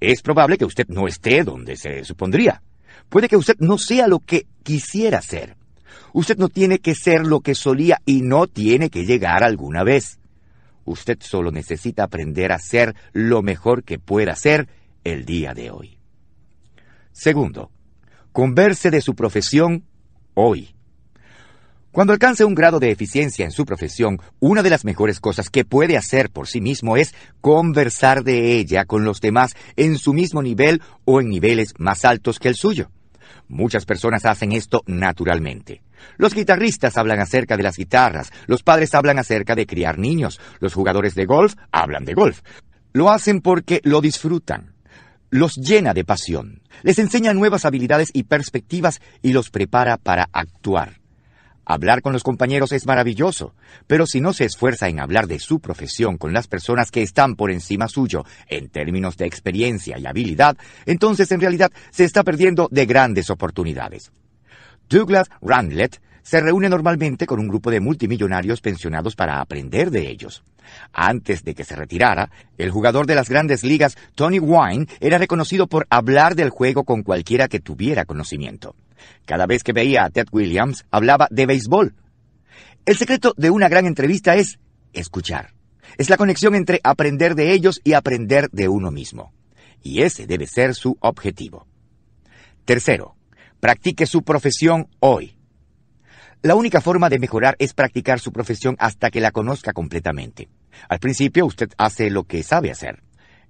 Es probable que usted no esté donde se supondría. Puede que usted no sea lo que quisiera ser. Usted no tiene que ser lo que solía y no tiene que llegar alguna vez. Usted solo necesita aprender a ser lo mejor que pueda ser el día de hoy. Segundo, converse de su profesión hoy. Cuando alcance un grado de eficiencia en su profesión, una de las mejores cosas que puede hacer por sí mismo es conversar de ella con los demás en su mismo nivel o en niveles más altos que el suyo. Muchas personas hacen esto naturalmente. Los guitarristas hablan acerca de las guitarras, los padres hablan acerca de criar niños, los jugadores de golf hablan de golf. Lo hacen porque lo disfrutan los llena de pasión, les enseña nuevas habilidades y perspectivas y los prepara para actuar. Hablar con los compañeros es maravilloso, pero si no se esfuerza en hablar de su profesión con las personas que están por encima suyo en términos de experiencia y habilidad, entonces en realidad se está perdiendo de grandes oportunidades. Douglas Randlett se reúne normalmente con un grupo de multimillonarios pensionados para aprender de ellos. Antes de que se retirara, el jugador de las grandes ligas Tony Wine era reconocido por hablar del juego con cualquiera que tuviera conocimiento. Cada vez que veía a Ted Williams, hablaba de béisbol. El secreto de una gran entrevista es escuchar. Es la conexión entre aprender de ellos y aprender de uno mismo. Y ese debe ser su objetivo. Tercero, practique su profesión hoy. La única forma de mejorar es practicar su profesión hasta que la conozca completamente. Al principio usted hace lo que sabe hacer.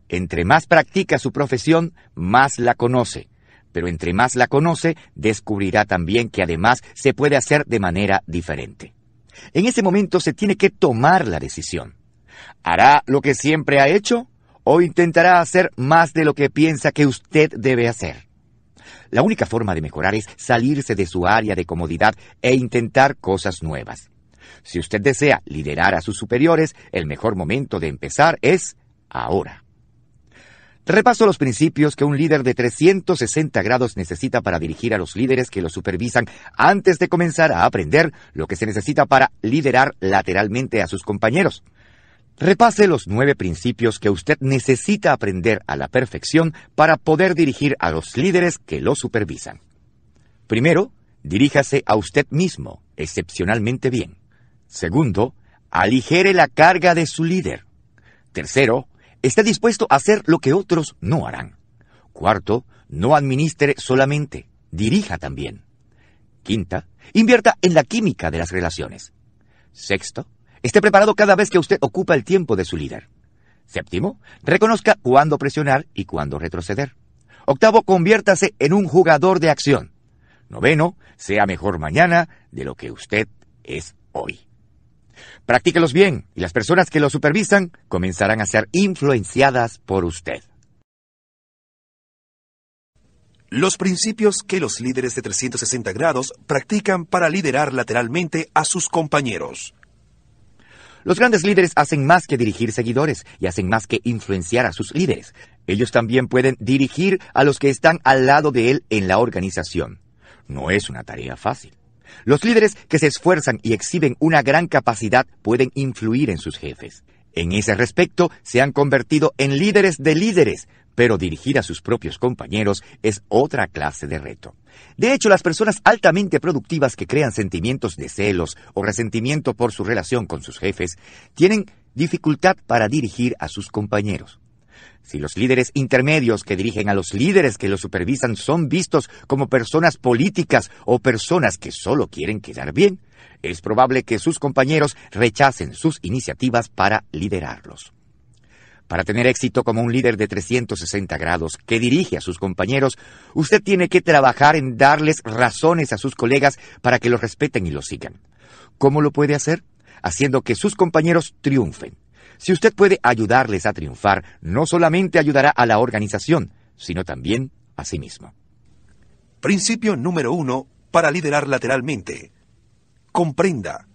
Entre más practica su profesión, más la conoce pero entre más la conoce, descubrirá también que además se puede hacer de manera diferente. En ese momento se tiene que tomar la decisión. ¿Hará lo que siempre ha hecho o intentará hacer más de lo que piensa que usted debe hacer? La única forma de mejorar es salirse de su área de comodidad e intentar cosas nuevas. Si usted desea liderar a sus superiores, el mejor momento de empezar es ahora. Repaso los principios que un líder de 360 grados necesita para dirigir a los líderes que lo supervisan antes de comenzar a aprender lo que se necesita para liderar lateralmente a sus compañeros. Repase los nueve principios que usted necesita aprender a la perfección para poder dirigir a los líderes que lo supervisan. Primero, diríjase a usted mismo excepcionalmente bien. Segundo, aligere la carga de su líder. Tercero, esté dispuesto a hacer lo que otros no harán. Cuarto, no administre solamente, dirija también. Quinta, invierta en la química de las relaciones. Sexto, esté preparado cada vez que usted ocupa el tiempo de su líder. Séptimo, reconozca cuándo presionar y cuándo retroceder. Octavo, conviértase en un jugador de acción. Noveno, sea mejor mañana de lo que usted es hoy. Practíquelos bien y las personas que los supervisan comenzarán a ser influenciadas por usted. Los principios que los líderes de 360 grados practican para liderar lateralmente a sus compañeros. Los grandes líderes hacen más que dirigir seguidores y hacen más que influenciar a sus líderes. Ellos también pueden dirigir a los que están al lado de él en la organización. No es una tarea fácil. Los líderes que se esfuerzan y exhiben una gran capacidad pueden influir en sus jefes. En ese respecto, se han convertido en líderes de líderes, pero dirigir a sus propios compañeros es otra clase de reto. De hecho, las personas altamente productivas que crean sentimientos de celos o resentimiento por su relación con sus jefes tienen dificultad para dirigir a sus compañeros. Si los líderes intermedios que dirigen a los líderes que los supervisan son vistos como personas políticas o personas que solo quieren quedar bien, es probable que sus compañeros rechacen sus iniciativas para liderarlos. Para tener éxito como un líder de 360 grados que dirige a sus compañeros, usted tiene que trabajar en darles razones a sus colegas para que los respeten y los sigan. ¿Cómo lo puede hacer? Haciendo que sus compañeros triunfen. Si usted puede ayudarles a triunfar, no solamente ayudará a la organización, sino también a sí mismo. Principio número uno para liderar lateralmente. Comprenda,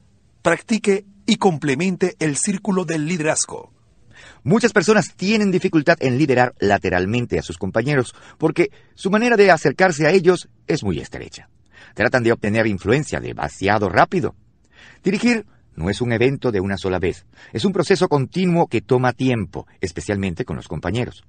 practique y complemente el círculo del liderazgo. Muchas personas tienen dificultad en liderar lateralmente a sus compañeros porque su manera de acercarse a ellos es muy estrecha. Tratan de obtener influencia demasiado rápido. Dirigir no es un evento de una sola vez. Es un proceso continuo que toma tiempo, especialmente con los compañeros.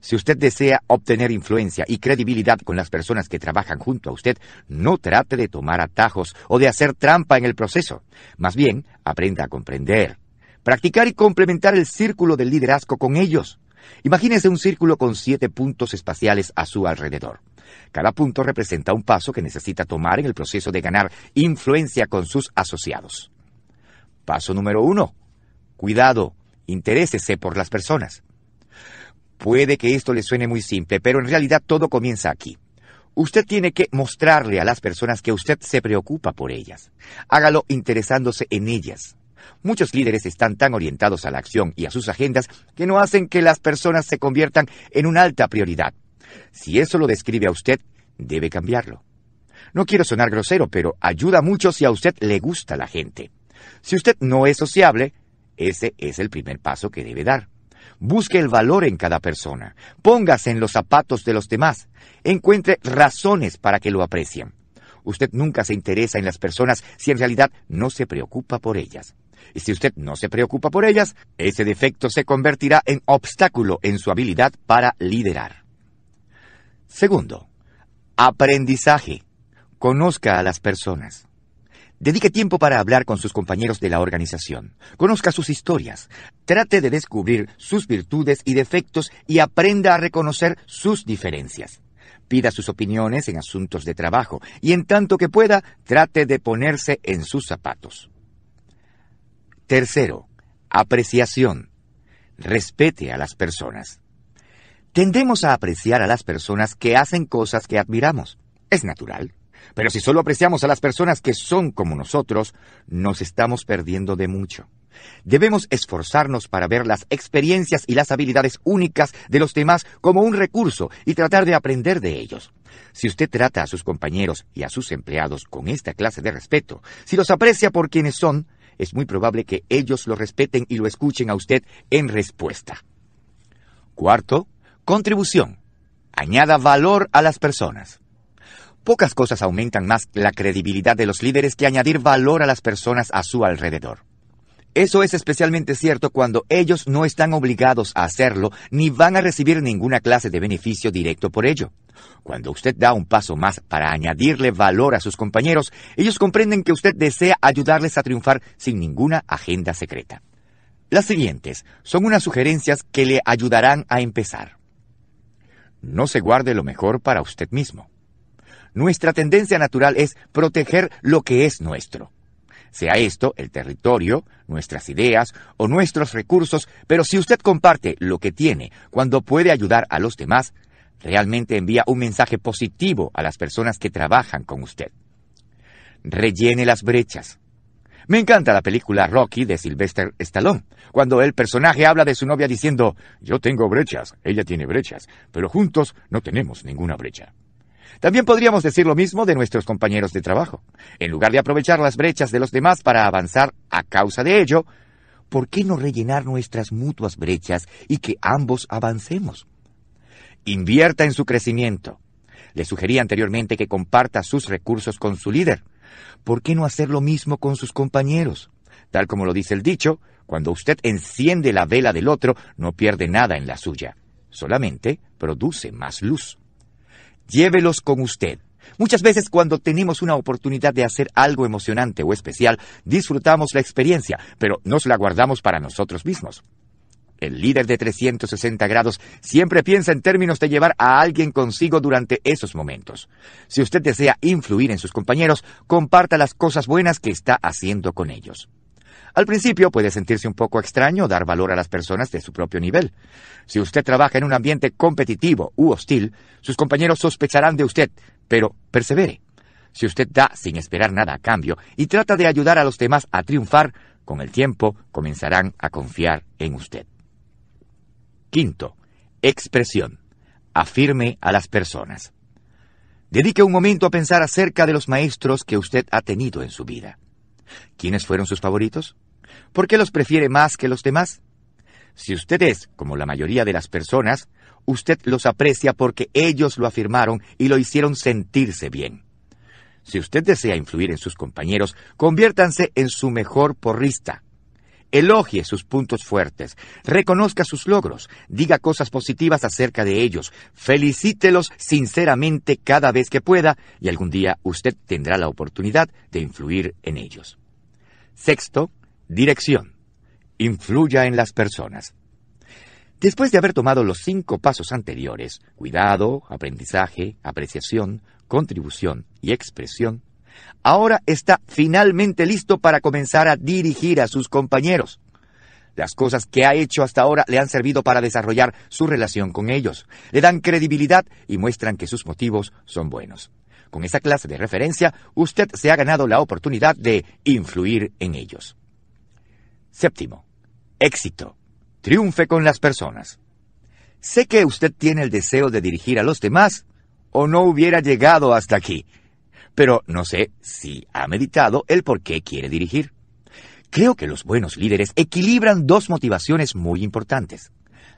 Si usted desea obtener influencia y credibilidad con las personas que trabajan junto a usted, no trate de tomar atajos o de hacer trampa en el proceso. Más bien, aprenda a comprender. Practicar y complementar el círculo del liderazgo con ellos. Imagínese un círculo con siete puntos espaciales a su alrededor. Cada punto representa un paso que necesita tomar en el proceso de ganar influencia con sus asociados. Paso número uno. Cuidado, interésese por las personas. Puede que esto le suene muy simple, pero en realidad todo comienza aquí. Usted tiene que mostrarle a las personas que usted se preocupa por ellas. Hágalo interesándose en ellas. Muchos líderes están tan orientados a la acción y a sus agendas que no hacen que las personas se conviertan en una alta prioridad. Si eso lo describe a usted, debe cambiarlo. No quiero sonar grosero, pero ayuda mucho si a usted le gusta la gente. Si usted no es sociable, ese es el primer paso que debe dar. Busque el valor en cada persona. Póngase en los zapatos de los demás. Encuentre razones para que lo aprecien. Usted nunca se interesa en las personas si en realidad no se preocupa por ellas. Y si usted no se preocupa por ellas, ese defecto se convertirá en obstáculo en su habilidad para liderar. Segundo, aprendizaje. Conozca a las personas. Dedique tiempo para hablar con sus compañeros de la organización. Conozca sus historias. Trate de descubrir sus virtudes y defectos y aprenda a reconocer sus diferencias. Pida sus opiniones en asuntos de trabajo y en tanto que pueda, trate de ponerse en sus zapatos. Tercero, apreciación. Respete a las personas. Tendemos a apreciar a las personas que hacen cosas que admiramos. Es natural. Pero si solo apreciamos a las personas que son como nosotros, nos estamos perdiendo de mucho. Debemos esforzarnos para ver las experiencias y las habilidades únicas de los demás como un recurso y tratar de aprender de ellos. Si usted trata a sus compañeros y a sus empleados con esta clase de respeto, si los aprecia por quienes son, es muy probable que ellos lo respeten y lo escuchen a usted en respuesta. Cuarto, contribución. Añada valor a las personas. Pocas cosas aumentan más la credibilidad de los líderes que añadir valor a las personas a su alrededor. Eso es especialmente cierto cuando ellos no están obligados a hacerlo ni van a recibir ninguna clase de beneficio directo por ello. Cuando usted da un paso más para añadirle valor a sus compañeros, ellos comprenden que usted desea ayudarles a triunfar sin ninguna agenda secreta. Las siguientes son unas sugerencias que le ayudarán a empezar. No se guarde lo mejor para usted mismo. Nuestra tendencia natural es proteger lo que es nuestro. Sea esto el territorio, nuestras ideas o nuestros recursos, pero si usted comparte lo que tiene cuando puede ayudar a los demás, realmente envía un mensaje positivo a las personas que trabajan con usted. Rellene las brechas. Me encanta la película Rocky de Sylvester Stallone, cuando el personaje habla de su novia diciendo, yo tengo brechas, ella tiene brechas, pero juntos no tenemos ninguna brecha. También podríamos decir lo mismo de nuestros compañeros de trabajo. En lugar de aprovechar las brechas de los demás para avanzar a causa de ello, ¿por qué no rellenar nuestras mutuas brechas y que ambos avancemos? Invierta en su crecimiento. Le sugerí anteriormente que comparta sus recursos con su líder. ¿Por qué no hacer lo mismo con sus compañeros? Tal como lo dice el dicho, cuando usted enciende la vela del otro, no pierde nada en la suya, solamente produce más luz. Llévelos con usted. Muchas veces cuando tenemos una oportunidad de hacer algo emocionante o especial, disfrutamos la experiencia, pero nos la guardamos para nosotros mismos. El líder de 360 grados siempre piensa en términos de llevar a alguien consigo durante esos momentos. Si usted desea influir en sus compañeros, comparta las cosas buenas que está haciendo con ellos. Al principio puede sentirse un poco extraño dar valor a las personas de su propio nivel. Si usted trabaja en un ambiente competitivo u hostil, sus compañeros sospecharán de usted, pero persevere. Si usted da sin esperar nada a cambio y trata de ayudar a los demás a triunfar, con el tiempo comenzarán a confiar en usted. Quinto, expresión. Afirme a las personas. Dedique un momento a pensar acerca de los maestros que usted ha tenido en su vida. ¿Quiénes fueron sus favoritos? ¿Por qué los prefiere más que los demás? Si usted es, como la mayoría de las personas, usted los aprecia porque ellos lo afirmaron y lo hicieron sentirse bien. Si usted desea influir en sus compañeros, conviértanse en su mejor porrista. Elogie sus puntos fuertes, reconozca sus logros, diga cosas positivas acerca de ellos, felicítelos sinceramente cada vez que pueda y algún día usted tendrá la oportunidad de influir en ellos. Sexto, dirección. Influya en las personas. Después de haber tomado los cinco pasos anteriores, cuidado, aprendizaje, apreciación, contribución y expresión, ahora está finalmente listo para comenzar a dirigir a sus compañeros. Las cosas que ha hecho hasta ahora le han servido para desarrollar su relación con ellos, le dan credibilidad y muestran que sus motivos son buenos. Con esa clase de referencia, usted se ha ganado la oportunidad de influir en ellos. Séptimo, éxito. Triunfe con las personas. Sé que usted tiene el deseo de dirigir a los demás o no hubiera llegado hasta aquí, pero no sé si ha meditado el por qué quiere dirigir. Creo que los buenos líderes equilibran dos motivaciones muy importantes.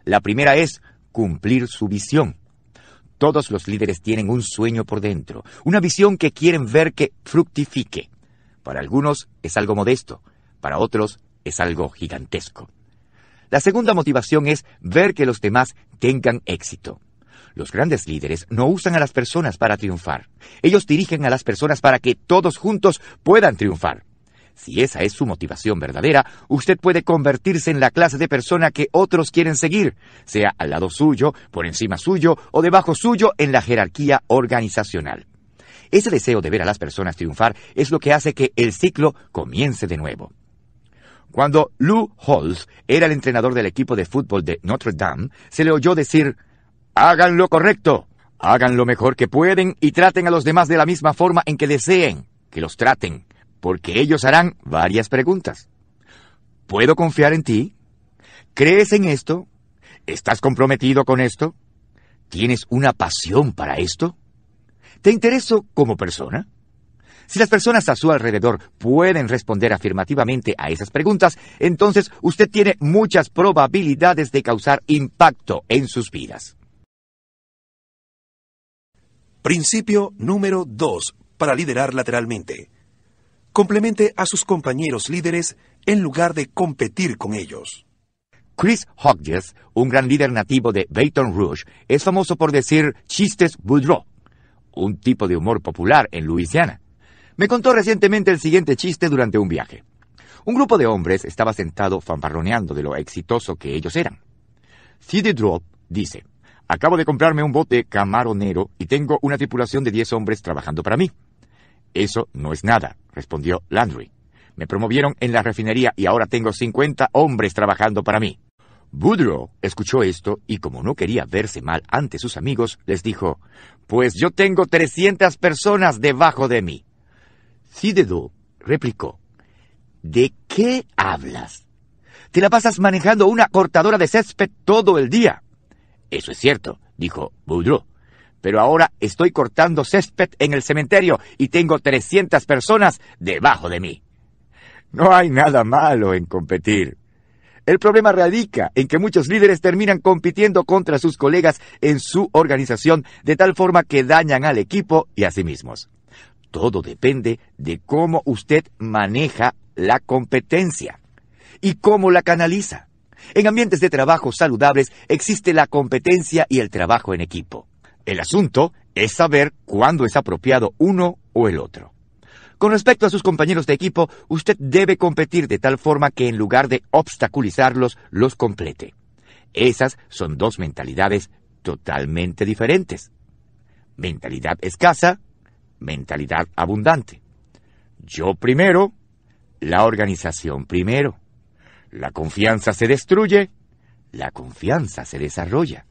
La primera es cumplir su visión todos los líderes tienen un sueño por dentro, una visión que quieren ver que fructifique. Para algunos es algo modesto, para otros es algo gigantesco. La segunda motivación es ver que los demás tengan éxito. Los grandes líderes no usan a las personas para triunfar. Ellos dirigen a las personas para que todos juntos puedan triunfar. Si esa es su motivación verdadera, usted puede convertirse en la clase de persona que otros quieren seguir, sea al lado suyo, por encima suyo o debajo suyo en la jerarquía organizacional. Ese deseo de ver a las personas triunfar es lo que hace que el ciclo comience de nuevo. Cuando Lou Holtz era el entrenador del equipo de fútbol de Notre Dame, se le oyó decir, hagan lo correcto, hagan lo mejor que pueden y traten a los demás de la misma forma en que deseen que los traten porque ellos harán varias preguntas. ¿Puedo confiar en ti? ¿Crees en esto? ¿Estás comprometido con esto? ¿Tienes una pasión para esto? ¿Te intereso como persona? Si las personas a su alrededor pueden responder afirmativamente a esas preguntas, entonces usted tiene muchas probabilidades de causar impacto en sus vidas. Principio número 2 para liderar lateralmente complemente a sus compañeros líderes en lugar de competir con ellos. Chris Hodges, un gran líder nativo de Baton Rouge, es famoso por decir chistes Boudreaux, un tipo de humor popular en Luisiana. Me contó recientemente el siguiente chiste durante un viaje. Un grupo de hombres estaba sentado fanfarroneando de lo exitoso que ellos eran. C.D. Drop dice, acabo de comprarme un bote camaronero y tengo una tripulación de 10 hombres trabajando para mí. Eso no es nada, respondió Landry. Me promovieron en la refinería y ahora tengo 50 hombres trabajando para mí. Boudreau escuchó esto y como no quería verse mal ante sus amigos, les dijo, Pues yo tengo 300 personas debajo de mí. Sidedo replicó, ¿De qué hablas? Te la pasas manejando una cortadora de césped todo el día. Eso es cierto, dijo Boudreau pero ahora estoy cortando césped en el cementerio y tengo 300 personas debajo de mí. No hay nada malo en competir. El problema radica en que muchos líderes terminan compitiendo contra sus colegas en su organización de tal forma que dañan al equipo y a sí mismos. Todo depende de cómo usted maneja la competencia y cómo la canaliza. En ambientes de trabajo saludables existe la competencia y el trabajo en equipo. El asunto es saber cuándo es apropiado uno o el otro. Con respecto a sus compañeros de equipo, usted debe competir de tal forma que en lugar de obstaculizarlos, los complete. Esas son dos mentalidades totalmente diferentes. Mentalidad escasa, mentalidad abundante. Yo primero, la organización primero. La confianza se destruye, la confianza se desarrolla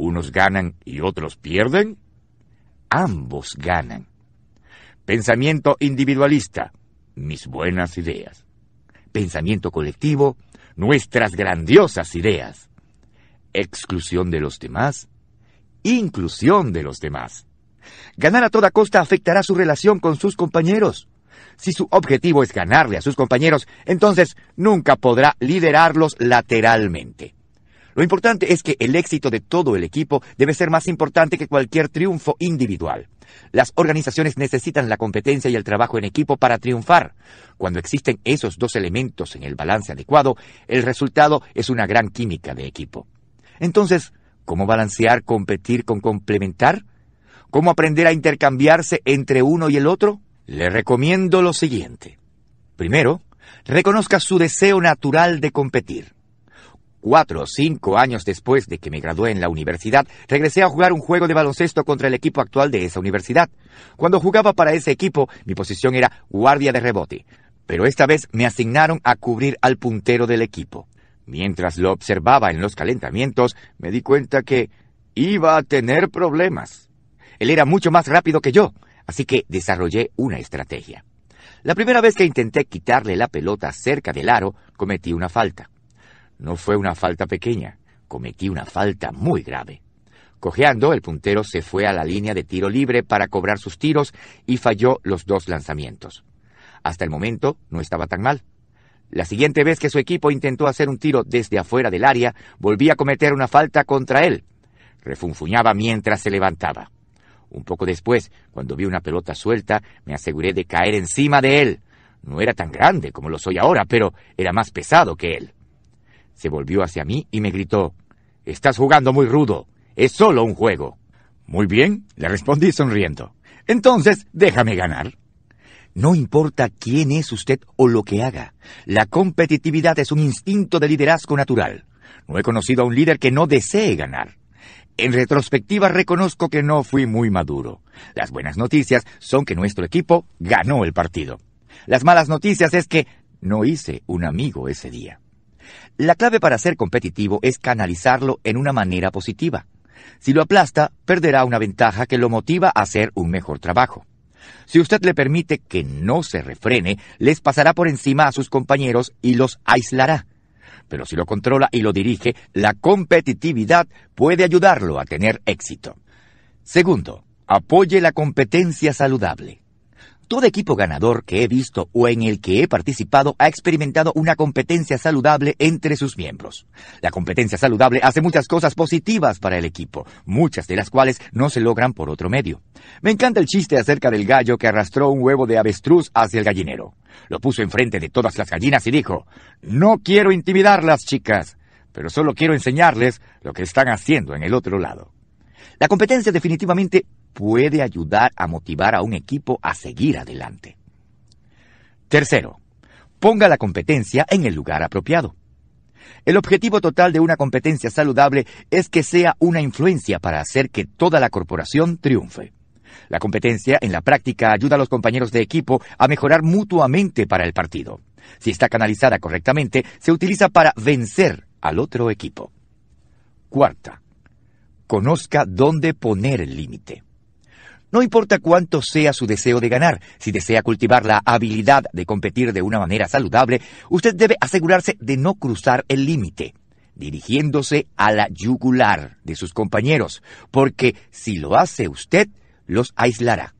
unos ganan y otros pierden? Ambos ganan. Pensamiento individualista, mis buenas ideas. Pensamiento colectivo, nuestras grandiosas ideas. Exclusión de los demás, inclusión de los demás. Ganar a toda costa afectará su relación con sus compañeros. Si su objetivo es ganarle a sus compañeros, entonces nunca podrá liderarlos lateralmente. Lo importante es que el éxito de todo el equipo debe ser más importante que cualquier triunfo individual. Las organizaciones necesitan la competencia y el trabajo en equipo para triunfar. Cuando existen esos dos elementos en el balance adecuado, el resultado es una gran química de equipo. Entonces, ¿cómo balancear competir con complementar? ¿Cómo aprender a intercambiarse entre uno y el otro? Le recomiendo lo siguiente. Primero, reconozca su deseo natural de competir. Cuatro o cinco años después de que me gradué en la universidad, regresé a jugar un juego de baloncesto contra el equipo actual de esa universidad. Cuando jugaba para ese equipo, mi posición era guardia de rebote, pero esta vez me asignaron a cubrir al puntero del equipo. Mientras lo observaba en los calentamientos, me di cuenta que iba a tener problemas. Él era mucho más rápido que yo, así que desarrollé una estrategia. La primera vez que intenté quitarle la pelota cerca del aro, cometí una falta. No fue una falta pequeña, cometí una falta muy grave. Cojeando, el puntero se fue a la línea de tiro libre para cobrar sus tiros y falló los dos lanzamientos. Hasta el momento no estaba tan mal. La siguiente vez que su equipo intentó hacer un tiro desde afuera del área, volví a cometer una falta contra él. Refunfuñaba mientras se levantaba. Un poco después, cuando vi una pelota suelta, me aseguré de caer encima de él. No era tan grande como lo soy ahora, pero era más pesado que él. Se volvió hacia mí y me gritó, Estás jugando muy rudo. Es solo un juego. Muy bien, le respondí sonriendo. Entonces, déjame ganar. No importa quién es usted o lo que haga, la competitividad es un instinto de liderazgo natural. No he conocido a un líder que no desee ganar. En retrospectiva reconozco que no fui muy maduro. Las buenas noticias son que nuestro equipo ganó el partido. Las malas noticias es que no hice un amigo ese día. La clave para ser competitivo es canalizarlo en una manera positiva. Si lo aplasta, perderá una ventaja que lo motiva a hacer un mejor trabajo. Si usted le permite que no se refrene, les pasará por encima a sus compañeros y los aislará. Pero si lo controla y lo dirige, la competitividad puede ayudarlo a tener éxito. Segundo, apoye la competencia saludable. Todo equipo ganador que he visto o en el que he participado ha experimentado una competencia saludable entre sus miembros. La competencia saludable hace muchas cosas positivas para el equipo, muchas de las cuales no se logran por otro medio. Me encanta el chiste acerca del gallo que arrastró un huevo de avestruz hacia el gallinero. Lo puso enfrente de todas las gallinas y dijo, No quiero intimidarlas, chicas, pero solo quiero enseñarles lo que están haciendo en el otro lado. La competencia definitivamente puede ayudar a motivar a un equipo a seguir adelante. Tercero, ponga la competencia en el lugar apropiado. El objetivo total de una competencia saludable es que sea una influencia para hacer que toda la corporación triunfe. La competencia en la práctica ayuda a los compañeros de equipo a mejorar mutuamente para el partido. Si está canalizada correctamente, se utiliza para vencer al otro equipo. Cuarta, conozca dónde poner el límite. No importa cuánto sea su deseo de ganar, si desea cultivar la habilidad de competir de una manera saludable, usted debe asegurarse de no cruzar el límite, dirigiéndose a la yugular de sus compañeros, porque si lo hace usted, los aislará.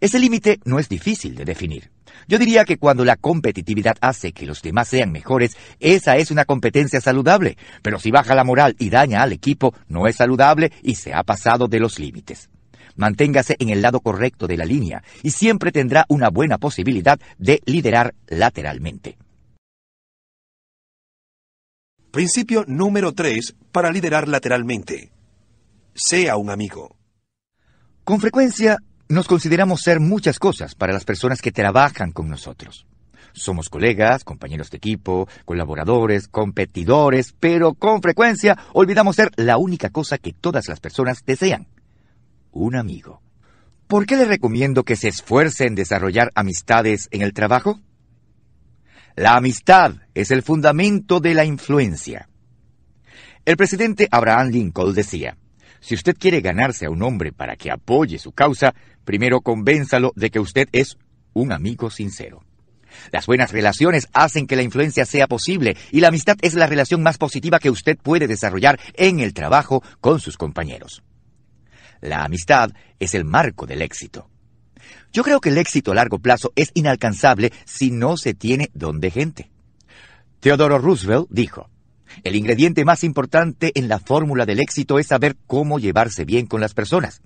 Ese límite no es difícil de definir. Yo diría que cuando la competitividad hace que los demás sean mejores, esa es una competencia saludable, pero si baja la moral y daña al equipo, no es saludable y se ha pasado de los límites. Manténgase en el lado correcto de la línea y siempre tendrá una buena posibilidad de liderar lateralmente. Principio número 3 para liderar lateralmente. Sea un amigo. Con frecuencia nos consideramos ser muchas cosas para las personas que trabajan con nosotros. Somos colegas, compañeros de equipo, colaboradores, competidores, pero con frecuencia olvidamos ser la única cosa que todas las personas desean, un amigo. ¿Por qué le recomiendo que se esfuerce en desarrollar amistades en el trabajo? La amistad es el fundamento de la influencia. El presidente Abraham Lincoln decía, si usted quiere ganarse a un hombre para que apoye su causa, primero convénzalo de que usted es un amigo sincero. Las buenas relaciones hacen que la influencia sea posible y la amistad es la relación más positiva que usted puede desarrollar en el trabajo con sus compañeros. La amistad es el marco del éxito. Yo creo que el éxito a largo plazo es inalcanzable si no se tiene don de gente. Teodoro Roosevelt dijo, el ingrediente más importante en la fórmula del éxito es saber cómo llevarse bien con las personas.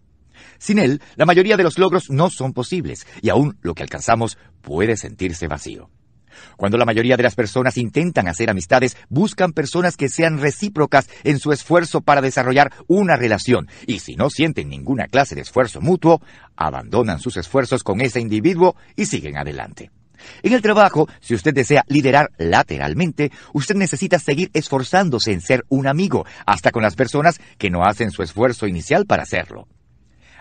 Sin él, la mayoría de los logros no son posibles y aún lo que alcanzamos puede sentirse vacío. Cuando la mayoría de las personas intentan hacer amistades, buscan personas que sean recíprocas en su esfuerzo para desarrollar una relación, y si no sienten ninguna clase de esfuerzo mutuo, abandonan sus esfuerzos con ese individuo y siguen adelante. En el trabajo, si usted desea liderar lateralmente, usted necesita seguir esforzándose en ser un amigo, hasta con las personas que no hacen su esfuerzo inicial para hacerlo.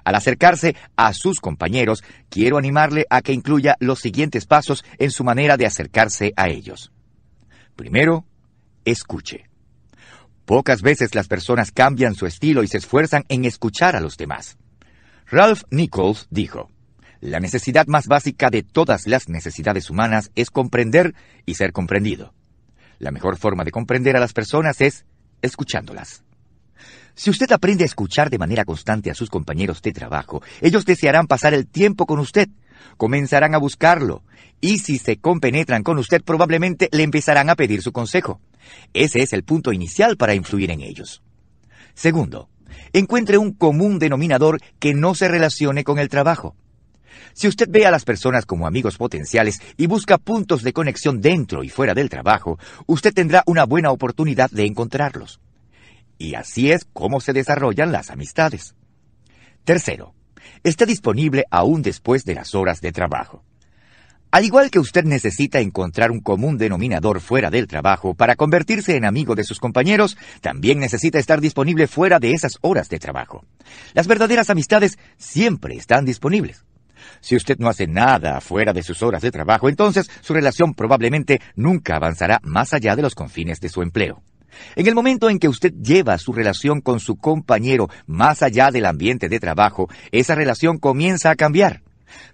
Al acercarse a sus compañeros, quiero animarle a que incluya los siguientes pasos en su manera de acercarse a ellos. Primero, escuche. Pocas veces las personas cambian su estilo y se esfuerzan en escuchar a los demás. Ralph Nichols dijo, La necesidad más básica de todas las necesidades humanas es comprender y ser comprendido. La mejor forma de comprender a las personas es escuchándolas. Si usted aprende a escuchar de manera constante a sus compañeros de trabajo, ellos desearán pasar el tiempo con usted, comenzarán a buscarlo, y si se compenetran con usted probablemente le empezarán a pedir su consejo. Ese es el punto inicial para influir en ellos. Segundo, encuentre un común denominador que no se relacione con el trabajo. Si usted ve a las personas como amigos potenciales y busca puntos de conexión dentro y fuera del trabajo, usted tendrá una buena oportunidad de encontrarlos. Y así es como se desarrollan las amistades. Tercero, está disponible aún después de las horas de trabajo. Al igual que usted necesita encontrar un común denominador fuera del trabajo para convertirse en amigo de sus compañeros, también necesita estar disponible fuera de esas horas de trabajo. Las verdaderas amistades siempre están disponibles. Si usted no hace nada fuera de sus horas de trabajo, entonces su relación probablemente nunca avanzará más allá de los confines de su empleo. En el momento en que usted lleva su relación con su compañero más allá del ambiente de trabajo, esa relación comienza a cambiar.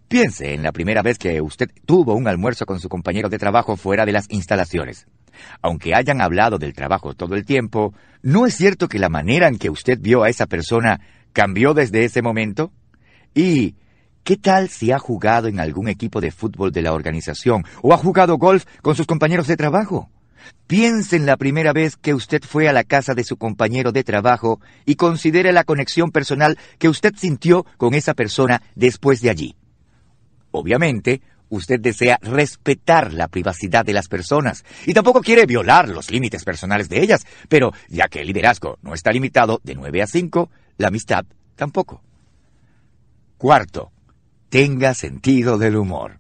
Piense en la primera vez que usted tuvo un almuerzo con su compañero de trabajo fuera de las instalaciones. Aunque hayan hablado del trabajo todo el tiempo, ¿no es cierto que la manera en que usted vio a esa persona cambió desde ese momento? ¿Y qué tal si ha jugado en algún equipo de fútbol de la organización o ha jugado golf con sus compañeros de trabajo? Piense en la primera vez que usted fue a la casa de su compañero de trabajo y considere la conexión personal que usted sintió con esa persona después de allí. Obviamente, usted desea respetar la privacidad de las personas y tampoco quiere violar los límites personales de ellas, pero ya que el liderazgo no está limitado de 9 a 5, la amistad tampoco. Cuarto, tenga sentido del humor.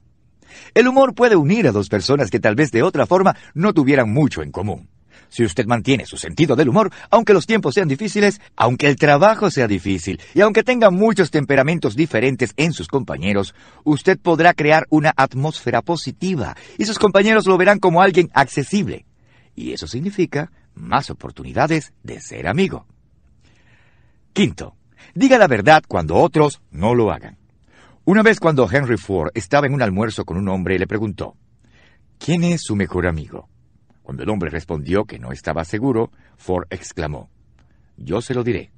El humor puede unir a dos personas que tal vez de otra forma no tuvieran mucho en común. Si usted mantiene su sentido del humor, aunque los tiempos sean difíciles, aunque el trabajo sea difícil y aunque tenga muchos temperamentos diferentes en sus compañeros, usted podrá crear una atmósfera positiva y sus compañeros lo verán como alguien accesible. Y eso significa más oportunidades de ser amigo. Quinto, diga la verdad cuando otros no lo hagan. Una vez cuando Henry Ford estaba en un almuerzo con un hombre, le preguntó, ¿quién es su mejor amigo? Cuando el hombre respondió que no estaba seguro, Ford exclamó, yo se lo diré.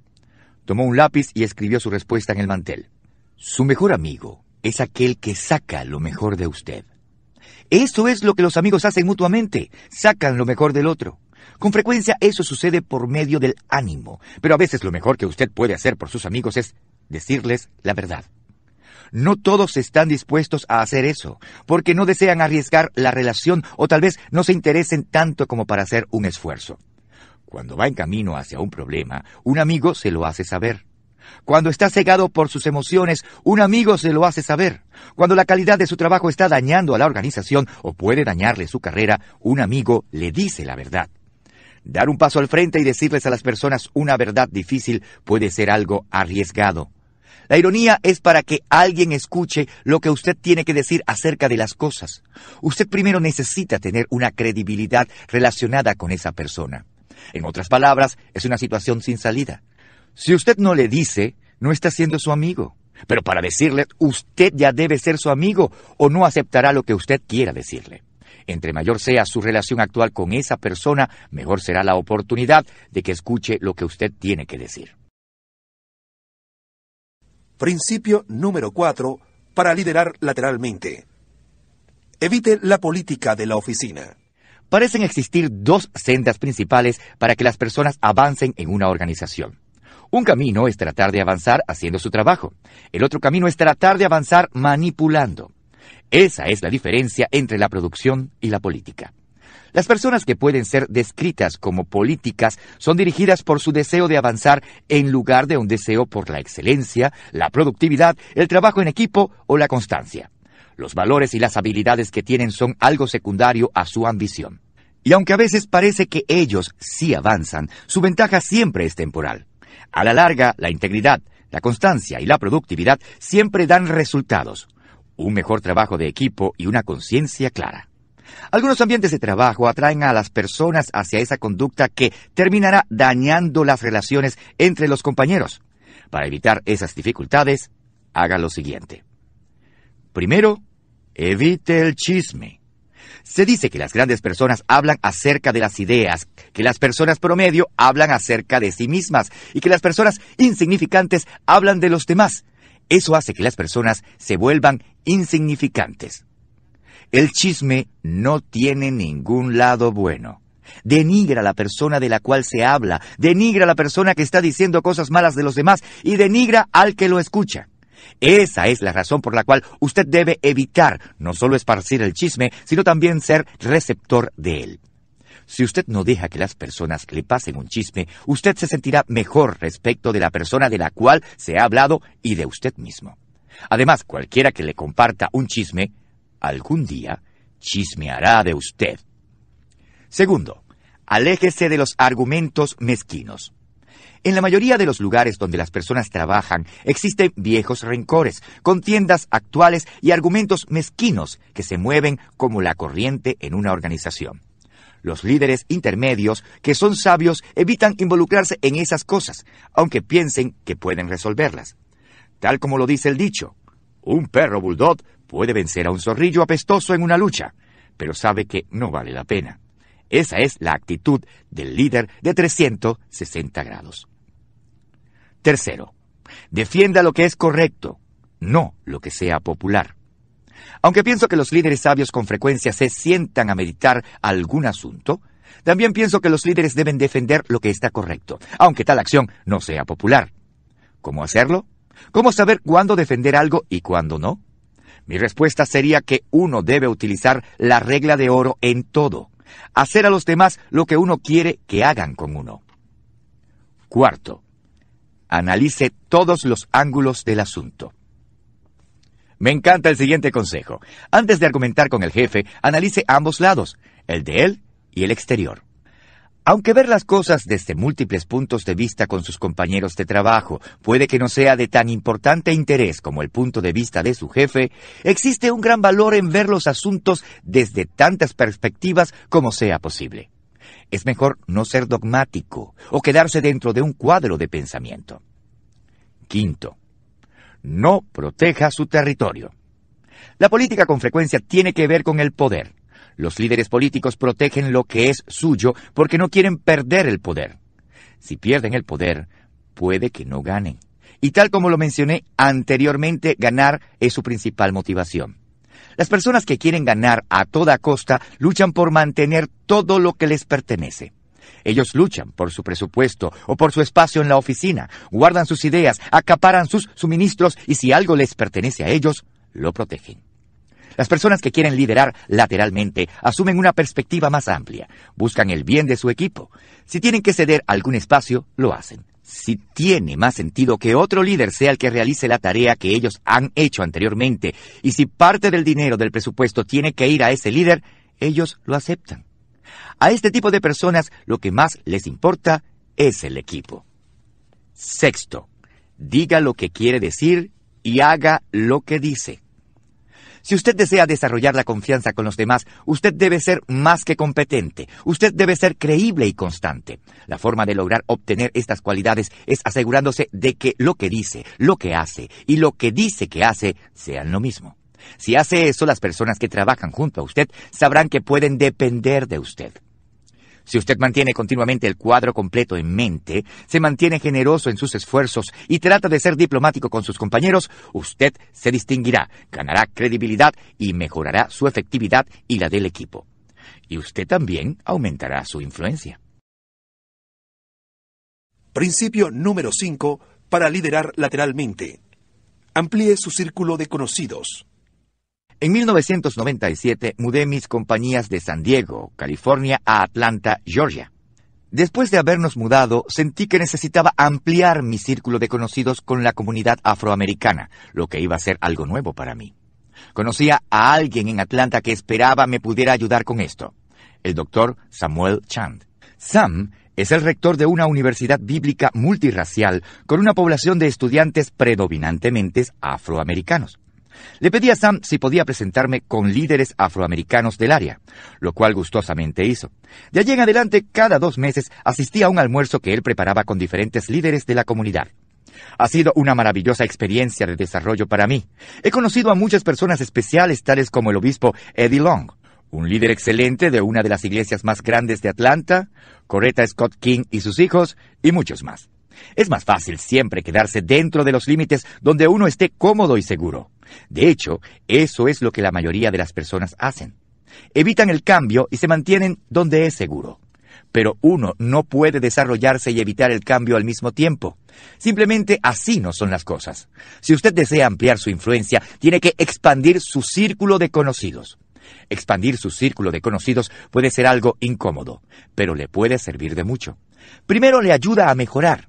Tomó un lápiz y escribió su respuesta en el mantel. Su mejor amigo es aquel que saca lo mejor de usted. Eso es lo que los amigos hacen mutuamente, sacan lo mejor del otro. Con frecuencia eso sucede por medio del ánimo, pero a veces lo mejor que usted puede hacer por sus amigos es decirles la verdad. No todos están dispuestos a hacer eso, porque no desean arriesgar la relación o tal vez no se interesen tanto como para hacer un esfuerzo. Cuando va en camino hacia un problema, un amigo se lo hace saber. Cuando está cegado por sus emociones, un amigo se lo hace saber. Cuando la calidad de su trabajo está dañando a la organización o puede dañarle su carrera, un amigo le dice la verdad. Dar un paso al frente y decirles a las personas una verdad difícil puede ser algo arriesgado. La ironía es para que alguien escuche lo que usted tiene que decir acerca de las cosas. Usted primero necesita tener una credibilidad relacionada con esa persona. En otras palabras, es una situación sin salida. Si usted no le dice, no está siendo su amigo. Pero para decirle, usted ya debe ser su amigo o no aceptará lo que usted quiera decirle. Entre mayor sea su relación actual con esa persona, mejor será la oportunidad de que escuche lo que usted tiene que decir. Principio número 4 para liderar lateralmente. Evite la política de la oficina. Parecen existir dos sendas principales para que las personas avancen en una organización. Un camino es tratar de avanzar haciendo su trabajo. El otro camino es tratar de avanzar manipulando. Esa es la diferencia entre la producción y la política. Las personas que pueden ser descritas como políticas son dirigidas por su deseo de avanzar en lugar de un deseo por la excelencia, la productividad, el trabajo en equipo o la constancia. Los valores y las habilidades que tienen son algo secundario a su ambición. Y aunque a veces parece que ellos sí avanzan, su ventaja siempre es temporal. A la larga, la integridad, la constancia y la productividad siempre dan resultados, un mejor trabajo de equipo y una conciencia clara. Algunos ambientes de trabajo atraen a las personas hacia esa conducta que terminará dañando las relaciones entre los compañeros. Para evitar esas dificultades, haga lo siguiente. Primero, evite el chisme. Se dice que las grandes personas hablan acerca de las ideas, que las personas promedio hablan acerca de sí mismas y que las personas insignificantes hablan de los demás. Eso hace que las personas se vuelvan insignificantes. El chisme no tiene ningún lado bueno. Denigra a la persona de la cual se habla, denigra a la persona que está diciendo cosas malas de los demás y denigra al que lo escucha. Esa es la razón por la cual usted debe evitar no solo esparcir el chisme, sino también ser receptor de él. Si usted no deja que las personas le pasen un chisme, usted se sentirá mejor respecto de la persona de la cual se ha hablado y de usted mismo. Además, cualquiera que le comparta un chisme algún día chismeará de usted. Segundo, aléjese de los argumentos mezquinos. En la mayoría de los lugares donde las personas trabajan existen viejos rencores, contiendas actuales y argumentos mezquinos que se mueven como la corriente en una organización. Los líderes intermedios, que son sabios, evitan involucrarse en esas cosas, aunque piensen que pueden resolverlas. Tal como lo dice el dicho, un perro bulldog Puede vencer a un zorrillo apestoso en una lucha, pero sabe que no vale la pena. Esa es la actitud del líder de 360 grados. Tercero, defienda lo que es correcto, no lo que sea popular. Aunque pienso que los líderes sabios con frecuencia se sientan a meditar algún asunto, también pienso que los líderes deben defender lo que está correcto, aunque tal acción no sea popular. ¿Cómo hacerlo? ¿Cómo saber cuándo defender algo y cuándo no? Mi respuesta sería que uno debe utilizar la regla de oro en todo, hacer a los demás lo que uno quiere que hagan con uno. Cuarto, analice todos los ángulos del asunto. Me encanta el siguiente consejo. Antes de argumentar con el jefe, analice ambos lados, el de él y el exterior. Aunque ver las cosas desde múltiples puntos de vista con sus compañeros de trabajo puede que no sea de tan importante interés como el punto de vista de su jefe, existe un gran valor en ver los asuntos desde tantas perspectivas como sea posible. Es mejor no ser dogmático o quedarse dentro de un cuadro de pensamiento. Quinto, no proteja su territorio. La política con frecuencia tiene que ver con el poder los líderes políticos protegen lo que es suyo porque no quieren perder el poder. Si pierden el poder, puede que no ganen. Y tal como lo mencioné anteriormente, ganar es su principal motivación. Las personas que quieren ganar a toda costa luchan por mantener todo lo que les pertenece. Ellos luchan por su presupuesto o por su espacio en la oficina, guardan sus ideas, acaparan sus suministros y si algo les pertenece a ellos, lo protegen. Las personas que quieren liderar lateralmente asumen una perspectiva más amplia, buscan el bien de su equipo. Si tienen que ceder algún espacio, lo hacen. Si tiene más sentido que otro líder sea el que realice la tarea que ellos han hecho anteriormente, y si parte del dinero del presupuesto tiene que ir a ese líder, ellos lo aceptan. A este tipo de personas lo que más les importa es el equipo. Sexto, diga lo que quiere decir y haga lo que dice. Si usted desea desarrollar la confianza con los demás, usted debe ser más que competente, usted debe ser creíble y constante. La forma de lograr obtener estas cualidades es asegurándose de que lo que dice, lo que hace y lo que dice que hace sean lo mismo. Si hace eso, las personas que trabajan junto a usted sabrán que pueden depender de usted. Si usted mantiene continuamente el cuadro completo en mente, se mantiene generoso en sus esfuerzos y trata de ser diplomático con sus compañeros, usted se distinguirá, ganará credibilidad y mejorará su efectividad y la del equipo. Y usted también aumentará su influencia. Principio número 5 para liderar lateralmente. Amplíe su círculo de conocidos. En 1997 mudé mis compañías de San Diego, California, a Atlanta, Georgia. Después de habernos mudado, sentí que necesitaba ampliar mi círculo de conocidos con la comunidad afroamericana, lo que iba a ser algo nuevo para mí. Conocía a alguien en Atlanta que esperaba me pudiera ayudar con esto, el doctor Samuel Chand. Sam es el rector de una universidad bíblica multirracial con una población de estudiantes predominantemente afroamericanos. Le pedí a Sam si podía presentarme con líderes afroamericanos del área, lo cual gustosamente hizo. De allí en adelante, cada dos meses asistí a un almuerzo que él preparaba con diferentes líderes de la comunidad. Ha sido una maravillosa experiencia de desarrollo para mí. He conocido a muchas personas especiales, tales como el obispo Eddie Long, un líder excelente de una de las iglesias más grandes de Atlanta, Coretta Scott King y sus hijos, y muchos más. Es más fácil siempre quedarse dentro de los límites donde uno esté cómodo y seguro. De hecho, eso es lo que la mayoría de las personas hacen. Evitan el cambio y se mantienen donde es seguro. Pero uno no puede desarrollarse y evitar el cambio al mismo tiempo. Simplemente así no son las cosas. Si usted desea ampliar su influencia, tiene que expandir su círculo de conocidos. Expandir su círculo de conocidos puede ser algo incómodo, pero le puede servir de mucho. Primero le ayuda a mejorar.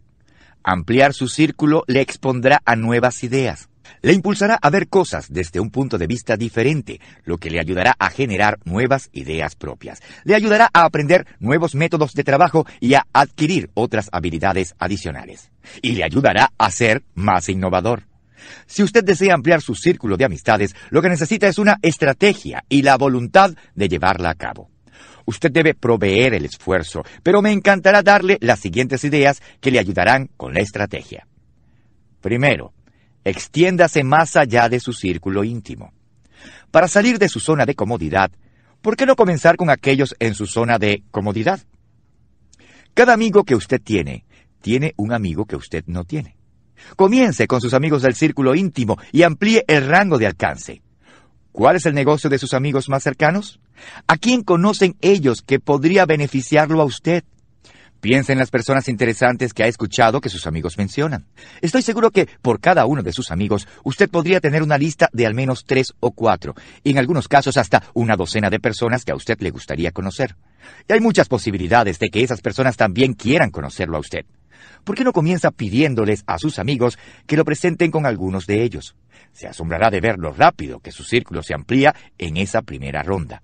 Ampliar su círculo le expondrá a nuevas ideas. Le impulsará a ver cosas desde un punto de vista diferente, lo que le ayudará a generar nuevas ideas propias. Le ayudará a aprender nuevos métodos de trabajo y a adquirir otras habilidades adicionales. Y le ayudará a ser más innovador. Si usted desea ampliar su círculo de amistades, lo que necesita es una estrategia y la voluntad de llevarla a cabo. Usted debe proveer el esfuerzo, pero me encantará darle las siguientes ideas que le ayudarán con la estrategia. Primero, extiéndase más allá de su círculo íntimo. Para salir de su zona de comodidad, ¿por qué no comenzar con aquellos en su zona de comodidad? Cada amigo que usted tiene, tiene un amigo que usted no tiene. Comience con sus amigos del círculo íntimo y amplíe el rango de alcance. ¿Cuál es el negocio de sus amigos más cercanos? ¿A quién conocen ellos que podría beneficiarlo a usted? Piensa en las personas interesantes que ha escuchado que sus amigos mencionan. Estoy seguro que por cada uno de sus amigos usted podría tener una lista de al menos tres o cuatro, y en algunos casos hasta una docena de personas que a usted le gustaría conocer. Y hay muchas posibilidades de que esas personas también quieran conocerlo a usted. ¿Por qué no comienza pidiéndoles a sus amigos que lo presenten con algunos de ellos? Se asombrará de ver lo rápido que su círculo se amplía en esa primera ronda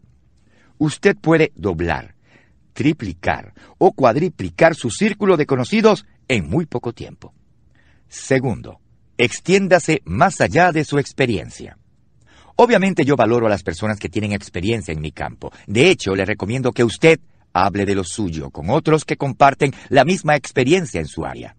usted puede doblar, triplicar o cuadriplicar su círculo de conocidos en muy poco tiempo. Segundo, extiéndase más allá de su experiencia. Obviamente yo valoro a las personas que tienen experiencia en mi campo. De hecho, le recomiendo que usted hable de lo suyo con otros que comparten la misma experiencia en su área.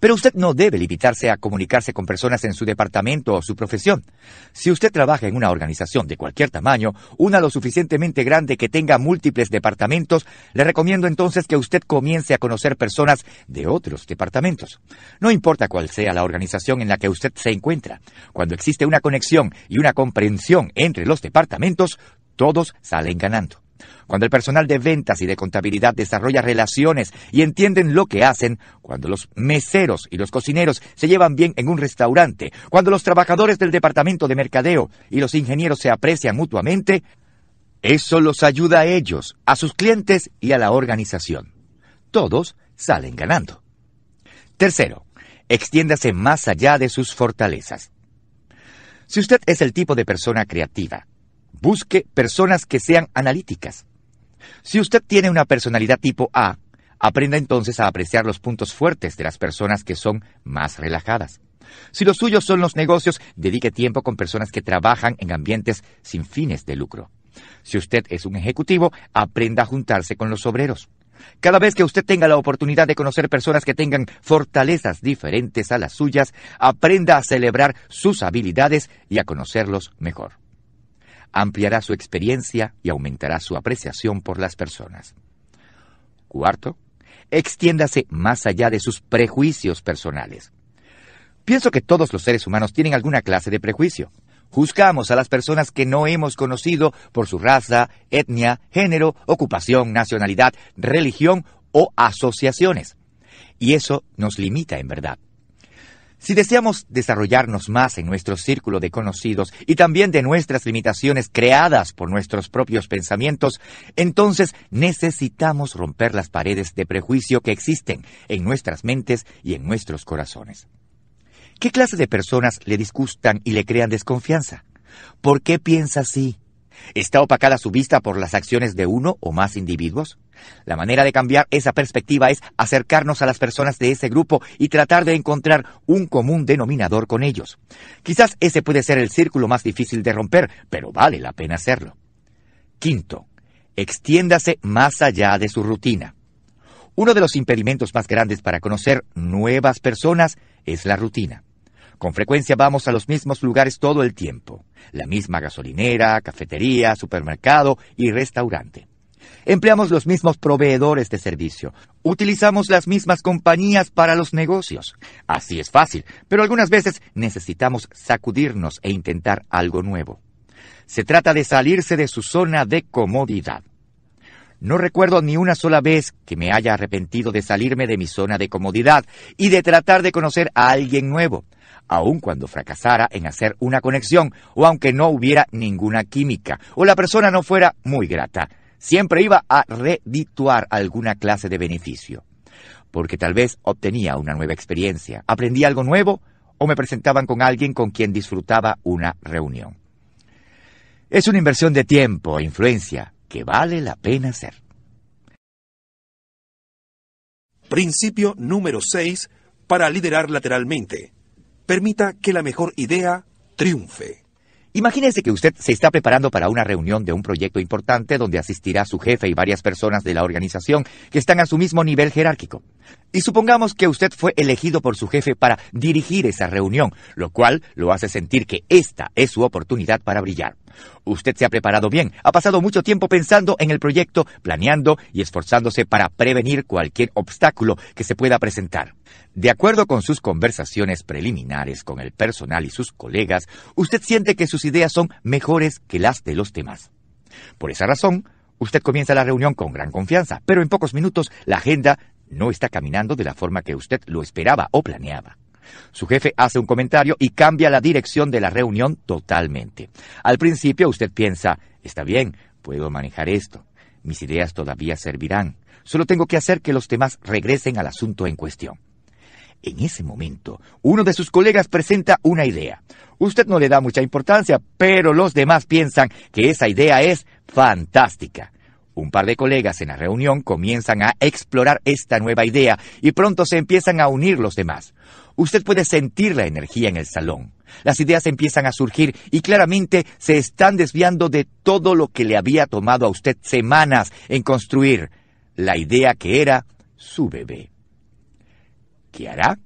Pero usted no debe limitarse a comunicarse con personas en su departamento o su profesión. Si usted trabaja en una organización de cualquier tamaño, una lo suficientemente grande que tenga múltiples departamentos, le recomiendo entonces que usted comience a conocer personas de otros departamentos. No importa cuál sea la organización en la que usted se encuentra, cuando existe una conexión y una comprensión entre los departamentos, todos salen ganando. Cuando el personal de ventas y de contabilidad desarrolla relaciones y entienden lo que hacen, cuando los meseros y los cocineros se llevan bien en un restaurante, cuando los trabajadores del departamento de mercadeo y los ingenieros se aprecian mutuamente, eso los ayuda a ellos, a sus clientes y a la organización. Todos salen ganando. Tercero, extiéndase más allá de sus fortalezas. Si usted es el tipo de persona creativa, Busque personas que sean analíticas. Si usted tiene una personalidad tipo A, aprenda entonces a apreciar los puntos fuertes de las personas que son más relajadas. Si los suyos son los negocios, dedique tiempo con personas que trabajan en ambientes sin fines de lucro. Si usted es un ejecutivo, aprenda a juntarse con los obreros. Cada vez que usted tenga la oportunidad de conocer personas que tengan fortalezas diferentes a las suyas, aprenda a celebrar sus habilidades y a conocerlos mejor ampliará su experiencia y aumentará su apreciación por las personas. Cuarto, extiéndase más allá de sus prejuicios personales. Pienso que todos los seres humanos tienen alguna clase de prejuicio. Juzgamos a las personas que no hemos conocido por su raza, etnia, género, ocupación, nacionalidad, religión o asociaciones. Y eso nos limita en verdad. Si deseamos desarrollarnos más en nuestro círculo de conocidos y también de nuestras limitaciones creadas por nuestros propios pensamientos, entonces necesitamos romper las paredes de prejuicio que existen en nuestras mentes y en nuestros corazones. ¿Qué clase de personas le disgustan y le crean desconfianza? ¿Por qué piensa así? ¿Está opacada su vista por las acciones de uno o más individuos? La manera de cambiar esa perspectiva es acercarnos a las personas de ese grupo y tratar de encontrar un común denominador con ellos. Quizás ese puede ser el círculo más difícil de romper, pero vale la pena hacerlo. Quinto, extiéndase más allá de su rutina. Uno de los impedimentos más grandes para conocer nuevas personas es la rutina. Con frecuencia vamos a los mismos lugares todo el tiempo. La misma gasolinera, cafetería, supermercado y restaurante. Empleamos los mismos proveedores de servicio. Utilizamos las mismas compañías para los negocios. Así es fácil, pero algunas veces necesitamos sacudirnos e intentar algo nuevo. Se trata de salirse de su zona de comodidad. No recuerdo ni una sola vez que me haya arrepentido de salirme de mi zona de comodidad y de tratar de conocer a alguien nuevo aun cuando fracasara en hacer una conexión o aunque no hubiera ninguna química o la persona no fuera muy grata. Siempre iba a redituar alguna clase de beneficio. Porque tal vez obtenía una nueva experiencia, aprendía algo nuevo o me presentaban con alguien con quien disfrutaba una reunión. Es una inversión de tiempo e influencia que vale la pena hacer. Principio número 6 para liderar lateralmente permita que la mejor idea triunfe. Imagínese que usted se está preparando para una reunión de un proyecto importante donde asistirá su jefe y varias personas de la organización que están a su mismo nivel jerárquico. Y supongamos que usted fue elegido por su jefe para dirigir esa reunión, lo cual lo hace sentir que esta es su oportunidad para brillar. Usted se ha preparado bien, ha pasado mucho tiempo pensando en el proyecto, planeando y esforzándose para prevenir cualquier obstáculo que se pueda presentar. De acuerdo con sus conversaciones preliminares con el personal y sus colegas, usted siente que sus ideas son mejores que las de los demás. Por esa razón, usted comienza la reunión con gran confianza, pero en pocos minutos la agenda no está caminando de la forma que usted lo esperaba o planeaba. Su jefe hace un comentario y cambia la dirección de la reunión totalmente. Al principio usted piensa, está bien, puedo manejar esto, mis ideas todavía servirán, solo tengo que hacer que los demás regresen al asunto en cuestión. En ese momento, uno de sus colegas presenta una idea. Usted no le da mucha importancia, pero los demás piensan que esa idea es fantástica. Un par de colegas en la reunión comienzan a explorar esta nueva idea y pronto se empiezan a unir los demás. Usted puede sentir la energía en el salón. Las ideas empiezan a surgir y claramente se están desviando de todo lo que le había tomado a usted semanas en construir la idea que era su bebé. ¿Qué hará?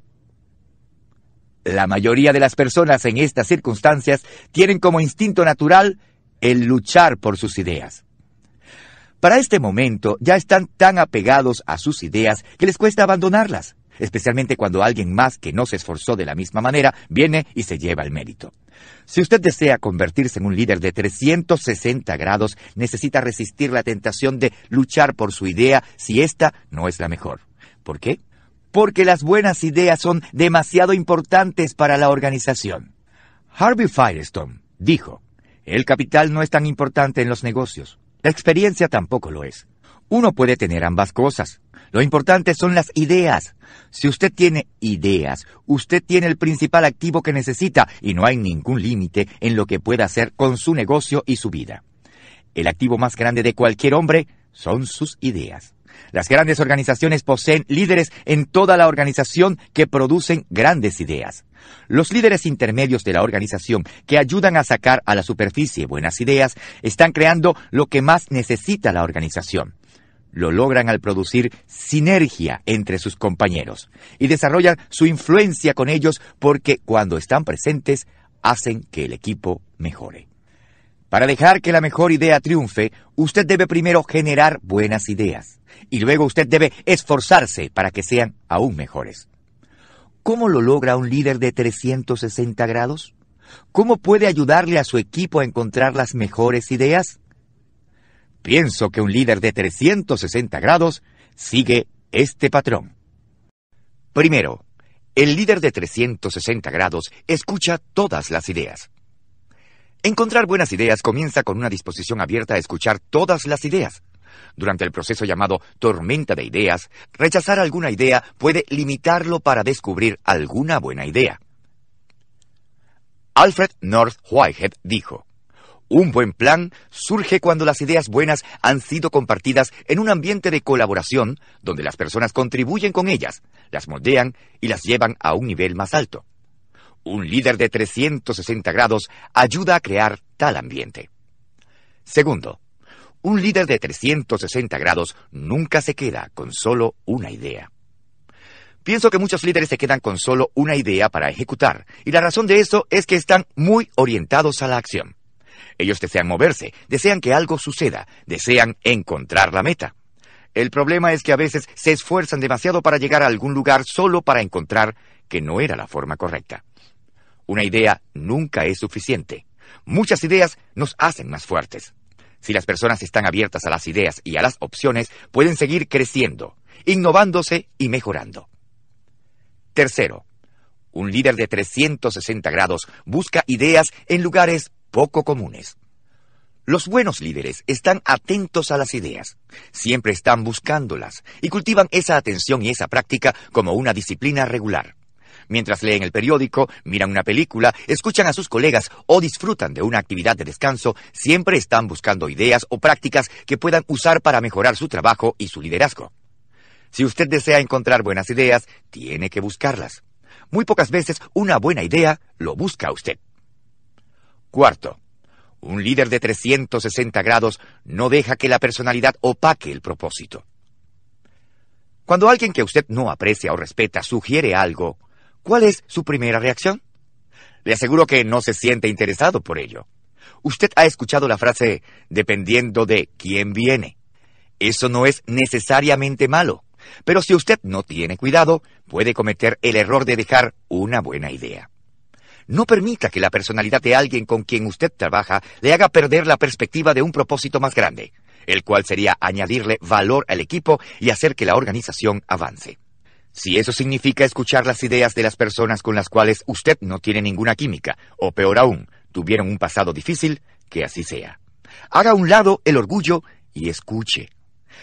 La mayoría de las personas en estas circunstancias tienen como instinto natural el luchar por sus ideas. Para este momento ya están tan apegados a sus ideas que les cuesta abandonarlas, especialmente cuando alguien más que no se esforzó de la misma manera viene y se lleva el mérito. Si usted desea convertirse en un líder de 360 grados, necesita resistir la tentación de luchar por su idea si esta no es la mejor. ¿Por qué? Porque las buenas ideas son demasiado importantes para la organización. Harvey Firestone dijo, el capital no es tan importante en los negocios la experiencia tampoco lo es. Uno puede tener ambas cosas. Lo importante son las ideas. Si usted tiene ideas, usted tiene el principal activo que necesita y no hay ningún límite en lo que pueda hacer con su negocio y su vida. El activo más grande de cualquier hombre son sus ideas. Las grandes organizaciones poseen líderes en toda la organización que producen grandes ideas. Los líderes intermedios de la organización que ayudan a sacar a la superficie buenas ideas están creando lo que más necesita la organización. Lo logran al producir sinergia entre sus compañeros y desarrollan su influencia con ellos porque cuando están presentes hacen que el equipo mejore. Para dejar que la mejor idea triunfe, usted debe primero generar buenas ideas y luego usted debe esforzarse para que sean aún mejores. ¿Cómo lo logra un líder de 360 grados? ¿Cómo puede ayudarle a su equipo a encontrar las mejores ideas? Pienso que un líder de 360 grados sigue este patrón. Primero, el líder de 360 grados escucha todas las ideas. Encontrar buenas ideas comienza con una disposición abierta a escuchar todas las ideas. Durante el proceso llamado tormenta de ideas, rechazar alguna idea puede limitarlo para descubrir alguna buena idea. Alfred North Whitehead dijo, un buen plan surge cuando las ideas buenas han sido compartidas en un ambiente de colaboración donde las personas contribuyen con ellas, las moldean y las llevan a un nivel más alto. Un líder de 360 grados ayuda a crear tal ambiente. Segundo, un líder de 360 grados nunca se queda con solo una idea. Pienso que muchos líderes se quedan con solo una idea para ejecutar, y la razón de eso es que están muy orientados a la acción. Ellos desean moverse, desean que algo suceda, desean encontrar la meta. El problema es que a veces se esfuerzan demasiado para llegar a algún lugar solo para encontrar que no era la forma correcta. Una idea nunca es suficiente. Muchas ideas nos hacen más fuertes. Si las personas están abiertas a las ideas y a las opciones, pueden seguir creciendo, innovándose y mejorando. Tercero, un líder de 360 grados busca ideas en lugares poco comunes. Los buenos líderes están atentos a las ideas, siempre están buscándolas y cultivan esa atención y esa práctica como una disciplina regular mientras leen el periódico, miran una película, escuchan a sus colegas o disfrutan de una actividad de descanso, siempre están buscando ideas o prácticas que puedan usar para mejorar su trabajo y su liderazgo. Si usted desea encontrar buenas ideas, tiene que buscarlas. Muy pocas veces una buena idea lo busca usted. Cuarto, un líder de 360 grados no deja que la personalidad opaque el propósito. Cuando alguien que usted no aprecia o respeta sugiere algo, ¿Cuál es su primera reacción? Le aseguro que no se siente interesado por ello. Usted ha escuchado la frase dependiendo de quién viene. Eso no es necesariamente malo, pero si usted no tiene cuidado, puede cometer el error de dejar una buena idea. No permita que la personalidad de alguien con quien usted trabaja le haga perder la perspectiva de un propósito más grande, el cual sería añadirle valor al equipo y hacer que la organización avance. Si eso significa escuchar las ideas de las personas con las cuales usted no tiene ninguna química, o peor aún, tuvieron un pasado difícil, que así sea. Haga a un lado el orgullo y escuche.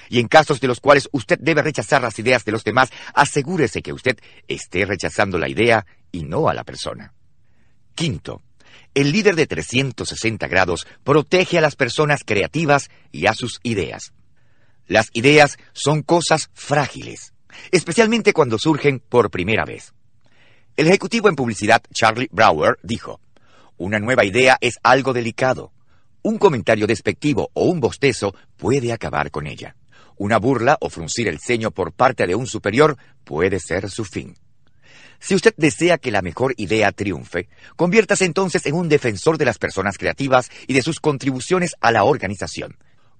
Y en casos de los cuales usted debe rechazar las ideas de los demás, asegúrese que usted esté rechazando la idea y no a la persona. Quinto, el líder de 360 grados protege a las personas creativas y a sus ideas. Las ideas son cosas frágiles especialmente cuando surgen por primera vez. El ejecutivo en publicidad Charlie Brower dijo, Una nueva idea es algo delicado. Un comentario despectivo o un bostezo puede acabar con ella. Una burla o fruncir el ceño por parte de un superior puede ser su fin. Si usted desea que la mejor idea triunfe, conviértase entonces en un defensor de las personas creativas y de sus contribuciones a la organización.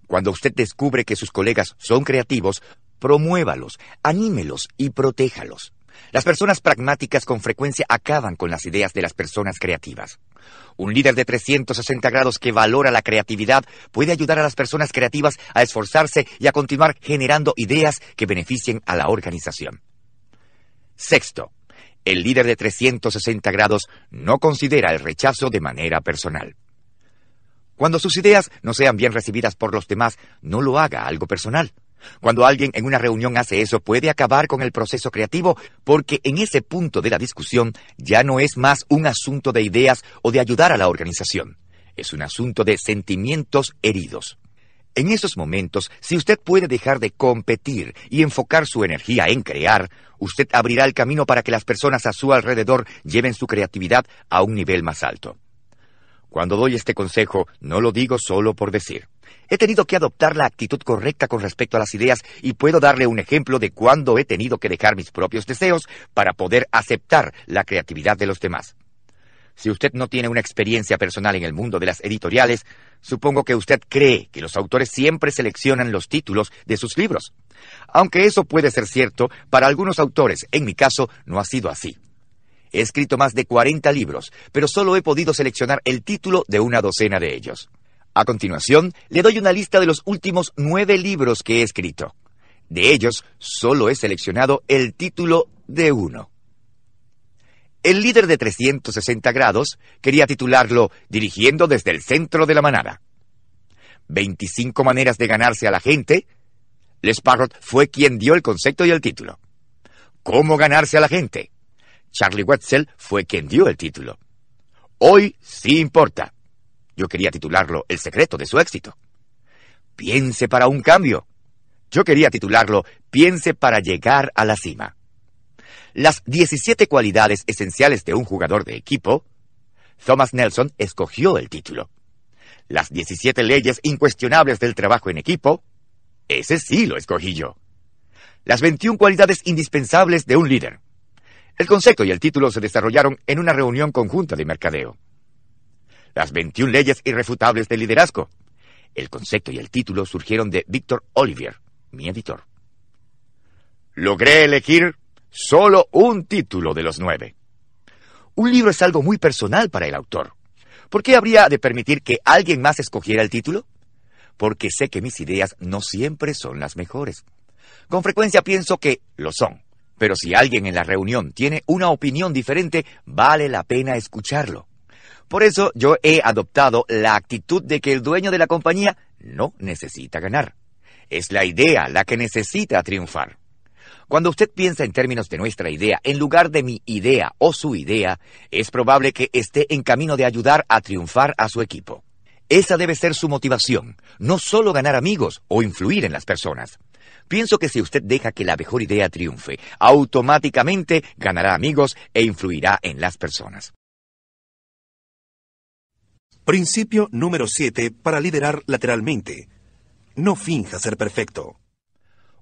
Cuando usted descubre que sus colegas son creativos, promuévalos, anímelos y protéjalos. Las personas pragmáticas con frecuencia acaban con las ideas de las personas creativas. Un líder de 360 grados que valora la creatividad puede ayudar a las personas creativas a esforzarse y a continuar generando ideas que beneficien a la organización. Sexto, el líder de 360 grados no considera el rechazo de manera personal. Cuando sus ideas no sean bien recibidas por los demás, no lo haga algo personal. Cuando alguien en una reunión hace eso, puede acabar con el proceso creativo, porque en ese punto de la discusión ya no es más un asunto de ideas o de ayudar a la organización. Es un asunto de sentimientos heridos. En esos momentos, si usted puede dejar de competir y enfocar su energía en crear, usted abrirá el camino para que las personas a su alrededor lleven su creatividad a un nivel más alto. Cuando doy este consejo, no lo digo solo por decir. He tenido que adoptar la actitud correcta con respecto a las ideas y puedo darle un ejemplo de cuándo he tenido que dejar mis propios deseos para poder aceptar la creatividad de los demás. Si usted no tiene una experiencia personal en el mundo de las editoriales, supongo que usted cree que los autores siempre seleccionan los títulos de sus libros. Aunque eso puede ser cierto, para algunos autores, en mi caso, no ha sido así. He escrito más de 40 libros, pero solo he podido seleccionar el título de una docena de ellos. A continuación, le doy una lista de los últimos nueve libros que he escrito. De ellos, solo he seleccionado el título de uno. El líder de 360 grados quería titularlo Dirigiendo desde el centro de la manada. 25 maneras de ganarse a la gente. Les Parrot fue quien dio el concepto y el título. ¿Cómo ganarse a la gente? Charlie Wetzel fue quien dio el título. Hoy sí importa. Yo quería titularlo El secreto de su éxito. Piense para un cambio. Yo quería titularlo Piense para llegar a la cima. Las 17 cualidades esenciales de un jugador de equipo, Thomas Nelson escogió el título. Las 17 leyes incuestionables del trabajo en equipo, ese sí lo escogí yo. Las 21 cualidades indispensables de un líder. El concepto y el título se desarrollaron en una reunión conjunta de mercadeo las 21 leyes irrefutables del liderazgo. El concepto y el título surgieron de Víctor Olivier, mi editor. Logré elegir solo un título de los nueve. Un libro es algo muy personal para el autor. ¿Por qué habría de permitir que alguien más escogiera el título? Porque sé que mis ideas no siempre son las mejores. Con frecuencia pienso que lo son, pero si alguien en la reunión tiene una opinión diferente, vale la pena escucharlo. Por eso yo he adoptado la actitud de que el dueño de la compañía no necesita ganar. Es la idea la que necesita triunfar. Cuando usted piensa en términos de nuestra idea en lugar de mi idea o su idea, es probable que esté en camino de ayudar a triunfar a su equipo. Esa debe ser su motivación, no solo ganar amigos o influir en las personas. Pienso que si usted deja que la mejor idea triunfe, automáticamente ganará amigos e influirá en las personas. Principio número 7 para liderar lateralmente. No finja ser perfecto.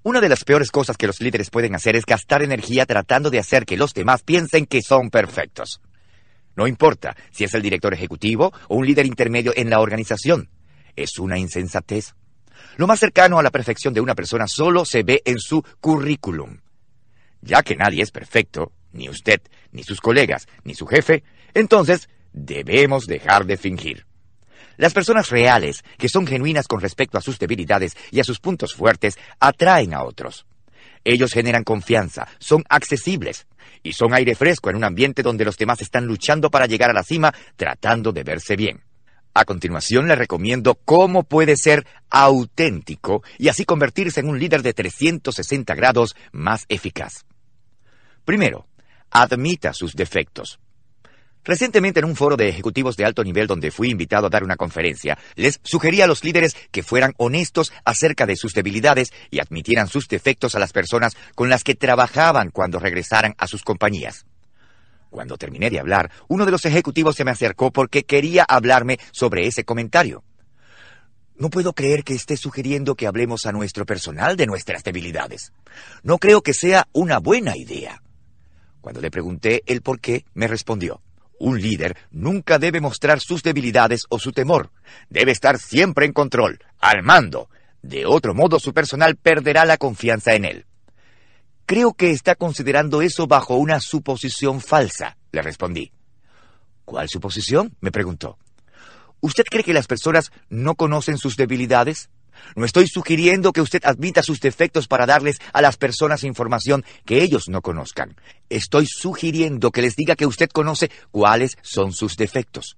Una de las peores cosas que los líderes pueden hacer es gastar energía tratando de hacer que los demás piensen que son perfectos. No importa si es el director ejecutivo o un líder intermedio en la organización. Es una insensatez. Lo más cercano a la perfección de una persona solo se ve en su currículum. Ya que nadie es perfecto, ni usted, ni sus colegas, ni su jefe, entonces Debemos dejar de fingir. Las personas reales, que son genuinas con respecto a sus debilidades y a sus puntos fuertes, atraen a otros. Ellos generan confianza, son accesibles y son aire fresco en un ambiente donde los demás están luchando para llegar a la cima tratando de verse bien. A continuación les recomiendo cómo puede ser auténtico y así convertirse en un líder de 360 grados más eficaz. Primero, admita sus defectos. Recientemente en un foro de ejecutivos de alto nivel donde fui invitado a dar una conferencia, les sugerí a los líderes que fueran honestos acerca de sus debilidades y admitieran sus defectos a las personas con las que trabajaban cuando regresaran a sus compañías. Cuando terminé de hablar, uno de los ejecutivos se me acercó porque quería hablarme sobre ese comentario. No puedo creer que esté sugiriendo que hablemos a nuestro personal de nuestras debilidades. No creo que sea una buena idea. Cuando le pregunté el por qué, me respondió. Un líder nunca debe mostrar sus debilidades o su temor. Debe estar siempre en control, al mando. De otro modo, su personal perderá la confianza en él. Creo que está considerando eso bajo una suposición falsa, le respondí. ¿Cuál suposición? me preguntó. ¿Usted cree que las personas no conocen sus debilidades? No estoy sugiriendo que usted admita sus defectos para darles a las personas información que ellos no conozcan. Estoy sugiriendo que les diga que usted conoce cuáles son sus defectos.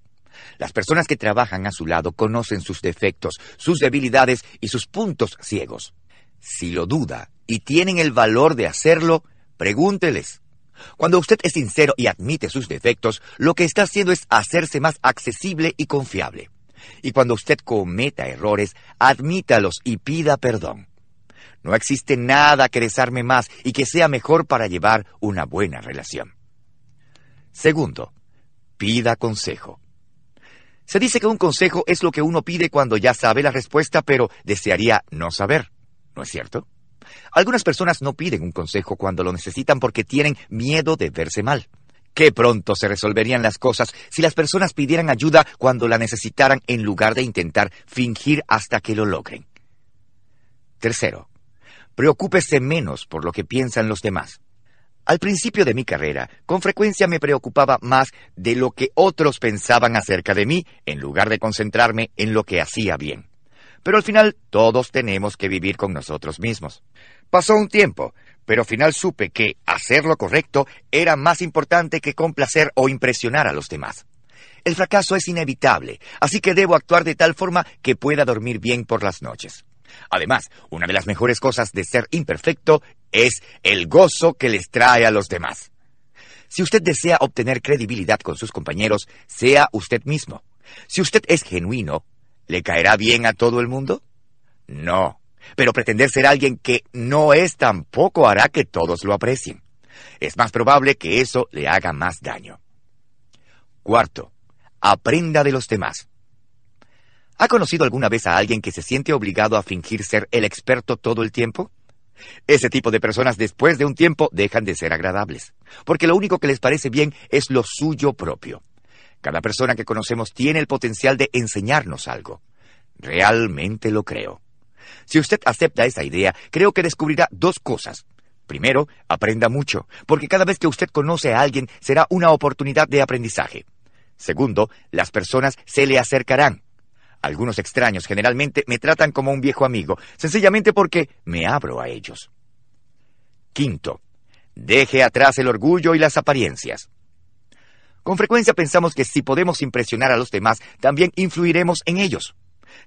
Las personas que trabajan a su lado conocen sus defectos, sus debilidades y sus puntos ciegos. Si lo duda y tienen el valor de hacerlo, pregúnteles. Cuando usted es sincero y admite sus defectos, lo que está haciendo es hacerse más accesible y confiable. Y cuando usted cometa errores, admítalos y pida perdón. No existe nada que desarme más y que sea mejor para llevar una buena relación. Segundo, pida consejo. Se dice que un consejo es lo que uno pide cuando ya sabe la respuesta, pero desearía no saber. ¿No es cierto? Algunas personas no piden un consejo cuando lo necesitan porque tienen miedo de verse mal. Qué pronto se resolverían las cosas si las personas pidieran ayuda cuando la necesitaran en lugar de intentar fingir hasta que lo logren. Tercero, preocúpese menos por lo que piensan los demás. Al principio de mi carrera, con frecuencia me preocupaba más de lo que otros pensaban acerca de mí en lugar de concentrarme en lo que hacía bien. Pero al final todos tenemos que vivir con nosotros mismos. Pasó un tiempo, pero al final supe que hacer lo correcto era más importante que complacer o impresionar a los demás. El fracaso es inevitable, así que debo actuar de tal forma que pueda dormir bien por las noches. Además, una de las mejores cosas de ser imperfecto es el gozo que les trae a los demás. Si usted desea obtener credibilidad con sus compañeros, sea usted mismo. Si usted es genuino, ¿le caerá bien a todo el mundo? No. Pero pretender ser alguien que no es tampoco hará que todos lo aprecien. Es más probable que eso le haga más daño. Cuarto, aprenda de los demás. ¿Ha conocido alguna vez a alguien que se siente obligado a fingir ser el experto todo el tiempo? Ese tipo de personas después de un tiempo dejan de ser agradables, porque lo único que les parece bien es lo suyo propio. Cada persona que conocemos tiene el potencial de enseñarnos algo. Realmente lo creo. Si usted acepta esa idea, creo que descubrirá dos cosas. Primero, aprenda mucho, porque cada vez que usted conoce a alguien será una oportunidad de aprendizaje. Segundo, las personas se le acercarán. Algunos extraños generalmente me tratan como un viejo amigo, sencillamente porque me abro a ellos. Quinto, deje atrás el orgullo y las apariencias. Con frecuencia pensamos que si podemos impresionar a los demás, también influiremos en ellos.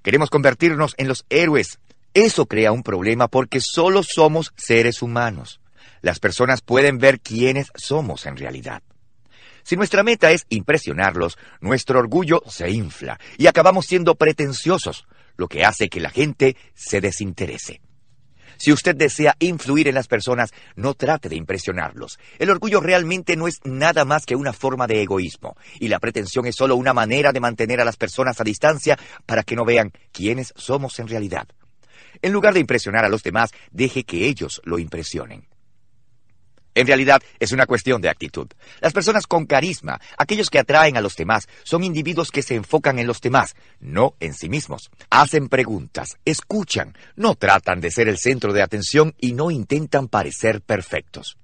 Queremos convertirnos en los héroes, eso crea un problema porque solo somos seres humanos. Las personas pueden ver quiénes somos en realidad. Si nuestra meta es impresionarlos, nuestro orgullo se infla y acabamos siendo pretenciosos, lo que hace que la gente se desinterese. Si usted desea influir en las personas, no trate de impresionarlos. El orgullo realmente no es nada más que una forma de egoísmo, y la pretensión es solo una manera de mantener a las personas a distancia para que no vean quiénes somos en realidad. En lugar de impresionar a los demás, deje que ellos lo impresionen. En realidad es una cuestión de actitud. Las personas con carisma, aquellos que atraen a los demás, son individuos que se enfocan en los demás, no en sí mismos. Hacen preguntas, escuchan, no tratan de ser el centro de atención y no intentan parecer perfectos.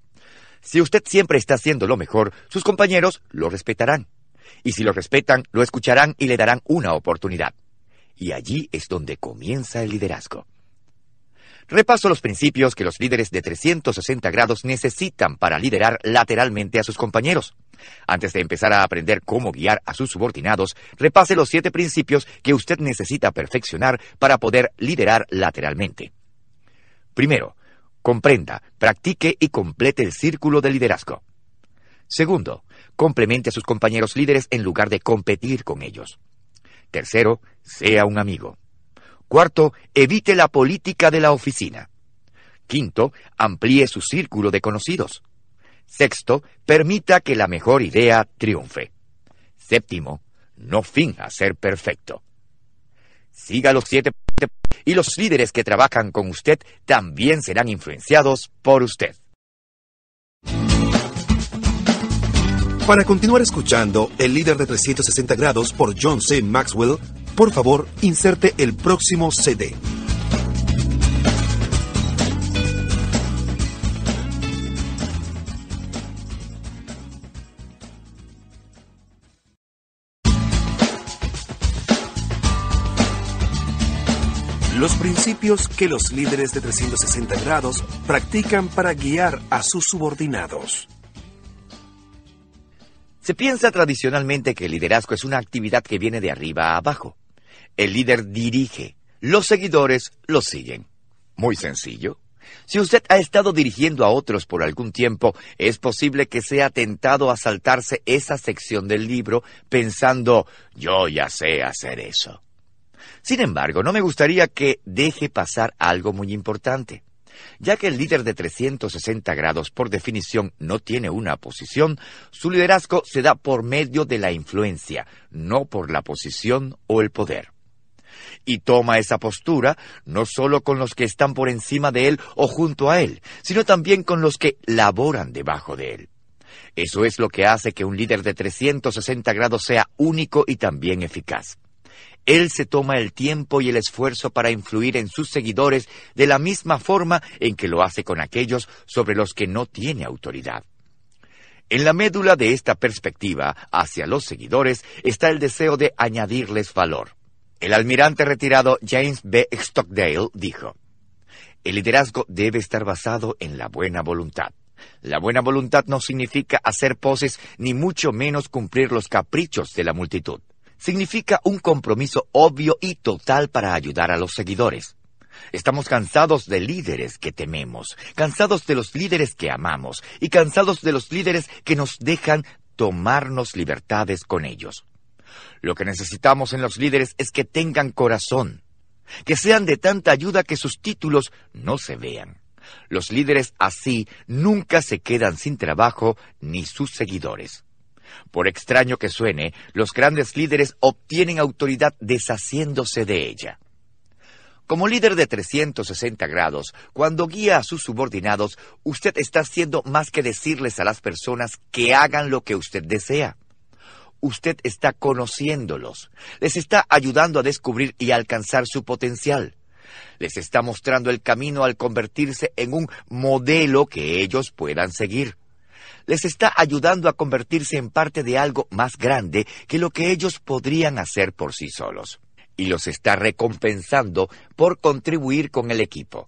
Si usted siempre está haciendo lo mejor, sus compañeros lo respetarán. Y si lo respetan, lo escucharán y le darán una oportunidad. Y allí es donde comienza el liderazgo. Repaso los principios que los líderes de 360 grados necesitan para liderar lateralmente a sus compañeros. Antes de empezar a aprender cómo guiar a sus subordinados, repase los siete principios que usted necesita perfeccionar para poder liderar lateralmente. Primero, comprenda, practique y complete el círculo de liderazgo. Segundo, complemente a sus compañeros líderes en lugar de competir con ellos. Tercero, sea un amigo. Cuarto, evite la política de la oficina. Quinto, amplíe su círculo de conocidos. Sexto, permita que la mejor idea triunfe. Séptimo, no finja ser perfecto. Siga los siete y los líderes que trabajan con usted también serán influenciados por usted. Para continuar escuchando El líder de 360 grados por John C. Maxwell, por favor, inserte el próximo CD. Los principios que los líderes de 360 grados practican para guiar a sus subordinados. Se piensa tradicionalmente que el liderazgo es una actividad que viene de arriba a abajo. El líder dirige, los seguidores lo siguen. Muy sencillo. Si usted ha estado dirigiendo a otros por algún tiempo, es posible que sea tentado a saltarse esa sección del libro pensando, yo ya sé hacer eso. Sin embargo, no me gustaría que deje pasar algo muy importante. Ya que el líder de 360 grados por definición no tiene una posición, su liderazgo se da por medio de la influencia, no por la posición o el poder y toma esa postura no solo con los que están por encima de él o junto a él, sino también con los que laboran debajo de él. Eso es lo que hace que un líder de 360 grados sea único y también eficaz. Él se toma el tiempo y el esfuerzo para influir en sus seguidores de la misma forma en que lo hace con aquellos sobre los que no tiene autoridad. En la médula de esta perspectiva hacia los seguidores está el deseo de añadirles valor. El almirante retirado James B. Stockdale dijo, El liderazgo debe estar basado en la buena voluntad. La buena voluntad no significa hacer poses ni mucho menos cumplir los caprichos de la multitud. Significa un compromiso obvio y total para ayudar a los seguidores. Estamos cansados de líderes que tememos, cansados de los líderes que amamos y cansados de los líderes que nos dejan tomarnos libertades con ellos. Lo que necesitamos en los líderes es que tengan corazón, que sean de tanta ayuda que sus títulos no se vean. Los líderes así nunca se quedan sin trabajo ni sus seguidores. Por extraño que suene, los grandes líderes obtienen autoridad deshaciéndose de ella. Como líder de 360 grados, cuando guía a sus subordinados, usted está haciendo más que decirles a las personas que hagan lo que usted desea usted está conociéndolos, les está ayudando a descubrir y alcanzar su potencial. Les está mostrando el camino al convertirse en un modelo que ellos puedan seguir. Les está ayudando a convertirse en parte de algo más grande que lo que ellos podrían hacer por sí solos. Y los está recompensando por contribuir con el equipo.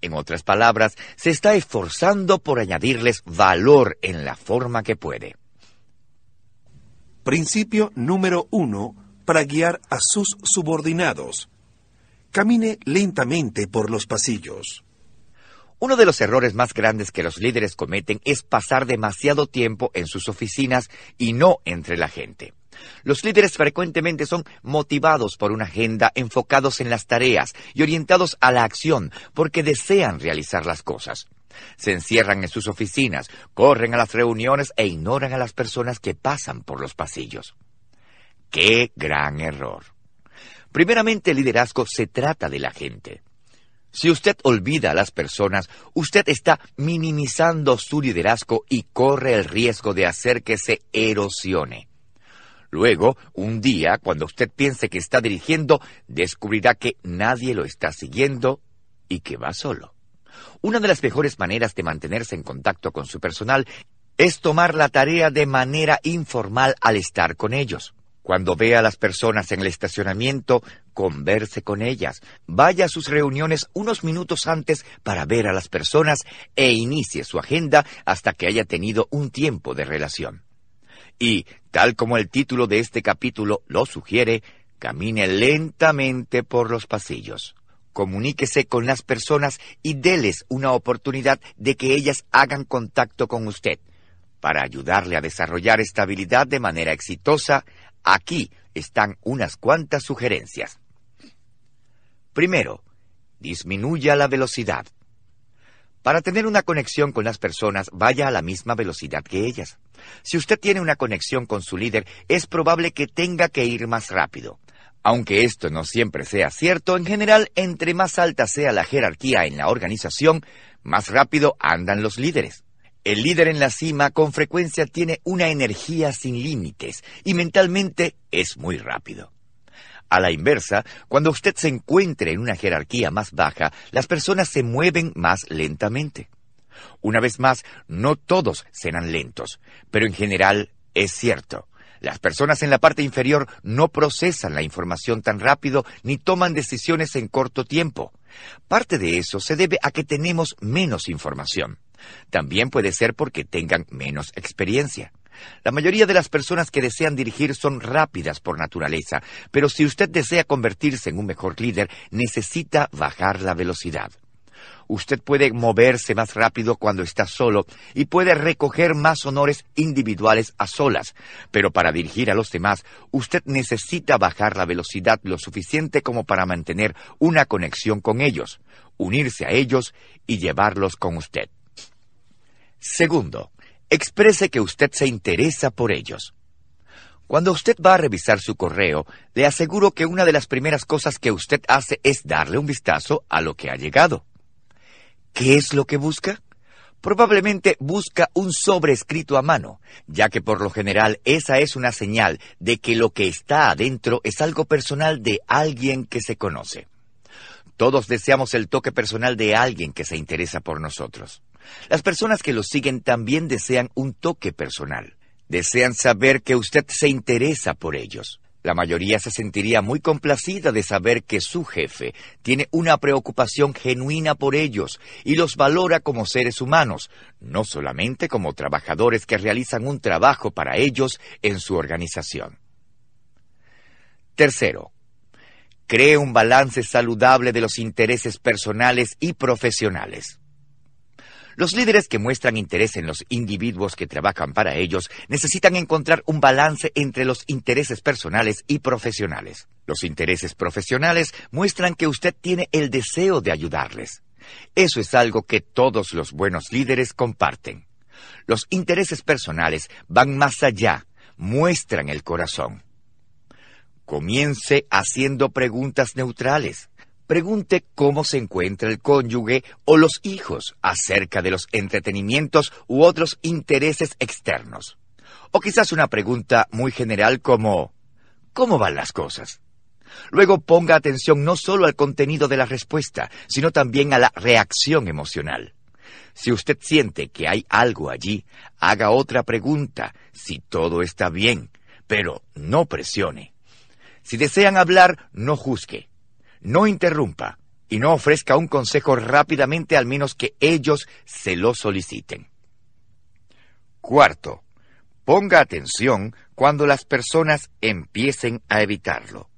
En otras palabras, se está esforzando por añadirles valor en la forma que puede. Principio número uno para guiar a sus subordinados. Camine lentamente por los pasillos. Uno de los errores más grandes que los líderes cometen es pasar demasiado tiempo en sus oficinas y no entre la gente. Los líderes frecuentemente son motivados por una agenda, enfocados en las tareas y orientados a la acción, porque desean realizar las cosas se encierran en sus oficinas, corren a las reuniones e ignoran a las personas que pasan por los pasillos. ¡Qué gran error! Primeramente, el liderazgo se trata de la gente. Si usted olvida a las personas, usted está minimizando su liderazgo y corre el riesgo de hacer que se erosione. Luego, un día, cuando usted piense que está dirigiendo, descubrirá que nadie lo está siguiendo y que va solo. Una de las mejores maneras de mantenerse en contacto con su personal es tomar la tarea de manera informal al estar con ellos. Cuando vea a las personas en el estacionamiento, converse con ellas. Vaya a sus reuniones unos minutos antes para ver a las personas e inicie su agenda hasta que haya tenido un tiempo de relación. Y, tal como el título de este capítulo lo sugiere, camine lentamente por los pasillos. Comuníquese con las personas y déles una oportunidad de que ellas hagan contacto con usted. Para ayudarle a desarrollar esta habilidad de manera exitosa, aquí están unas cuantas sugerencias. Primero, disminuya la velocidad. Para tener una conexión con las personas, vaya a la misma velocidad que ellas. Si usted tiene una conexión con su líder, es probable que tenga que ir más rápido. Aunque esto no siempre sea cierto, en general, entre más alta sea la jerarquía en la organización, más rápido andan los líderes. El líder en la cima con frecuencia tiene una energía sin límites y mentalmente es muy rápido. A la inversa, cuando usted se encuentre en una jerarquía más baja, las personas se mueven más lentamente. Una vez más, no todos serán lentos, pero en general es cierto. Las personas en la parte inferior no procesan la información tan rápido ni toman decisiones en corto tiempo. Parte de eso se debe a que tenemos menos información. También puede ser porque tengan menos experiencia. La mayoría de las personas que desean dirigir son rápidas por naturaleza, pero si usted desea convertirse en un mejor líder, necesita bajar la velocidad. Usted puede moverse más rápido cuando está solo y puede recoger más honores individuales a solas, pero para dirigir a los demás, usted necesita bajar la velocidad lo suficiente como para mantener una conexión con ellos, unirse a ellos y llevarlos con usted. Segundo, exprese que usted se interesa por ellos. Cuando usted va a revisar su correo, le aseguro que una de las primeras cosas que usted hace es darle un vistazo a lo que ha llegado. ¿Qué es lo que busca? Probablemente busca un sobreescrito a mano, ya que por lo general esa es una señal de que lo que está adentro es algo personal de alguien que se conoce. Todos deseamos el toque personal de alguien que se interesa por nosotros. Las personas que lo siguen también desean un toque personal. Desean saber que usted se interesa por ellos. La mayoría se sentiría muy complacida de saber que su jefe tiene una preocupación genuina por ellos y los valora como seres humanos, no solamente como trabajadores que realizan un trabajo para ellos en su organización. Tercero, cree un balance saludable de los intereses personales y profesionales. Los líderes que muestran interés en los individuos que trabajan para ellos necesitan encontrar un balance entre los intereses personales y profesionales. Los intereses profesionales muestran que usted tiene el deseo de ayudarles. Eso es algo que todos los buenos líderes comparten. Los intereses personales van más allá, muestran el corazón. Comience haciendo preguntas neutrales. Pregunte cómo se encuentra el cónyuge o los hijos acerca de los entretenimientos u otros intereses externos. O quizás una pregunta muy general como ¿Cómo van las cosas? Luego ponga atención no solo al contenido de la respuesta, sino también a la reacción emocional. Si usted siente que hay algo allí, haga otra pregunta si todo está bien, pero no presione. Si desean hablar, no juzgue no interrumpa y no ofrezca un consejo rápidamente al menos que ellos se lo soliciten. Cuarto, ponga atención cuando las personas empiecen a evitarlo.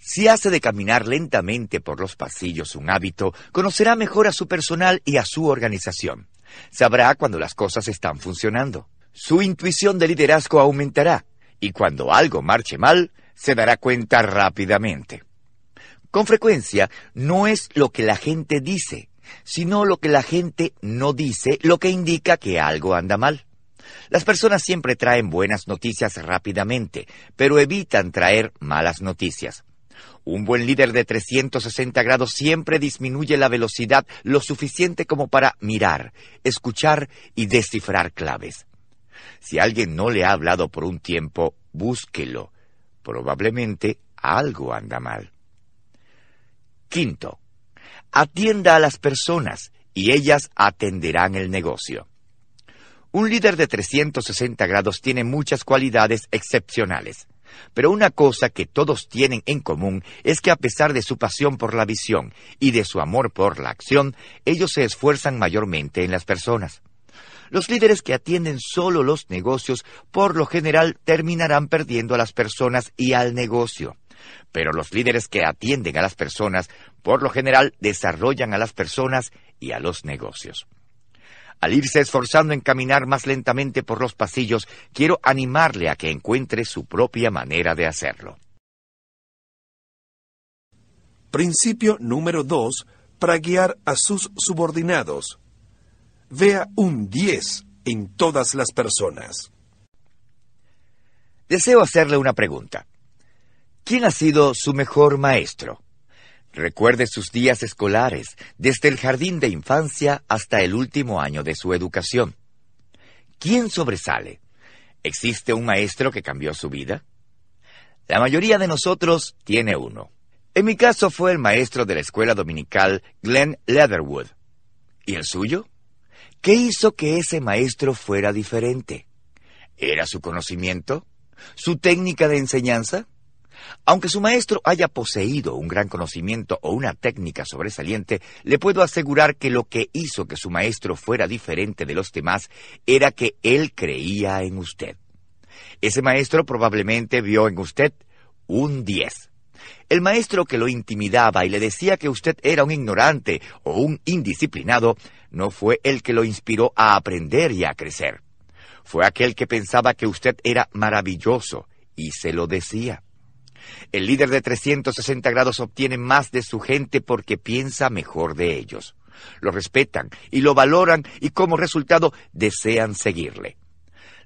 Si hace de caminar lentamente por los pasillos un hábito, conocerá mejor a su personal y a su organización. Sabrá cuando las cosas están funcionando. Su intuición de liderazgo aumentará y cuando algo marche mal, se dará cuenta rápidamente. Con frecuencia, no es lo que la gente dice, sino lo que la gente no dice, lo que indica que algo anda mal. Las personas siempre traen buenas noticias rápidamente, pero evitan traer malas noticias. Un buen líder de 360 grados siempre disminuye la velocidad lo suficiente como para mirar, escuchar y descifrar claves. Si alguien no le ha hablado por un tiempo, búsquelo probablemente algo anda mal. Quinto, atienda a las personas y ellas atenderán el negocio. Un líder de 360 grados tiene muchas cualidades excepcionales, pero una cosa que todos tienen en común es que a pesar de su pasión por la visión y de su amor por la acción, ellos se esfuerzan mayormente en las personas. Los líderes que atienden solo los negocios por lo general terminarán perdiendo a las personas y al negocio. Pero los líderes que atienden a las personas por lo general desarrollan a las personas y a los negocios. Al irse esforzando en caminar más lentamente por los pasillos, quiero animarle a que encuentre su propia manera de hacerlo. Principio número 2. Para guiar a sus subordinados vea un 10 en todas las personas. Deseo hacerle una pregunta. ¿Quién ha sido su mejor maestro? Recuerde sus días escolares, desde el jardín de infancia hasta el último año de su educación. ¿Quién sobresale? ¿Existe un maestro que cambió su vida? La mayoría de nosotros tiene uno. En mi caso fue el maestro de la escuela dominical Glenn Leatherwood. ¿Y el suyo? ¿Qué hizo que ese maestro fuera diferente? ¿Era su conocimiento? ¿Su técnica de enseñanza? Aunque su maestro haya poseído un gran conocimiento o una técnica sobresaliente, le puedo asegurar que lo que hizo que su maestro fuera diferente de los demás era que él creía en usted. Ese maestro probablemente vio en usted un diez. El maestro que lo intimidaba y le decía que usted era un ignorante o un indisciplinado, no fue el que lo inspiró a aprender y a crecer. Fue aquel que pensaba que usted era maravilloso y se lo decía. El líder de 360 grados obtiene más de su gente porque piensa mejor de ellos. Lo respetan y lo valoran y como resultado desean seguirle.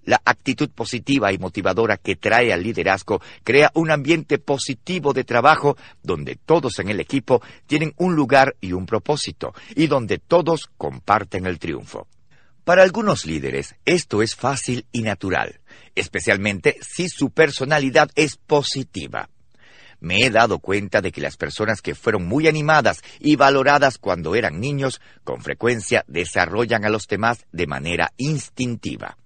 La actitud positiva y motivadora que trae al liderazgo crea un ambiente positivo de trabajo donde todos en el equipo tienen un lugar y un propósito y donde todos comparten el triunfo. Para algunos líderes esto es fácil y natural, especialmente si su personalidad es positiva. Me he dado cuenta de que las personas que fueron muy animadas y valoradas cuando eran niños, con frecuencia desarrollan a los demás de manera instintiva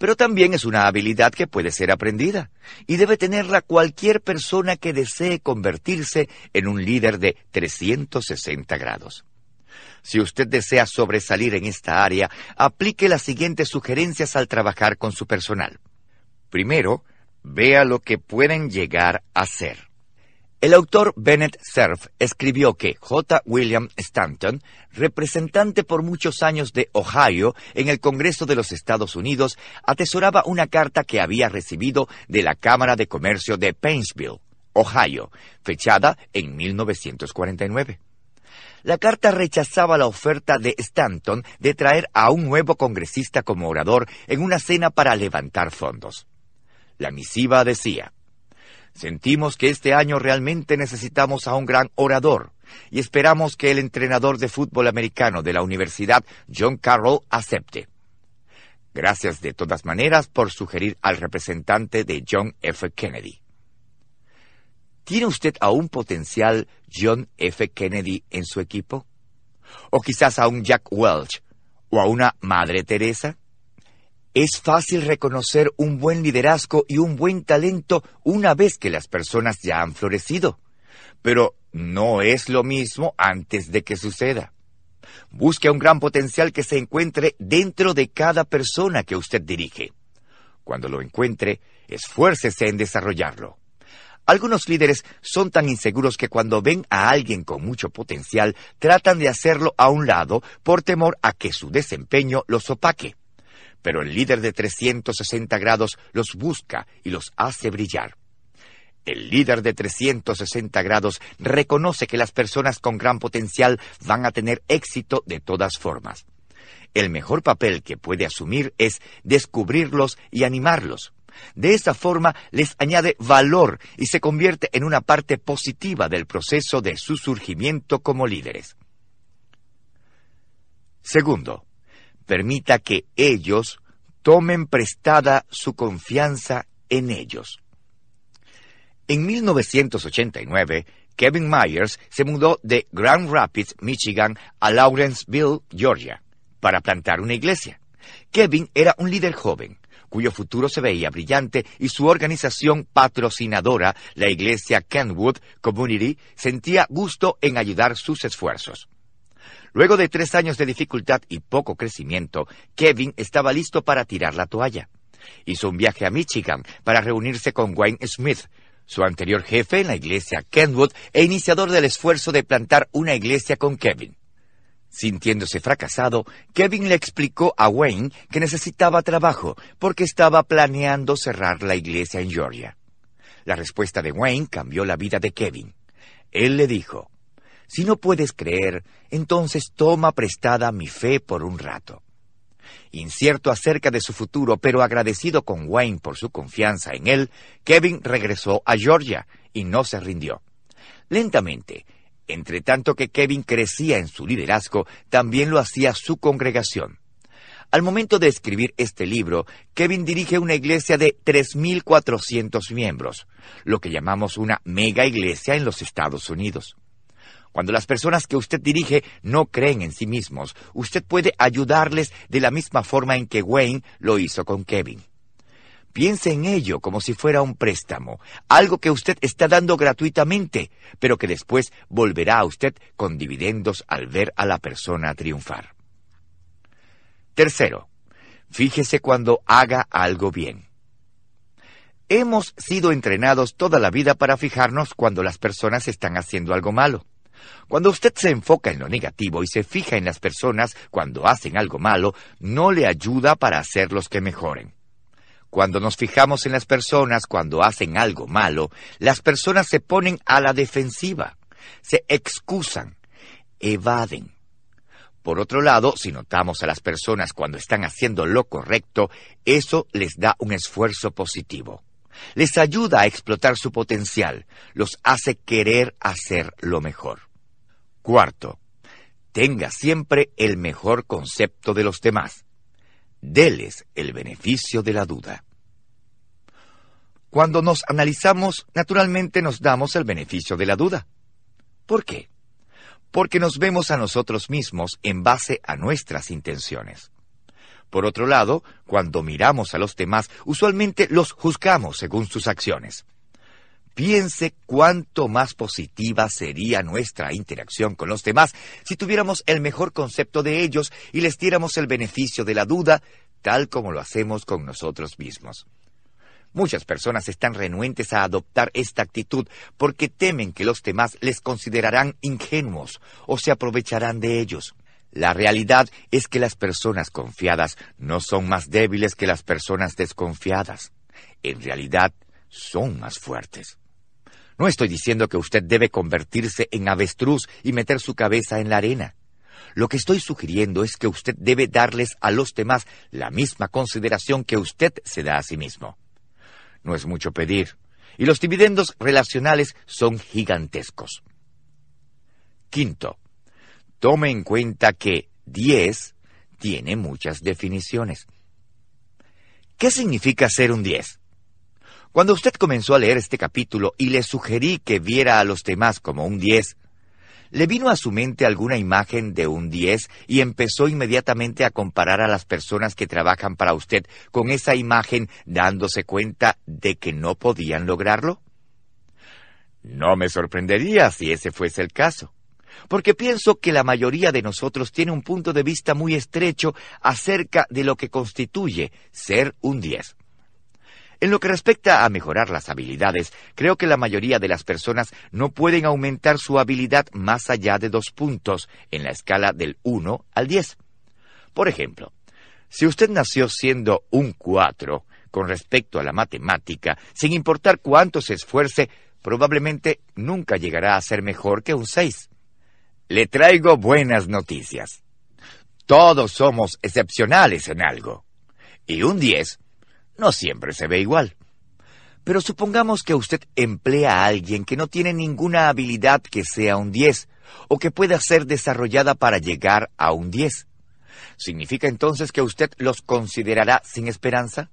pero también es una habilidad que puede ser aprendida y debe tenerla cualquier persona que desee convertirse en un líder de 360 grados. Si usted desea sobresalir en esta área, aplique las siguientes sugerencias al trabajar con su personal. Primero, vea lo que pueden llegar a ser. El autor Bennett Cerf escribió que J. William Stanton, representante por muchos años de Ohio en el Congreso de los Estados Unidos, atesoraba una carta que había recibido de la Cámara de Comercio de Painesville, Ohio, fechada en 1949. La carta rechazaba la oferta de Stanton de traer a un nuevo congresista como orador en una cena para levantar fondos. La misiva decía, Sentimos que este año realmente necesitamos a un gran orador y esperamos que el entrenador de fútbol americano de la universidad, John Carroll, acepte. Gracias de todas maneras por sugerir al representante de John F. Kennedy. ¿Tiene usted a un potencial John F. Kennedy en su equipo? ¿O quizás a un Jack Welch? ¿O a una Madre Teresa? Es fácil reconocer un buen liderazgo y un buen talento una vez que las personas ya han florecido, pero no es lo mismo antes de que suceda. Busque un gran potencial que se encuentre dentro de cada persona que usted dirige. Cuando lo encuentre, esfuércese en desarrollarlo. Algunos líderes son tan inseguros que cuando ven a alguien con mucho potencial, tratan de hacerlo a un lado por temor a que su desempeño los opaque pero el líder de 360 grados los busca y los hace brillar. El líder de 360 grados reconoce que las personas con gran potencial van a tener éxito de todas formas. El mejor papel que puede asumir es descubrirlos y animarlos. De esa forma les añade valor y se convierte en una parte positiva del proceso de su surgimiento como líderes. Segundo, permita que ellos tomen prestada su confianza en ellos. En 1989, Kevin Myers se mudó de Grand Rapids, Michigan, a Lawrenceville, Georgia, para plantar una iglesia. Kevin era un líder joven, cuyo futuro se veía brillante y su organización patrocinadora, la iglesia Kenwood Community, sentía gusto en ayudar sus esfuerzos. Luego de tres años de dificultad y poco crecimiento, Kevin estaba listo para tirar la toalla. Hizo un viaje a Michigan para reunirse con Wayne Smith, su anterior jefe en la iglesia Kenwood e iniciador del esfuerzo de plantar una iglesia con Kevin. Sintiéndose fracasado, Kevin le explicó a Wayne que necesitaba trabajo porque estaba planeando cerrar la iglesia en Georgia. La respuesta de Wayne cambió la vida de Kevin. Él le dijo, si no puedes creer, entonces toma prestada mi fe por un rato. Incierto acerca de su futuro, pero agradecido con Wayne por su confianza en él, Kevin regresó a Georgia y no se rindió. Lentamente, entre tanto que Kevin crecía en su liderazgo, también lo hacía su congregación. Al momento de escribir este libro, Kevin dirige una iglesia de 3.400 miembros, lo que llamamos una mega iglesia en los Estados Unidos. Cuando las personas que usted dirige no creen en sí mismos, usted puede ayudarles de la misma forma en que Wayne lo hizo con Kevin. Piense en ello como si fuera un préstamo, algo que usted está dando gratuitamente, pero que después volverá a usted con dividendos al ver a la persona triunfar. Tercero, fíjese cuando haga algo bien. Hemos sido entrenados toda la vida para fijarnos cuando las personas están haciendo algo malo. Cuando usted se enfoca en lo negativo y se fija en las personas cuando hacen algo malo, no le ayuda para hacerlos que mejoren. Cuando nos fijamos en las personas cuando hacen algo malo, las personas se ponen a la defensiva, se excusan, evaden. Por otro lado, si notamos a las personas cuando están haciendo lo correcto, eso les da un esfuerzo positivo. Les ayuda a explotar su potencial, los hace querer hacer lo mejor. Cuarto, tenga siempre el mejor concepto de los demás. Deles el beneficio de la duda. Cuando nos analizamos, naturalmente nos damos el beneficio de la duda. ¿Por qué? Porque nos vemos a nosotros mismos en base a nuestras intenciones. Por otro lado, cuando miramos a los demás, usualmente los juzgamos según sus acciones. Piense cuánto más positiva sería nuestra interacción con los demás si tuviéramos el mejor concepto de ellos y les diéramos el beneficio de la duda, tal como lo hacemos con nosotros mismos. Muchas personas están renuentes a adoptar esta actitud porque temen que los demás les considerarán ingenuos o se aprovecharán de ellos. La realidad es que las personas confiadas no son más débiles que las personas desconfiadas. En realidad, son más fuertes. No estoy diciendo que usted debe convertirse en avestruz y meter su cabeza en la arena. Lo que estoy sugiriendo es que usted debe darles a los demás la misma consideración que usted se da a sí mismo. No es mucho pedir, y los dividendos relacionales son gigantescos. Quinto, tome en cuenta que 10 tiene muchas definiciones. ¿Qué significa ser un 10? Cuando usted comenzó a leer este capítulo y le sugerí que viera a los demás como un 10, le vino a su mente alguna imagen de un 10 y empezó inmediatamente a comparar a las personas que trabajan para usted con esa imagen dándose cuenta de que no podían lograrlo? No me sorprendería si ese fuese el caso, porque pienso que la mayoría de nosotros tiene un punto de vista muy estrecho acerca de lo que constituye ser un 10. En lo que respecta a mejorar las habilidades, creo que la mayoría de las personas no pueden aumentar su habilidad más allá de dos puntos en la escala del 1 al 10. Por ejemplo, si usted nació siendo un 4 con respecto a la matemática, sin importar cuánto se esfuerce, probablemente nunca llegará a ser mejor que un 6. Le traigo buenas noticias. Todos somos excepcionales en algo. Y un 10 no siempre se ve igual. Pero supongamos que usted emplea a alguien que no tiene ninguna habilidad que sea un 10 o que pueda ser desarrollada para llegar a un 10. ¿Significa entonces que usted los considerará sin esperanza?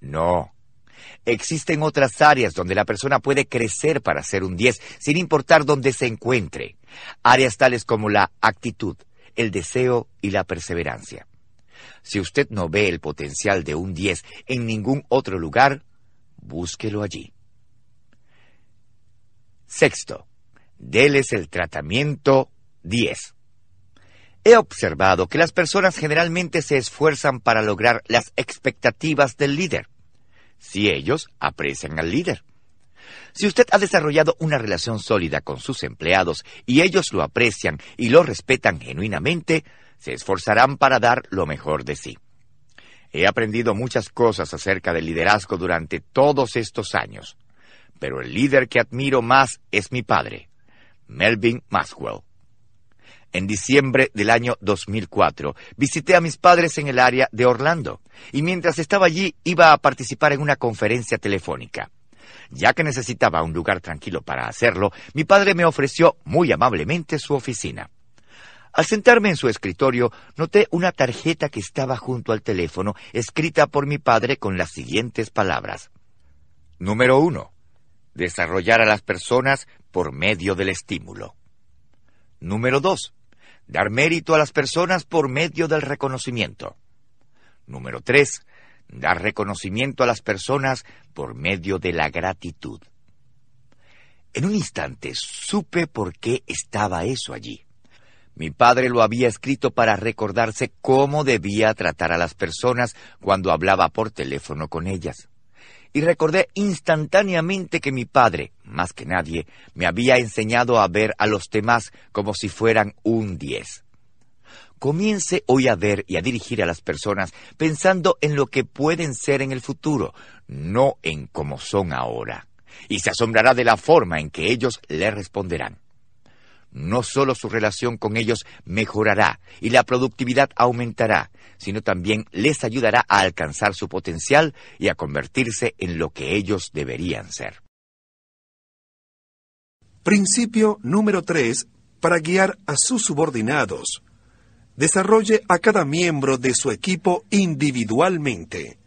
No. Existen otras áreas donde la persona puede crecer para ser un 10, sin importar dónde se encuentre. Áreas tales como la actitud, el deseo y la perseverancia. Si usted no ve el potencial de un 10 en ningún otro lugar, búsquelo allí. Sexto, Deles el tratamiento 10. He observado que las personas generalmente se esfuerzan para lograr las expectativas del líder, si ellos aprecian al líder. Si usted ha desarrollado una relación sólida con sus empleados y ellos lo aprecian y lo respetan genuinamente, se esforzarán para dar lo mejor de sí. He aprendido muchas cosas acerca del liderazgo durante todos estos años, pero el líder que admiro más es mi padre, Melvin Maxwell. En diciembre del año 2004 visité a mis padres en el área de Orlando y mientras estaba allí iba a participar en una conferencia telefónica. Ya que necesitaba un lugar tranquilo para hacerlo, mi padre me ofreció muy amablemente su oficina. Al sentarme en su escritorio, noté una tarjeta que estaba junto al teléfono, escrita por mi padre con las siguientes palabras. Número 1. Desarrollar a las personas por medio del estímulo. Número 2. Dar mérito a las personas por medio del reconocimiento. Número 3. Dar reconocimiento a las personas por medio de la gratitud. En un instante supe por qué estaba eso allí. Mi padre lo había escrito para recordarse cómo debía tratar a las personas cuando hablaba por teléfono con ellas. Y recordé instantáneamente que mi padre, más que nadie, me había enseñado a ver a los demás como si fueran un diez. Comience hoy a ver y a dirigir a las personas pensando en lo que pueden ser en el futuro, no en cómo son ahora. Y se asombrará de la forma en que ellos le responderán no solo su relación con ellos mejorará y la productividad aumentará, sino también les ayudará a alcanzar su potencial y a convertirse en lo que ellos deberían ser. Principio número 3 para guiar a sus subordinados. Desarrolle a cada miembro de su equipo individualmente.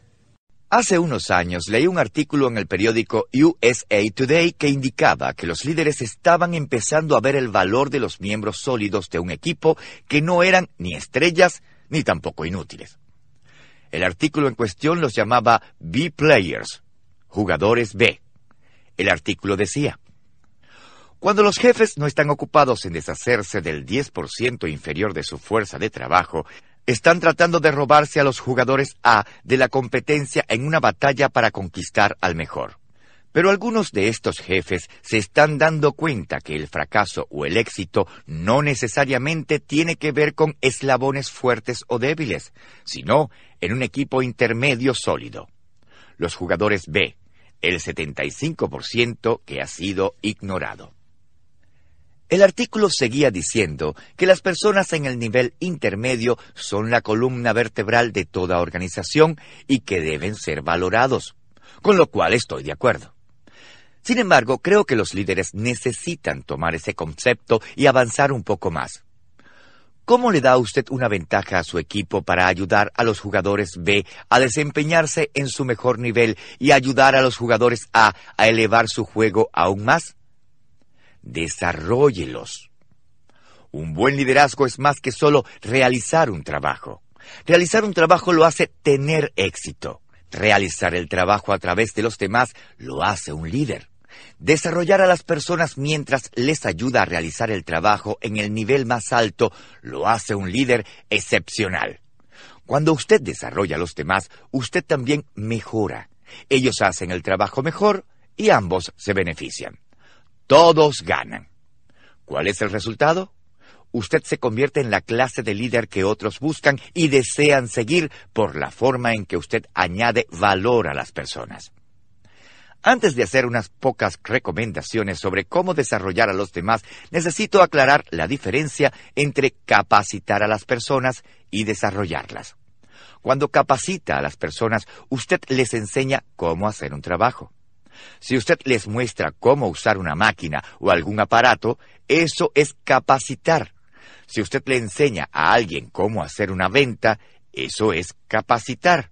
Hace unos años leí un artículo en el periódico USA Today que indicaba que los líderes estaban empezando a ver el valor de los miembros sólidos de un equipo que no eran ni estrellas ni tampoco inútiles. El artículo en cuestión los llamaba B-Players, jugadores B. El artículo decía, cuando los jefes no están ocupados en deshacerse del 10% inferior de su fuerza de trabajo, están tratando de robarse a los jugadores A de la competencia en una batalla para conquistar al mejor. Pero algunos de estos jefes se están dando cuenta que el fracaso o el éxito no necesariamente tiene que ver con eslabones fuertes o débiles, sino en un equipo intermedio sólido. Los jugadores B, el 75% que ha sido ignorado. El artículo seguía diciendo que las personas en el nivel intermedio son la columna vertebral de toda organización y que deben ser valorados, con lo cual estoy de acuerdo. Sin embargo, creo que los líderes necesitan tomar ese concepto y avanzar un poco más. ¿Cómo le da usted una ventaja a su equipo para ayudar a los jugadores B a desempeñarse en su mejor nivel y ayudar a los jugadores A a elevar su juego aún más? Desarrollelos. Un buen liderazgo es más que solo realizar un trabajo. Realizar un trabajo lo hace tener éxito. Realizar el trabajo a través de los demás lo hace un líder. Desarrollar a las personas mientras les ayuda a realizar el trabajo en el nivel más alto lo hace un líder excepcional. Cuando usted desarrolla a los demás, usted también mejora. Ellos hacen el trabajo mejor y ambos se benefician. Todos ganan. ¿Cuál es el resultado? Usted se convierte en la clase de líder que otros buscan y desean seguir por la forma en que usted añade valor a las personas. Antes de hacer unas pocas recomendaciones sobre cómo desarrollar a los demás, necesito aclarar la diferencia entre capacitar a las personas y desarrollarlas. Cuando capacita a las personas, usted les enseña cómo hacer un trabajo. Si usted les muestra cómo usar una máquina o algún aparato, eso es capacitar. Si usted le enseña a alguien cómo hacer una venta, eso es capacitar.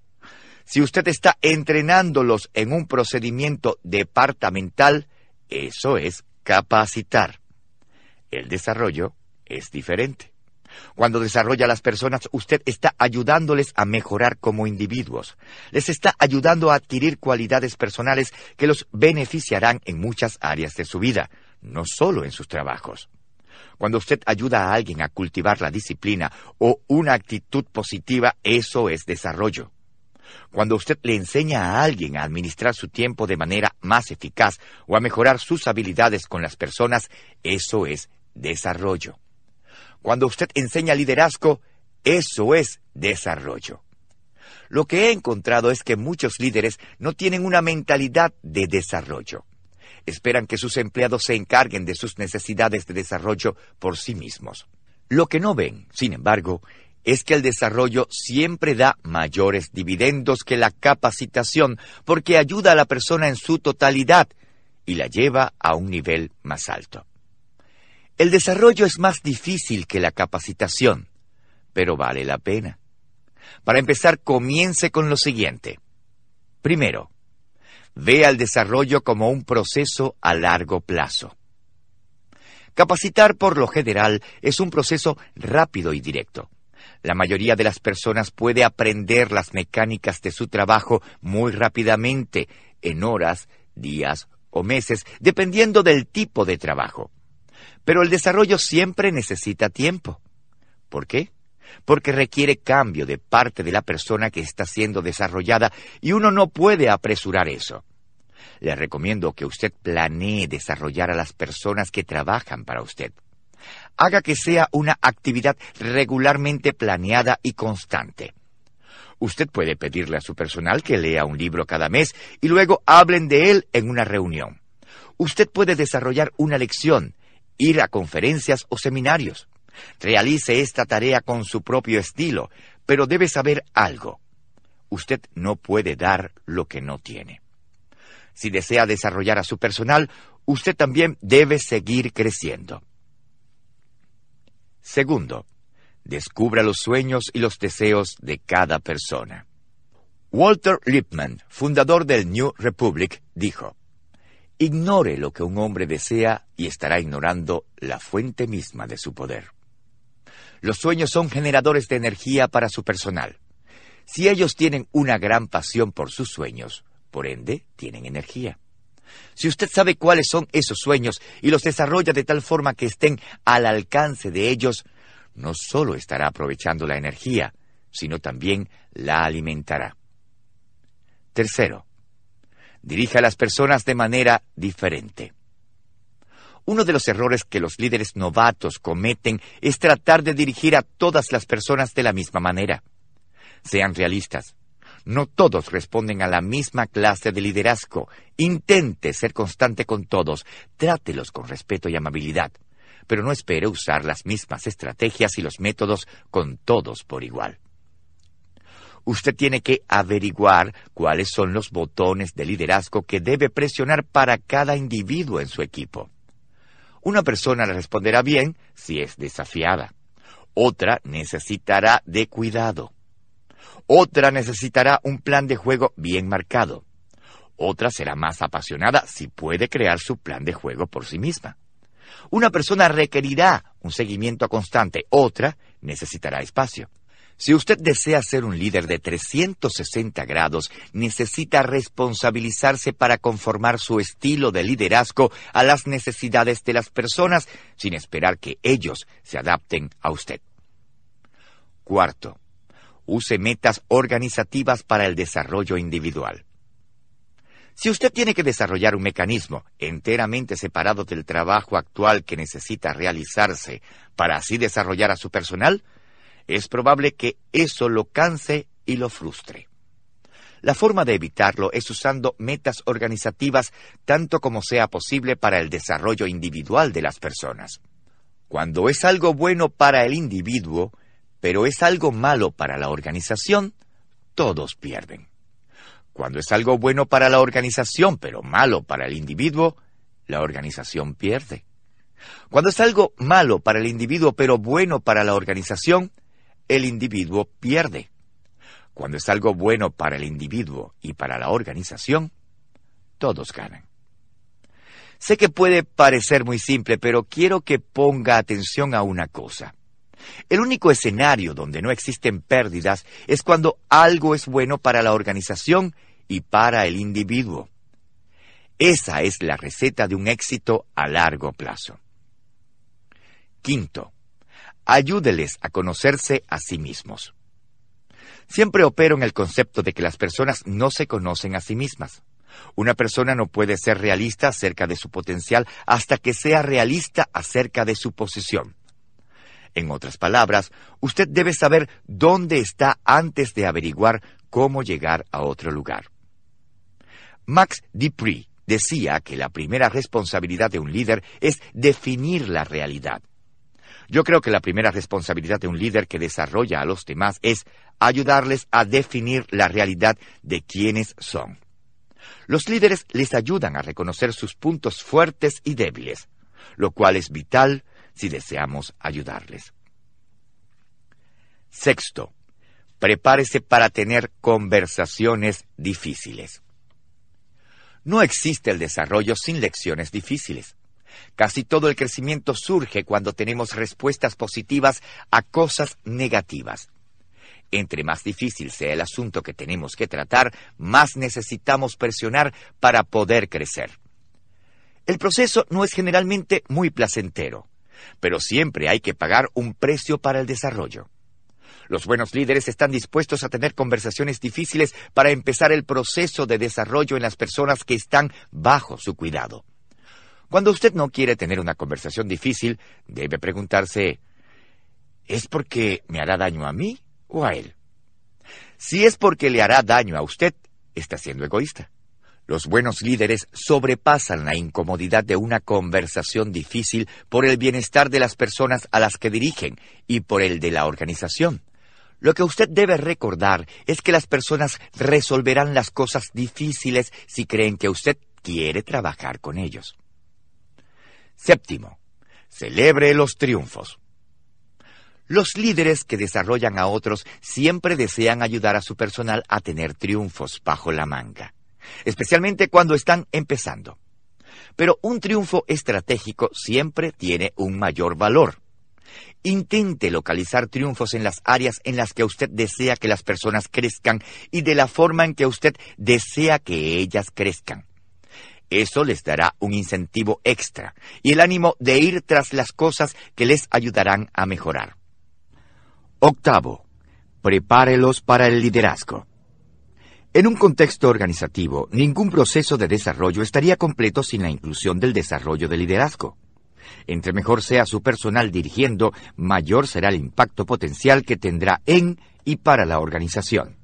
Si usted está entrenándolos en un procedimiento departamental, eso es capacitar. El desarrollo es diferente. Cuando desarrolla a las personas, usted está ayudándoles a mejorar como individuos. Les está ayudando a adquirir cualidades personales que los beneficiarán en muchas áreas de su vida, no solo en sus trabajos. Cuando usted ayuda a alguien a cultivar la disciplina o una actitud positiva, eso es desarrollo. Cuando usted le enseña a alguien a administrar su tiempo de manera más eficaz o a mejorar sus habilidades con las personas, eso es desarrollo. Cuando usted enseña liderazgo, eso es desarrollo. Lo que he encontrado es que muchos líderes no tienen una mentalidad de desarrollo. Esperan que sus empleados se encarguen de sus necesidades de desarrollo por sí mismos. Lo que no ven, sin embargo, es que el desarrollo siempre da mayores dividendos que la capacitación porque ayuda a la persona en su totalidad y la lleva a un nivel más alto. El desarrollo es más difícil que la capacitación, pero vale la pena. Para empezar, comience con lo siguiente. Primero, vea el desarrollo como un proceso a largo plazo. Capacitar por lo general es un proceso rápido y directo. La mayoría de las personas puede aprender las mecánicas de su trabajo muy rápidamente, en horas, días o meses, dependiendo del tipo de trabajo. Pero el desarrollo siempre necesita tiempo. ¿Por qué? Porque requiere cambio de parte de la persona que está siendo desarrollada y uno no puede apresurar eso. Le recomiendo que usted planee desarrollar a las personas que trabajan para usted. Haga que sea una actividad regularmente planeada y constante. Usted puede pedirle a su personal que lea un libro cada mes y luego hablen de él en una reunión. Usted puede desarrollar una lección, ir a conferencias o seminarios. Realice esta tarea con su propio estilo, pero debe saber algo. Usted no puede dar lo que no tiene. Si desea desarrollar a su personal, usted también debe seguir creciendo. Segundo, descubra los sueños y los deseos de cada persona. Walter Lippmann, fundador del New Republic, dijo, Ignore lo que un hombre desea y estará ignorando la fuente misma de su poder. Los sueños son generadores de energía para su personal. Si ellos tienen una gran pasión por sus sueños, por ende, tienen energía. Si usted sabe cuáles son esos sueños y los desarrolla de tal forma que estén al alcance de ellos, no solo estará aprovechando la energía, sino también la alimentará. Tercero, Dirija a las personas de manera diferente. Uno de los errores que los líderes novatos cometen es tratar de dirigir a todas las personas de la misma manera. Sean realistas. No todos responden a la misma clase de liderazgo. Intente ser constante con todos. Trátelos con respeto y amabilidad. Pero no espere usar las mismas estrategias y los métodos con todos por igual usted tiene que averiguar cuáles son los botones de liderazgo que debe presionar para cada individuo en su equipo. Una persona le responderá bien si es desafiada. Otra necesitará de cuidado. Otra necesitará un plan de juego bien marcado. Otra será más apasionada si puede crear su plan de juego por sí misma. Una persona requerirá un seguimiento constante, otra necesitará espacio. Si usted desea ser un líder de 360 grados, necesita responsabilizarse para conformar su estilo de liderazgo a las necesidades de las personas sin esperar que ellos se adapten a usted. Cuarto, use metas organizativas para el desarrollo individual. Si usted tiene que desarrollar un mecanismo enteramente separado del trabajo actual que necesita realizarse para así desarrollar a su personal, es probable que eso lo canse y lo frustre. La forma de evitarlo es usando metas organizativas tanto como sea posible para el desarrollo individual de las personas. Cuando es algo bueno para el individuo, pero es algo malo para la organización, todos pierden. Cuando es algo bueno para la organización, pero malo para el individuo, la organización pierde. Cuando es algo malo para el individuo, pero bueno para la organización, el individuo pierde. Cuando es algo bueno para el individuo y para la organización, todos ganan. Sé que puede parecer muy simple, pero quiero que ponga atención a una cosa. El único escenario donde no existen pérdidas es cuando algo es bueno para la organización y para el individuo. Esa es la receta de un éxito a largo plazo. Quinto, ayúdeles a conocerse a sí mismos. Siempre opero en el concepto de que las personas no se conocen a sí mismas. Una persona no puede ser realista acerca de su potencial hasta que sea realista acerca de su posición. En otras palabras, usted debe saber dónde está antes de averiguar cómo llegar a otro lugar. Max Dupree decía que la primera responsabilidad de un líder es definir la realidad yo creo que la primera responsabilidad de un líder que desarrolla a los demás es ayudarles a definir la realidad de quiénes son. Los líderes les ayudan a reconocer sus puntos fuertes y débiles, lo cual es vital si deseamos ayudarles. Sexto, prepárese para tener conversaciones difíciles. No existe el desarrollo sin lecciones difíciles. Casi todo el crecimiento surge cuando tenemos respuestas positivas a cosas negativas. Entre más difícil sea el asunto que tenemos que tratar, más necesitamos presionar para poder crecer. El proceso no es generalmente muy placentero, pero siempre hay que pagar un precio para el desarrollo. Los buenos líderes están dispuestos a tener conversaciones difíciles para empezar el proceso de desarrollo en las personas que están bajo su cuidado. Cuando usted no quiere tener una conversación difícil, debe preguntarse, ¿es porque me hará daño a mí o a él? Si es porque le hará daño a usted, está siendo egoísta. Los buenos líderes sobrepasan la incomodidad de una conversación difícil por el bienestar de las personas a las que dirigen y por el de la organización. Lo que usted debe recordar es que las personas resolverán las cosas difíciles si creen que usted quiere trabajar con ellos. Séptimo, celebre los triunfos. Los líderes que desarrollan a otros siempre desean ayudar a su personal a tener triunfos bajo la manga, especialmente cuando están empezando. Pero un triunfo estratégico siempre tiene un mayor valor. Intente localizar triunfos en las áreas en las que usted desea que las personas crezcan y de la forma en que usted desea que ellas crezcan. Eso les dará un incentivo extra y el ánimo de ir tras las cosas que les ayudarán a mejorar. Octavo, prepárelos para el liderazgo. En un contexto organizativo, ningún proceso de desarrollo estaría completo sin la inclusión del desarrollo de liderazgo. Entre mejor sea su personal dirigiendo, mayor será el impacto potencial que tendrá en y para la organización.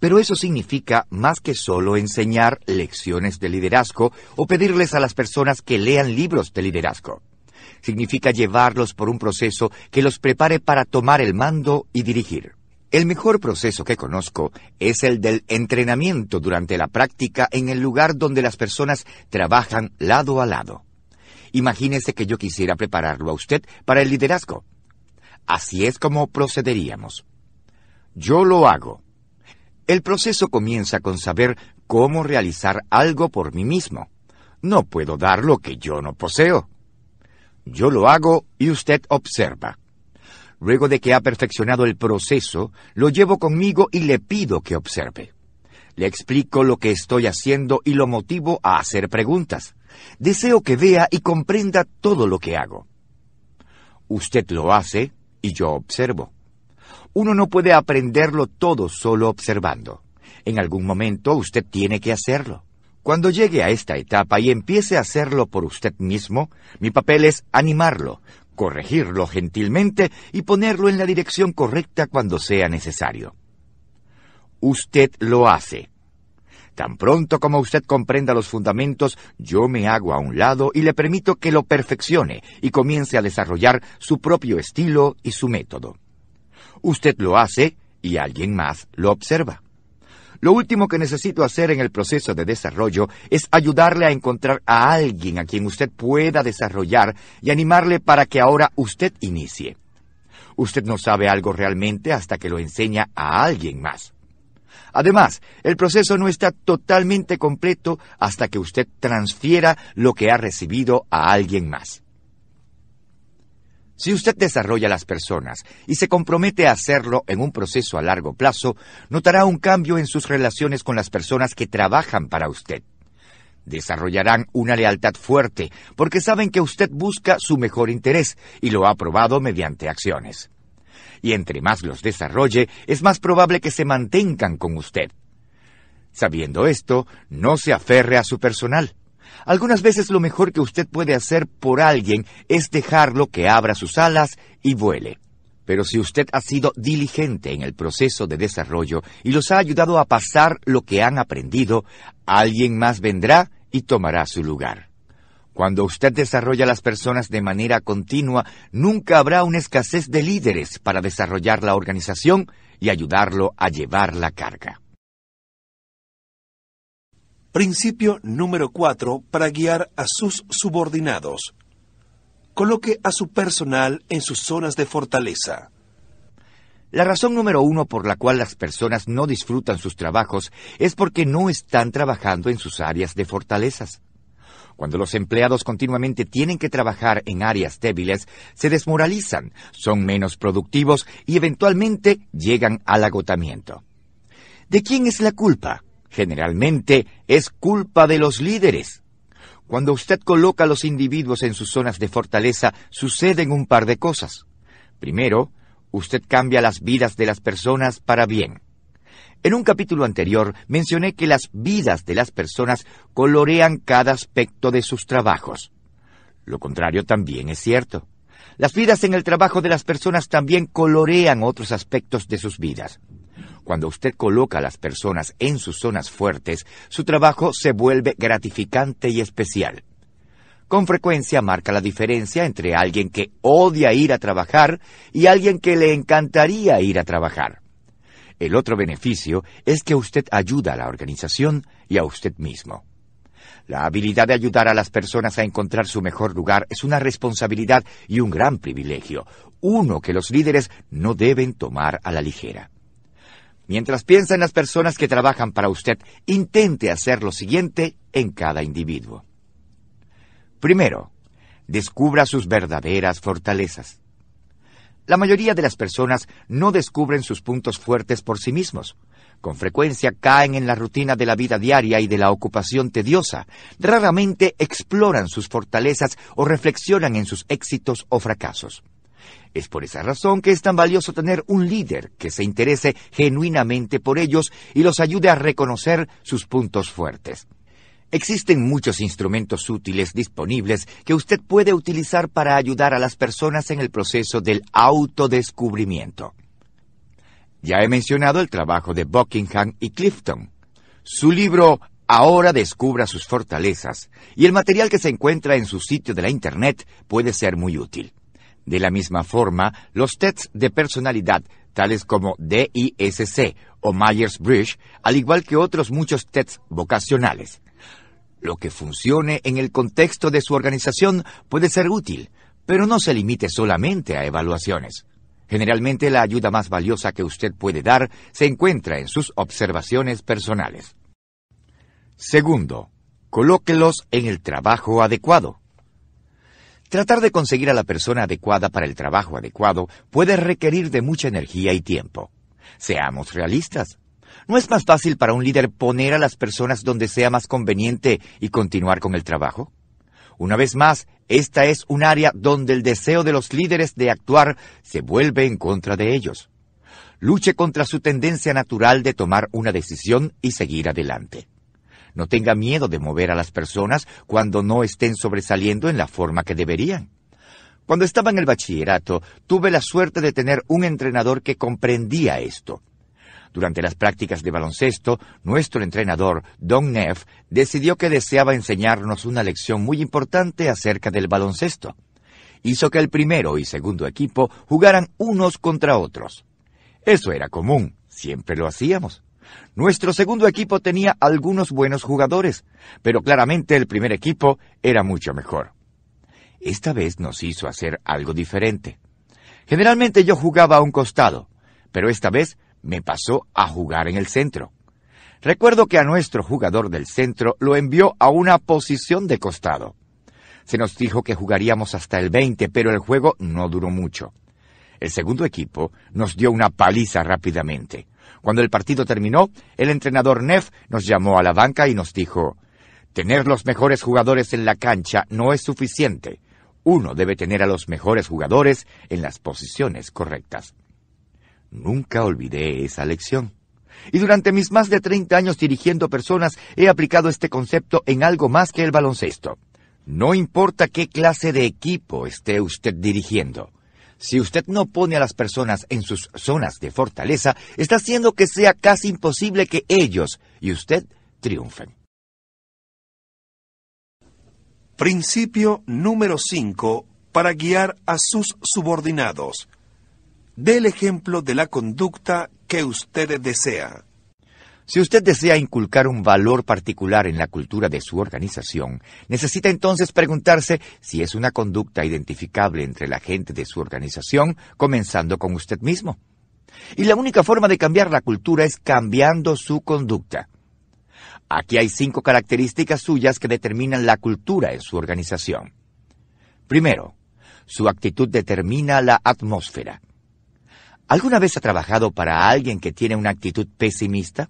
Pero eso significa más que solo enseñar lecciones de liderazgo o pedirles a las personas que lean libros de liderazgo. Significa llevarlos por un proceso que los prepare para tomar el mando y dirigir. El mejor proceso que conozco es el del entrenamiento durante la práctica en el lugar donde las personas trabajan lado a lado. Imagínese que yo quisiera prepararlo a usted para el liderazgo. Así es como procederíamos. Yo lo hago. El proceso comienza con saber cómo realizar algo por mí mismo. No puedo dar lo que yo no poseo. Yo lo hago y usted observa. Luego de que ha perfeccionado el proceso, lo llevo conmigo y le pido que observe. Le explico lo que estoy haciendo y lo motivo a hacer preguntas. Deseo que vea y comprenda todo lo que hago. Usted lo hace y yo observo. Uno no puede aprenderlo todo solo observando. En algún momento usted tiene que hacerlo. Cuando llegue a esta etapa y empiece a hacerlo por usted mismo, mi papel es animarlo, corregirlo gentilmente y ponerlo en la dirección correcta cuando sea necesario. Usted lo hace. Tan pronto como usted comprenda los fundamentos, yo me hago a un lado y le permito que lo perfeccione y comience a desarrollar su propio estilo y su método. Usted lo hace y alguien más lo observa. Lo último que necesito hacer en el proceso de desarrollo es ayudarle a encontrar a alguien a quien usted pueda desarrollar y animarle para que ahora usted inicie. Usted no sabe algo realmente hasta que lo enseña a alguien más. Además, el proceso no está totalmente completo hasta que usted transfiera lo que ha recibido a alguien más. Si usted desarrolla a las personas y se compromete a hacerlo en un proceso a largo plazo, notará un cambio en sus relaciones con las personas que trabajan para usted. Desarrollarán una lealtad fuerte porque saben que usted busca su mejor interés y lo ha probado mediante acciones. Y entre más los desarrolle, es más probable que se mantengan con usted. Sabiendo esto, no se aferre a su personal. Algunas veces lo mejor que usted puede hacer por alguien es dejarlo que abra sus alas y vuele. Pero si usted ha sido diligente en el proceso de desarrollo y los ha ayudado a pasar lo que han aprendido, alguien más vendrá y tomará su lugar. Cuando usted desarrolla a las personas de manera continua, nunca habrá una escasez de líderes para desarrollar la organización y ayudarlo a llevar la carga. Principio número 4 para guiar a sus subordinados. Coloque a su personal en sus zonas de fortaleza. La razón número uno por la cual las personas no disfrutan sus trabajos es porque no están trabajando en sus áreas de fortalezas. Cuando los empleados continuamente tienen que trabajar en áreas débiles, se desmoralizan, son menos productivos y eventualmente llegan al agotamiento. ¿De quién es la culpa? generalmente es culpa de los líderes. Cuando usted coloca a los individuos en sus zonas de fortaleza, suceden un par de cosas. Primero, usted cambia las vidas de las personas para bien. En un capítulo anterior mencioné que las vidas de las personas colorean cada aspecto de sus trabajos. Lo contrario también es cierto. Las vidas en el trabajo de las personas también colorean otros aspectos de sus vidas. Cuando usted coloca a las personas en sus zonas fuertes, su trabajo se vuelve gratificante y especial. Con frecuencia marca la diferencia entre alguien que odia ir a trabajar y alguien que le encantaría ir a trabajar. El otro beneficio es que usted ayuda a la organización y a usted mismo. La habilidad de ayudar a las personas a encontrar su mejor lugar es una responsabilidad y un gran privilegio, uno que los líderes no deben tomar a la ligera. Mientras piensa en las personas que trabajan para usted, intente hacer lo siguiente en cada individuo. Primero, descubra sus verdaderas fortalezas. La mayoría de las personas no descubren sus puntos fuertes por sí mismos. Con frecuencia caen en la rutina de la vida diaria y de la ocupación tediosa. Raramente exploran sus fortalezas o reflexionan en sus éxitos o fracasos. Es por esa razón que es tan valioso tener un líder que se interese genuinamente por ellos y los ayude a reconocer sus puntos fuertes. Existen muchos instrumentos útiles disponibles que usted puede utilizar para ayudar a las personas en el proceso del autodescubrimiento. Ya he mencionado el trabajo de Buckingham y Clifton. Su libro Ahora descubra sus fortalezas y el material que se encuentra en su sitio de la Internet puede ser muy útil. De la misma forma, los tests de personalidad, tales como DISC o Myers-Briggs, al igual que otros muchos tests vocacionales. Lo que funcione en el contexto de su organización puede ser útil, pero no se limite solamente a evaluaciones. Generalmente la ayuda más valiosa que usted puede dar se encuentra en sus observaciones personales. Segundo, colóquelos en el trabajo adecuado. Tratar de conseguir a la persona adecuada para el trabajo adecuado puede requerir de mucha energía y tiempo. Seamos realistas. ¿No es más fácil para un líder poner a las personas donde sea más conveniente y continuar con el trabajo? Una vez más, esta es un área donde el deseo de los líderes de actuar se vuelve en contra de ellos. Luche contra su tendencia natural de tomar una decisión y seguir adelante. No tenga miedo de mover a las personas cuando no estén sobresaliendo en la forma que deberían. Cuando estaba en el bachillerato, tuve la suerte de tener un entrenador que comprendía esto. Durante las prácticas de baloncesto, nuestro entrenador, Don Neff, decidió que deseaba enseñarnos una lección muy importante acerca del baloncesto. Hizo que el primero y segundo equipo jugaran unos contra otros. Eso era común, siempre lo hacíamos. Nuestro segundo equipo tenía algunos buenos jugadores, pero claramente el primer equipo era mucho mejor. Esta vez nos hizo hacer algo diferente. Generalmente yo jugaba a un costado, pero esta vez me pasó a jugar en el centro. Recuerdo que a nuestro jugador del centro lo envió a una posición de costado. Se nos dijo que jugaríamos hasta el 20, pero el juego no duró mucho. El segundo equipo nos dio una paliza rápidamente. Cuando el partido terminó, el entrenador Neff nos llamó a la banca y nos dijo, tener los mejores jugadores en la cancha no es suficiente. Uno debe tener a los mejores jugadores en las posiciones correctas. Nunca olvidé esa lección. Y durante mis más de 30 años dirigiendo personas he aplicado este concepto en algo más que el baloncesto. No importa qué clase de equipo esté usted dirigiendo, si usted no pone a las personas en sus zonas de fortaleza, está haciendo que sea casi imposible que ellos y usted triunfen. Principio número 5 para guiar a sus subordinados. Dé el ejemplo de la conducta que usted desea. Si usted desea inculcar un valor particular en la cultura de su organización, necesita entonces preguntarse si es una conducta identificable entre la gente de su organización, comenzando con usted mismo. Y la única forma de cambiar la cultura es cambiando su conducta. Aquí hay cinco características suyas que determinan la cultura en su organización. Primero, su actitud determina la atmósfera. ¿Alguna vez ha trabajado para alguien que tiene una actitud pesimista?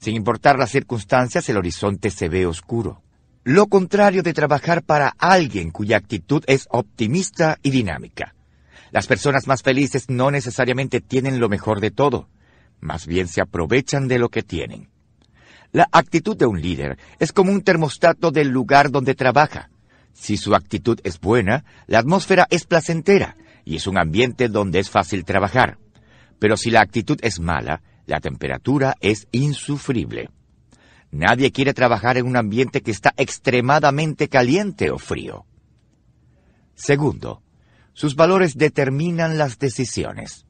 Sin importar las circunstancias, el horizonte se ve oscuro. Lo contrario de trabajar para alguien cuya actitud es optimista y dinámica. Las personas más felices no necesariamente tienen lo mejor de todo, más bien se aprovechan de lo que tienen. La actitud de un líder es como un termostato del lugar donde trabaja. Si su actitud es buena, la atmósfera es placentera y es un ambiente donde es fácil trabajar. Pero si la actitud es mala, la temperatura es insufrible. Nadie quiere trabajar en un ambiente que está extremadamente caliente o frío. Segundo, sus valores determinan las decisiones.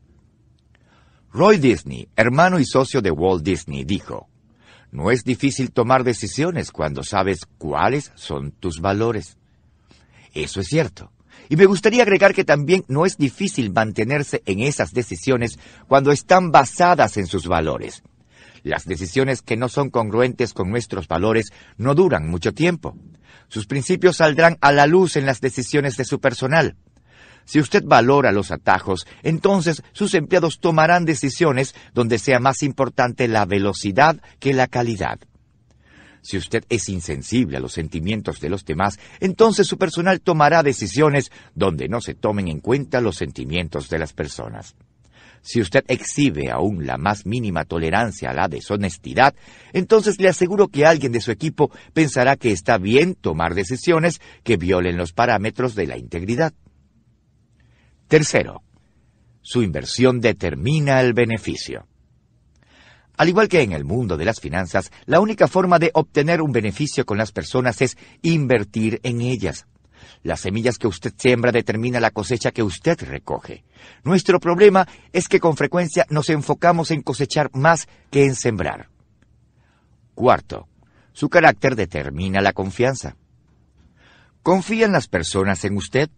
Roy Disney, hermano y socio de Walt Disney, dijo, No es difícil tomar decisiones cuando sabes cuáles son tus valores. Eso es cierto. Y me gustaría agregar que también no es difícil mantenerse en esas decisiones cuando están basadas en sus valores. Las decisiones que no son congruentes con nuestros valores no duran mucho tiempo. Sus principios saldrán a la luz en las decisiones de su personal. Si usted valora los atajos, entonces sus empleados tomarán decisiones donde sea más importante la velocidad que la calidad. Si usted es insensible a los sentimientos de los demás, entonces su personal tomará decisiones donde no se tomen en cuenta los sentimientos de las personas. Si usted exhibe aún la más mínima tolerancia a la deshonestidad, entonces le aseguro que alguien de su equipo pensará que está bien tomar decisiones que violen los parámetros de la integridad. Tercero, su inversión determina el beneficio. Al igual que en el mundo de las finanzas, la única forma de obtener un beneficio con las personas es invertir en ellas. Las semillas que usted siembra determina la cosecha que usted recoge. Nuestro problema es que con frecuencia nos enfocamos en cosechar más que en sembrar. Cuarto, su carácter determina la confianza. ¿Confían las personas en usted?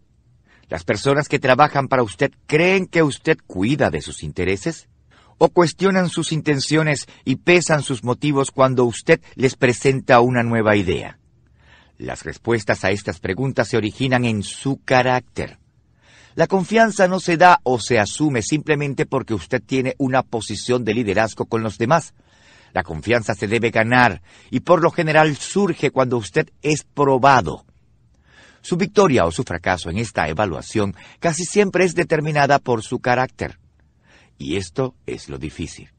¿Las personas que trabajan para usted creen que usted cuida de sus intereses? o cuestionan sus intenciones y pesan sus motivos cuando usted les presenta una nueva idea. Las respuestas a estas preguntas se originan en su carácter. La confianza no se da o se asume simplemente porque usted tiene una posición de liderazgo con los demás. La confianza se debe ganar y por lo general surge cuando usted es probado. Su victoria o su fracaso en esta evaluación casi siempre es determinada por su carácter. Y esto es lo difícil.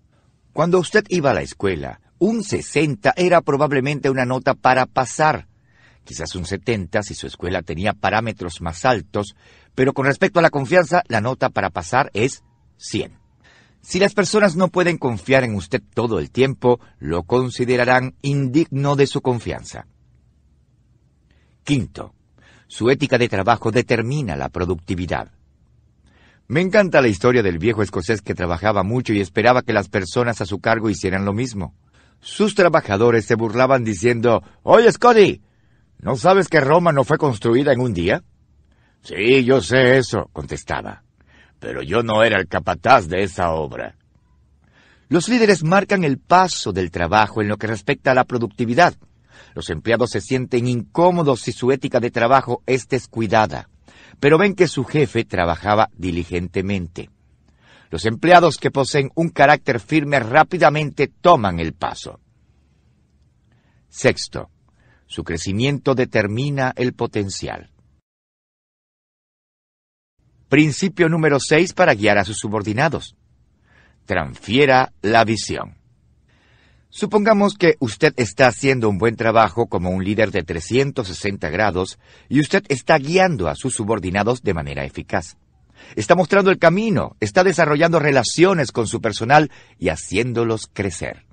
Cuando usted iba a la escuela, un 60 era probablemente una nota para pasar, quizás un 70 si su escuela tenía parámetros más altos, pero con respecto a la confianza, la nota para pasar es 100. Si las personas no pueden confiar en usted todo el tiempo, lo considerarán indigno de su confianza. Quinto, su ética de trabajo determina la productividad. Me encanta la historia del viejo escocés que trabajaba mucho y esperaba que las personas a su cargo hicieran lo mismo. Sus trabajadores se burlaban diciendo, Oye, Scotty, ¿no sabes que Roma no fue construida en un día? Sí, yo sé eso, contestaba, pero yo no era el capataz de esa obra. Los líderes marcan el paso del trabajo en lo que respecta a la productividad. Los empleados se sienten incómodos si su ética de trabajo es descuidada pero ven que su jefe trabajaba diligentemente. Los empleados que poseen un carácter firme rápidamente toman el paso. Sexto, su crecimiento determina el potencial. Principio número 6 para guiar a sus subordinados. Transfiera la visión. Supongamos que usted está haciendo un buen trabajo como un líder de 360 grados y usted está guiando a sus subordinados de manera eficaz. Está mostrando el camino, está desarrollando relaciones con su personal y haciéndolos crecer.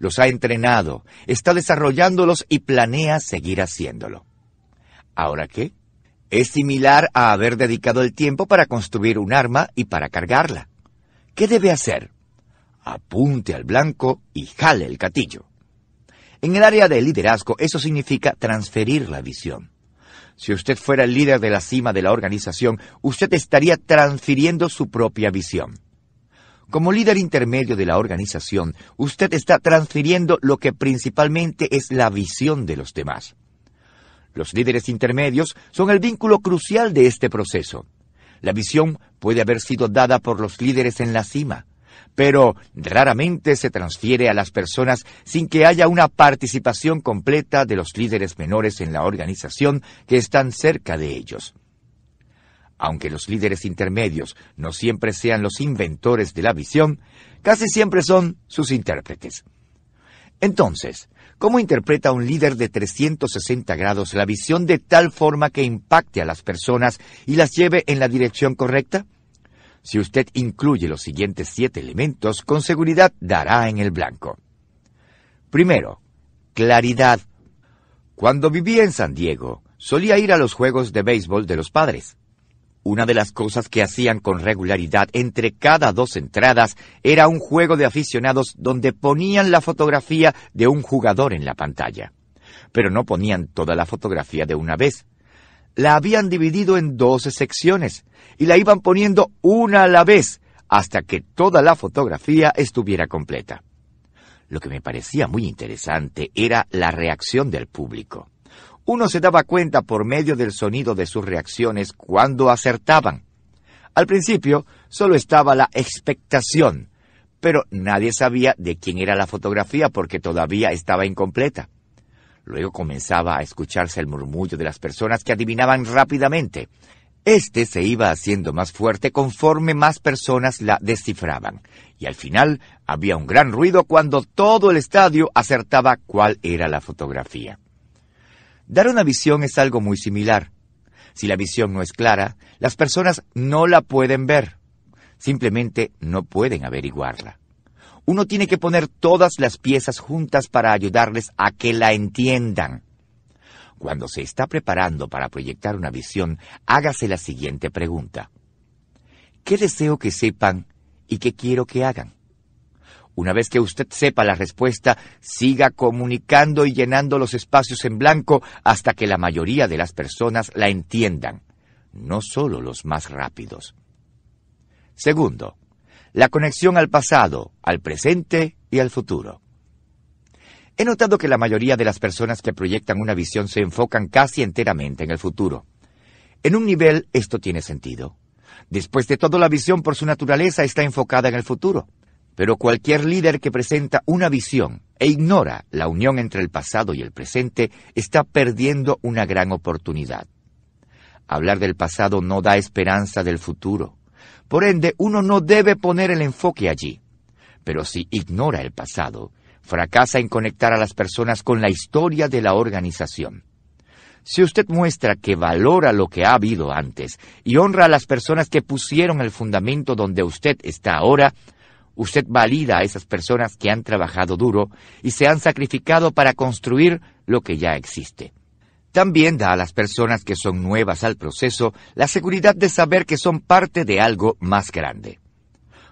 Los ha entrenado, está desarrollándolos y planea seguir haciéndolo. ¿Ahora qué? Es similar a haber dedicado el tiempo para construir un arma y para cargarla. ¿Qué debe hacer? apunte al blanco y jale el gatillo. En el área de liderazgo eso significa transferir la visión. Si usted fuera el líder de la cima de la organización, usted estaría transfiriendo su propia visión. Como líder intermedio de la organización, usted está transfiriendo lo que principalmente es la visión de los demás. Los líderes intermedios son el vínculo crucial de este proceso. La visión puede haber sido dada por los líderes en la cima, pero raramente se transfiere a las personas sin que haya una participación completa de los líderes menores en la organización que están cerca de ellos. Aunque los líderes intermedios no siempre sean los inventores de la visión, casi siempre son sus intérpretes. Entonces, ¿cómo interpreta un líder de 360 grados la visión de tal forma que impacte a las personas y las lleve en la dirección correcta? Si usted incluye los siguientes siete elementos, con seguridad dará en el blanco. Primero, claridad. Cuando vivía en San Diego, solía ir a los juegos de béisbol de los padres. Una de las cosas que hacían con regularidad entre cada dos entradas era un juego de aficionados donde ponían la fotografía de un jugador en la pantalla. Pero no ponían toda la fotografía de una vez, la habían dividido en doce secciones y la iban poniendo una a la vez hasta que toda la fotografía estuviera completa. Lo que me parecía muy interesante era la reacción del público. Uno se daba cuenta por medio del sonido de sus reacciones cuando acertaban. Al principio solo estaba la expectación, pero nadie sabía de quién era la fotografía porque todavía estaba incompleta. Luego comenzaba a escucharse el murmullo de las personas que adivinaban rápidamente. Este se iba haciendo más fuerte conforme más personas la descifraban, y al final había un gran ruido cuando todo el estadio acertaba cuál era la fotografía. Dar una visión es algo muy similar. Si la visión no es clara, las personas no la pueden ver, simplemente no pueden averiguarla. Uno tiene que poner todas las piezas juntas para ayudarles a que la entiendan. Cuando se está preparando para proyectar una visión, hágase la siguiente pregunta. ¿Qué deseo que sepan y qué quiero que hagan? Una vez que usted sepa la respuesta, siga comunicando y llenando los espacios en blanco hasta que la mayoría de las personas la entiendan, no solo los más rápidos. Segundo, la conexión al pasado, al presente y al futuro. He notado que la mayoría de las personas que proyectan una visión se enfocan casi enteramente en el futuro. En un nivel esto tiene sentido. Después de todo, la visión por su naturaleza está enfocada en el futuro. Pero cualquier líder que presenta una visión e ignora la unión entre el pasado y el presente está perdiendo una gran oportunidad. Hablar del pasado no da esperanza del futuro. Por ende, uno no debe poner el enfoque allí. Pero si ignora el pasado, fracasa en conectar a las personas con la historia de la organización. Si usted muestra que valora lo que ha habido antes y honra a las personas que pusieron el fundamento donde usted está ahora, usted valida a esas personas que han trabajado duro y se han sacrificado para construir lo que ya existe. También da a las personas que son nuevas al proceso la seguridad de saber que son parte de algo más grande.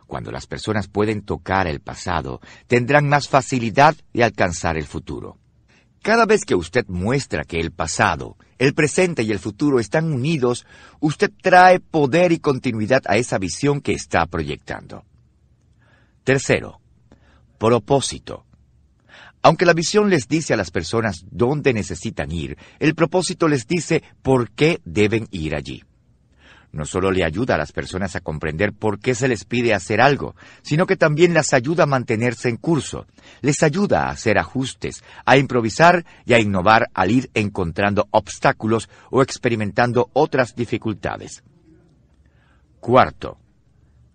Cuando las personas pueden tocar el pasado, tendrán más facilidad de alcanzar el futuro. Cada vez que usted muestra que el pasado, el presente y el futuro están unidos, usted trae poder y continuidad a esa visión que está proyectando. Tercero, propósito. Aunque la visión les dice a las personas dónde necesitan ir, el propósito les dice por qué deben ir allí. No solo le ayuda a las personas a comprender por qué se les pide hacer algo, sino que también las ayuda a mantenerse en curso, les ayuda a hacer ajustes, a improvisar y a innovar al ir encontrando obstáculos o experimentando otras dificultades. Cuarto,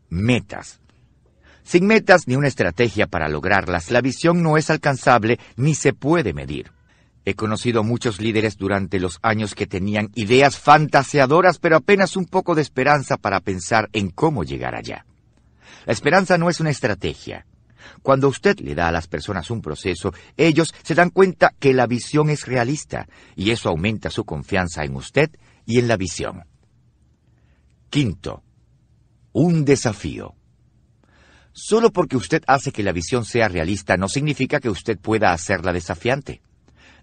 metas. Sin metas ni una estrategia para lograrlas, la visión no es alcanzable ni se puede medir. He conocido muchos líderes durante los años que tenían ideas fantaseadoras, pero apenas un poco de esperanza para pensar en cómo llegar allá. La esperanza no es una estrategia. Cuando usted le da a las personas un proceso, ellos se dan cuenta que la visión es realista, y eso aumenta su confianza en usted y en la visión. Quinto, un desafío. Solo porque usted hace que la visión sea realista no significa que usted pueda hacerla desafiante.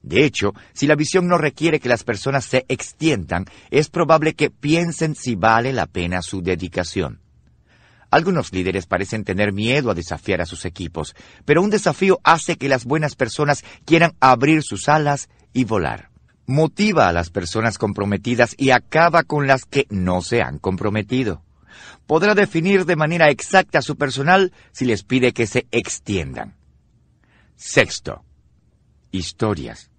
De hecho, si la visión no requiere que las personas se extiendan, es probable que piensen si vale la pena su dedicación. Algunos líderes parecen tener miedo a desafiar a sus equipos, pero un desafío hace que las buenas personas quieran abrir sus alas y volar. Motiva a las personas comprometidas y acaba con las que no se han comprometido podrá definir de manera exacta su personal si les pide que se extiendan. Sexto, historias.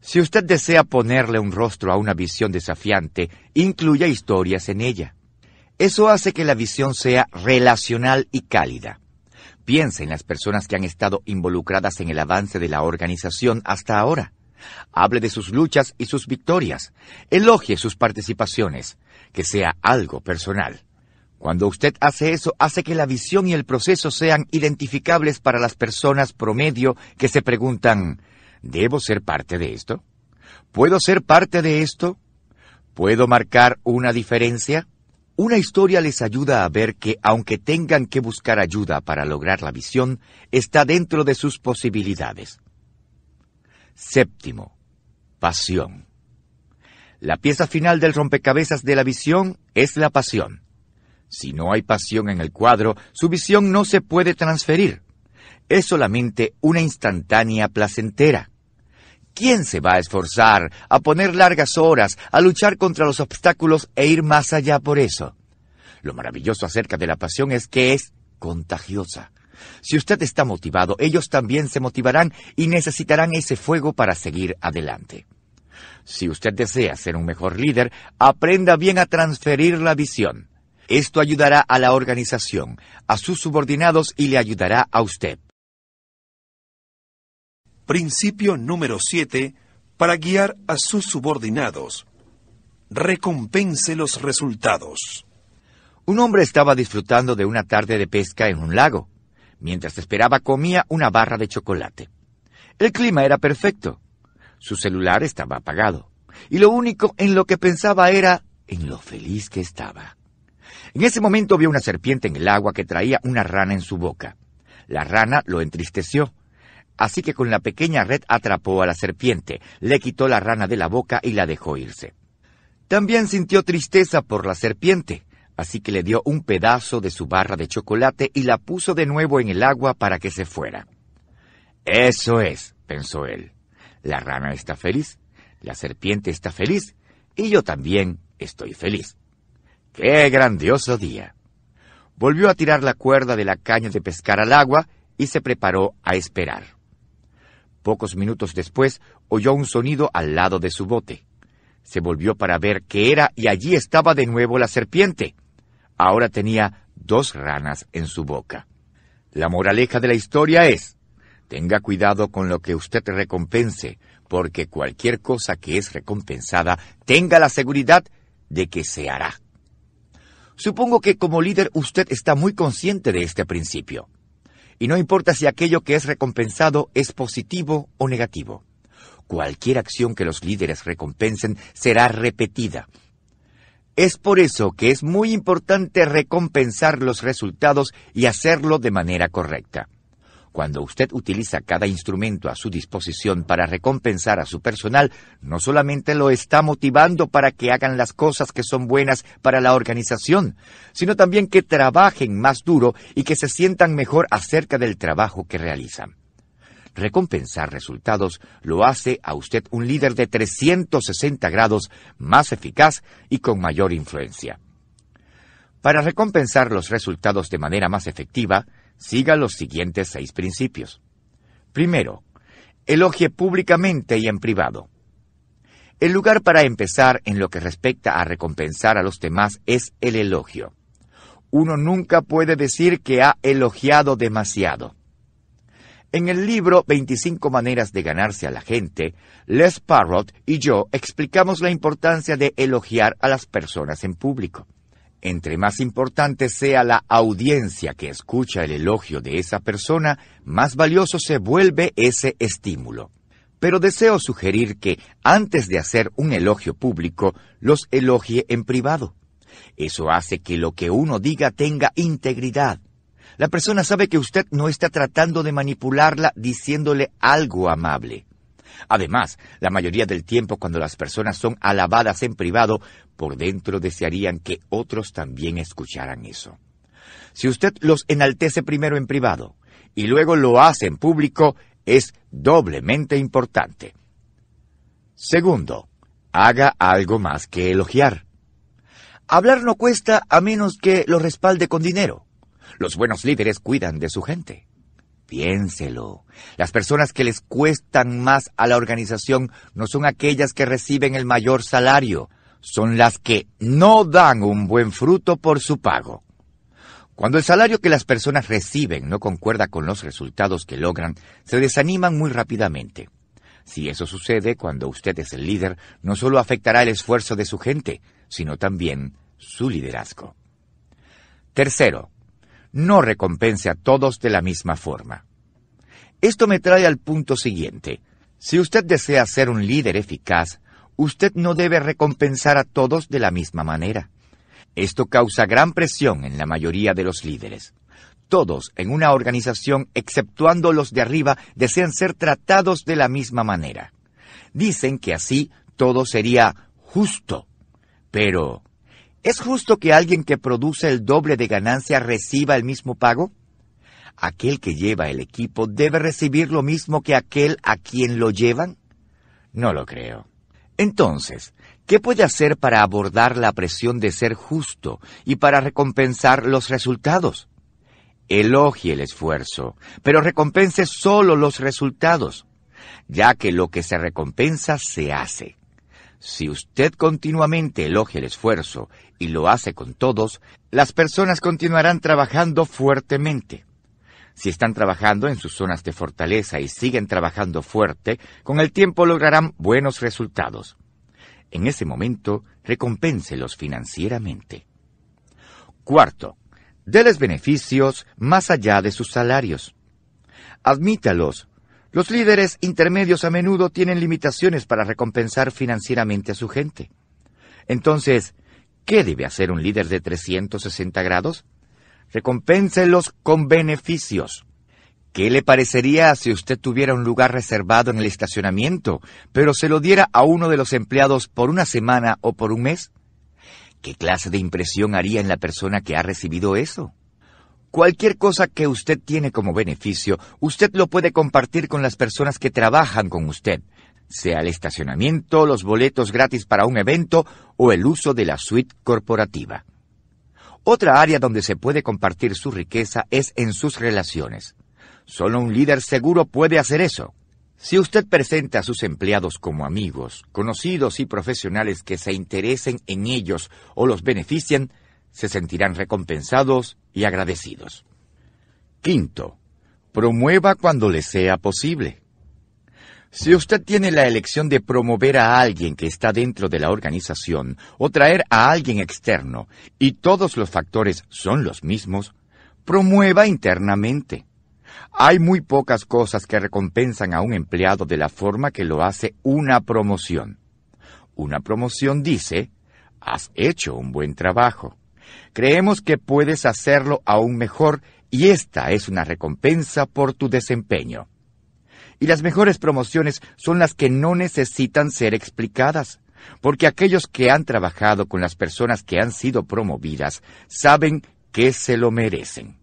Si usted desea ponerle un rostro a una visión desafiante, incluya historias en ella. Eso hace que la visión sea relacional y cálida. Piense en las personas que han estado involucradas en el avance de la organización hasta ahora. Hable de sus luchas y sus victorias. Elogie sus participaciones que sea algo personal. Cuando usted hace eso, hace que la visión y el proceso sean identificables para las personas promedio que se preguntan, ¿debo ser parte de esto? ¿Puedo ser parte de esto? ¿Puedo marcar una diferencia? Una historia les ayuda a ver que, aunque tengan que buscar ayuda para lograr la visión, está dentro de sus posibilidades. Séptimo, pasión. La pieza final del rompecabezas de la visión es la pasión. Si no hay pasión en el cuadro, su visión no se puede transferir. Es solamente una instantánea placentera. ¿Quién se va a esforzar, a poner largas horas, a luchar contra los obstáculos e ir más allá por eso? Lo maravilloso acerca de la pasión es que es contagiosa. Si usted está motivado, ellos también se motivarán y necesitarán ese fuego para seguir adelante. Si usted desea ser un mejor líder, aprenda bien a transferir la visión. Esto ayudará a la organización, a sus subordinados y le ayudará a usted. Principio número 7. Para guiar a sus subordinados. Recompense los resultados. Un hombre estaba disfrutando de una tarde de pesca en un lago. Mientras esperaba comía una barra de chocolate. El clima era perfecto. Su celular estaba apagado, y lo único en lo que pensaba era en lo feliz que estaba. En ese momento vio una serpiente en el agua que traía una rana en su boca. La rana lo entristeció, así que con la pequeña red atrapó a la serpiente, le quitó la rana de la boca y la dejó irse. También sintió tristeza por la serpiente, así que le dio un pedazo de su barra de chocolate y la puso de nuevo en el agua para que se fuera. Eso es, pensó él. La rana está feliz, la serpiente está feliz y yo también estoy feliz. ¡Qué grandioso día! Volvió a tirar la cuerda de la caña de pescar al agua y se preparó a esperar. Pocos minutos después oyó un sonido al lado de su bote. Se volvió para ver qué era y allí estaba de nuevo la serpiente. Ahora tenía dos ranas en su boca. La moraleja de la historia es, Tenga cuidado con lo que usted recompense, porque cualquier cosa que es recompensada, tenga la seguridad de que se hará. Supongo que como líder usted está muy consciente de este principio. Y no importa si aquello que es recompensado es positivo o negativo. Cualquier acción que los líderes recompensen será repetida. Es por eso que es muy importante recompensar los resultados y hacerlo de manera correcta. Cuando usted utiliza cada instrumento a su disposición para recompensar a su personal, no solamente lo está motivando para que hagan las cosas que son buenas para la organización, sino también que trabajen más duro y que se sientan mejor acerca del trabajo que realizan. Recompensar resultados lo hace a usted un líder de 360 grados más eficaz y con mayor influencia. Para recompensar los resultados de manera más efectiva, siga los siguientes seis principios. Primero, elogie públicamente y en privado. El lugar para empezar en lo que respecta a recompensar a los demás es el elogio. Uno nunca puede decir que ha elogiado demasiado. En el libro 25 maneras de ganarse a la gente, Les Parrott y yo explicamos la importancia de elogiar a las personas en público. Entre más importante sea la audiencia que escucha el elogio de esa persona, más valioso se vuelve ese estímulo. Pero deseo sugerir que, antes de hacer un elogio público, los elogie en privado. Eso hace que lo que uno diga tenga integridad. La persona sabe que usted no está tratando de manipularla diciéndole algo amable. Además, la mayoría del tiempo cuando las personas son alabadas en privado, por dentro desearían que otros también escucharan eso. Si usted los enaltece primero en privado y luego lo hace en público, es doblemente importante. Segundo, haga algo más que elogiar. Hablar no cuesta a menos que lo respalde con dinero. Los buenos líderes cuidan de su gente. Piénselo. Las personas que les cuestan más a la organización no son aquellas que reciben el mayor salario, son las que no dan un buen fruto por su pago. Cuando el salario que las personas reciben no concuerda con los resultados que logran, se desaniman muy rápidamente. Si eso sucede cuando usted es el líder, no solo afectará el esfuerzo de su gente, sino también su liderazgo. Tercero, no recompense a todos de la misma forma. Esto me trae al punto siguiente. Si usted desea ser un líder eficaz, usted no debe recompensar a todos de la misma manera. Esto causa gran presión en la mayoría de los líderes. Todos en una organización, exceptuando los de arriba, desean ser tratados de la misma manera. Dicen que así todo sería justo. Pero, ¿Es justo que alguien que produce el doble de ganancia reciba el mismo pago? Aquel que lleva el equipo debe recibir lo mismo que aquel a quien lo llevan? No lo creo. Entonces, ¿qué puede hacer para abordar la presión de ser justo y para recompensar los resultados? Elogie el esfuerzo, pero recompense solo los resultados, ya que lo que se recompensa se hace. Si usted continuamente eloge el esfuerzo y lo hace con todos, las personas continuarán trabajando fuertemente. Si están trabajando en sus zonas de fortaleza y siguen trabajando fuerte, con el tiempo lograrán buenos resultados. En ese momento, recompénselos financieramente. Cuarto, déles beneficios más allá de sus salarios. Admítalos los líderes intermedios a menudo tienen limitaciones para recompensar financieramente a su gente. Entonces, ¿qué debe hacer un líder de 360 grados? Recompénselos con beneficios. ¿Qué le parecería si usted tuviera un lugar reservado en el estacionamiento, pero se lo diera a uno de los empleados por una semana o por un mes? ¿Qué clase de impresión haría en la persona que ha recibido eso? Cualquier cosa que usted tiene como beneficio, usted lo puede compartir con las personas que trabajan con usted, sea el estacionamiento, los boletos gratis para un evento o el uso de la suite corporativa. Otra área donde se puede compartir su riqueza es en sus relaciones. Solo un líder seguro puede hacer eso. Si usted presenta a sus empleados como amigos, conocidos y profesionales que se interesen en ellos o los beneficien, se sentirán recompensados y agradecidos. Quinto, promueva cuando le sea posible. Si usted tiene la elección de promover a alguien que está dentro de la organización o traer a alguien externo y todos los factores son los mismos, promueva internamente. Hay muy pocas cosas que recompensan a un empleado de la forma que lo hace una promoción. Una promoción dice, has hecho un buen trabajo. Creemos que puedes hacerlo aún mejor y esta es una recompensa por tu desempeño. Y las mejores promociones son las que no necesitan ser explicadas, porque aquellos que han trabajado con las personas que han sido promovidas saben que se lo merecen.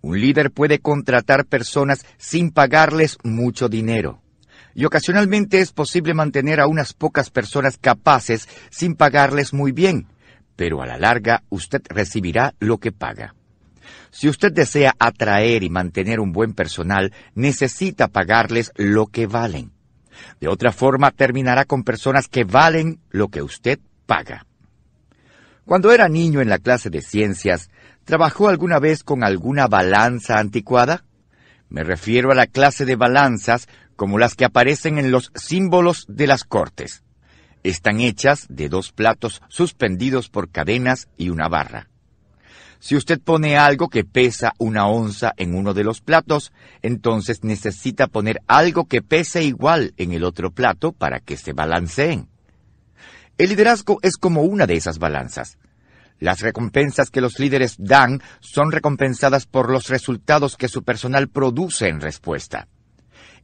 Un líder puede contratar personas sin pagarles mucho dinero. Y ocasionalmente es posible mantener a unas pocas personas capaces sin pagarles muy bien, pero a la larga usted recibirá lo que paga. Si usted desea atraer y mantener un buen personal, necesita pagarles lo que valen. De otra forma, terminará con personas que valen lo que usted paga. Cuando era niño en la clase de ciencias, ¿trabajó alguna vez con alguna balanza anticuada? Me refiero a la clase de balanzas como las que aparecen en los símbolos de las cortes. Están hechas de dos platos suspendidos por cadenas y una barra. Si usted pone algo que pesa una onza en uno de los platos, entonces necesita poner algo que pese igual en el otro plato para que se balanceen. El liderazgo es como una de esas balanzas. Las recompensas que los líderes dan son recompensadas por los resultados que su personal produce en respuesta.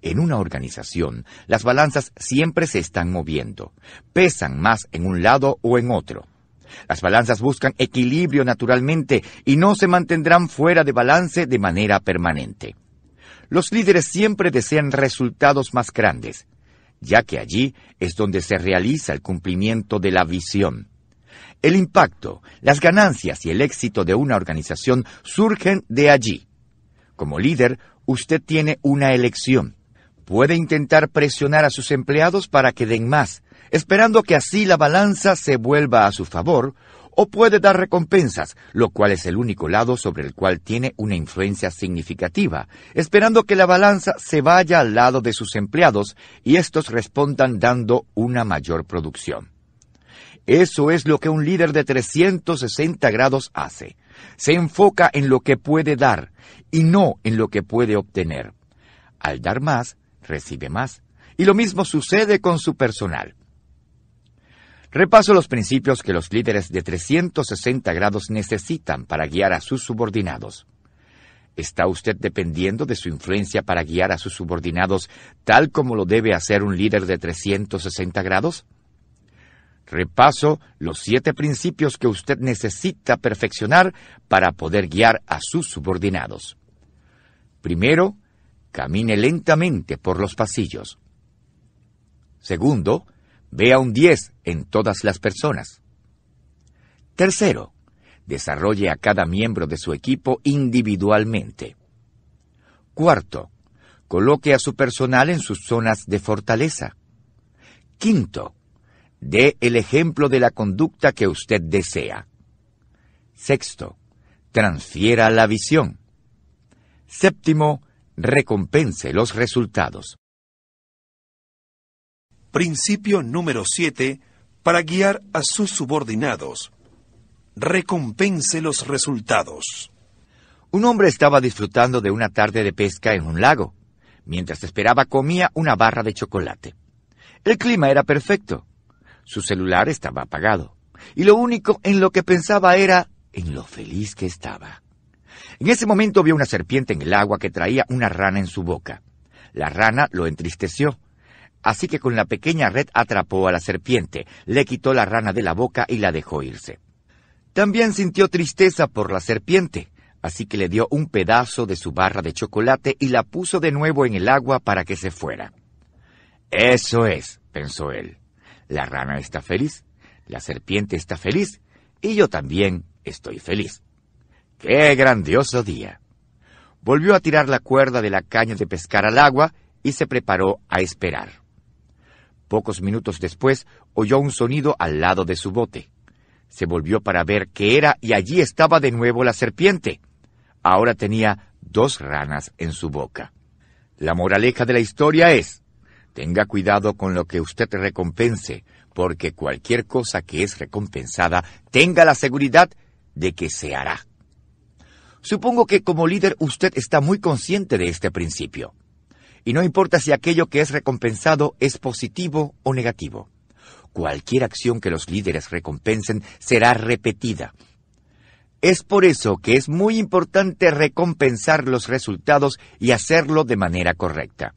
En una organización, las balanzas siempre se están moviendo, pesan más en un lado o en otro. Las balanzas buscan equilibrio naturalmente y no se mantendrán fuera de balance de manera permanente. Los líderes siempre desean resultados más grandes, ya que allí es donde se realiza el cumplimiento de la visión. El impacto, las ganancias y el éxito de una organización surgen de allí. Como líder, usted tiene una elección puede intentar presionar a sus empleados para que den más, esperando que así la balanza se vuelva a su favor, o puede dar recompensas, lo cual es el único lado sobre el cual tiene una influencia significativa, esperando que la balanza se vaya al lado de sus empleados y estos respondan dando una mayor producción. Eso es lo que un líder de 360 grados hace. Se enfoca en lo que puede dar y no en lo que puede obtener. Al dar más, recibe más. Y lo mismo sucede con su personal. Repaso los principios que los líderes de 360 grados necesitan para guiar a sus subordinados. ¿Está usted dependiendo de su influencia para guiar a sus subordinados tal como lo debe hacer un líder de 360 grados? Repaso los siete principios que usted necesita perfeccionar para poder guiar a sus subordinados. Primero, camine lentamente por los pasillos. Segundo, vea un 10 en todas las personas. Tercero, desarrolle a cada miembro de su equipo individualmente. Cuarto, coloque a su personal en sus zonas de fortaleza. Quinto, dé el ejemplo de la conducta que usted desea. Sexto, transfiera la visión. Séptimo, recompense los resultados. Principio número 7 para guiar a sus subordinados. Recompense los resultados. Un hombre estaba disfrutando de una tarde de pesca en un lago. Mientras esperaba comía una barra de chocolate. El clima era perfecto. Su celular estaba apagado. Y lo único en lo que pensaba era en lo feliz que estaba. En ese momento vio una serpiente en el agua que traía una rana en su boca. La rana lo entristeció. Así que con la pequeña red atrapó a la serpiente, le quitó la rana de la boca y la dejó irse. También sintió tristeza por la serpiente, así que le dio un pedazo de su barra de chocolate y la puso de nuevo en el agua para que se fuera. Eso es, pensó él. La rana está feliz, la serpiente está feliz y yo también estoy feliz. ¡Qué grandioso día! Volvió a tirar la cuerda de la caña de pescar al agua y se preparó a esperar. Pocos minutos después oyó un sonido al lado de su bote. Se volvió para ver qué era y allí estaba de nuevo la serpiente. Ahora tenía dos ranas en su boca. La moraleja de la historia es, tenga cuidado con lo que usted recompense, porque cualquier cosa que es recompensada, tenga la seguridad de que se hará. Supongo que como líder usted está muy consciente de este principio. Y no importa si aquello que es recompensado es positivo o negativo. Cualquier acción que los líderes recompensen será repetida. Es por eso que es muy importante recompensar los resultados y hacerlo de manera correcta.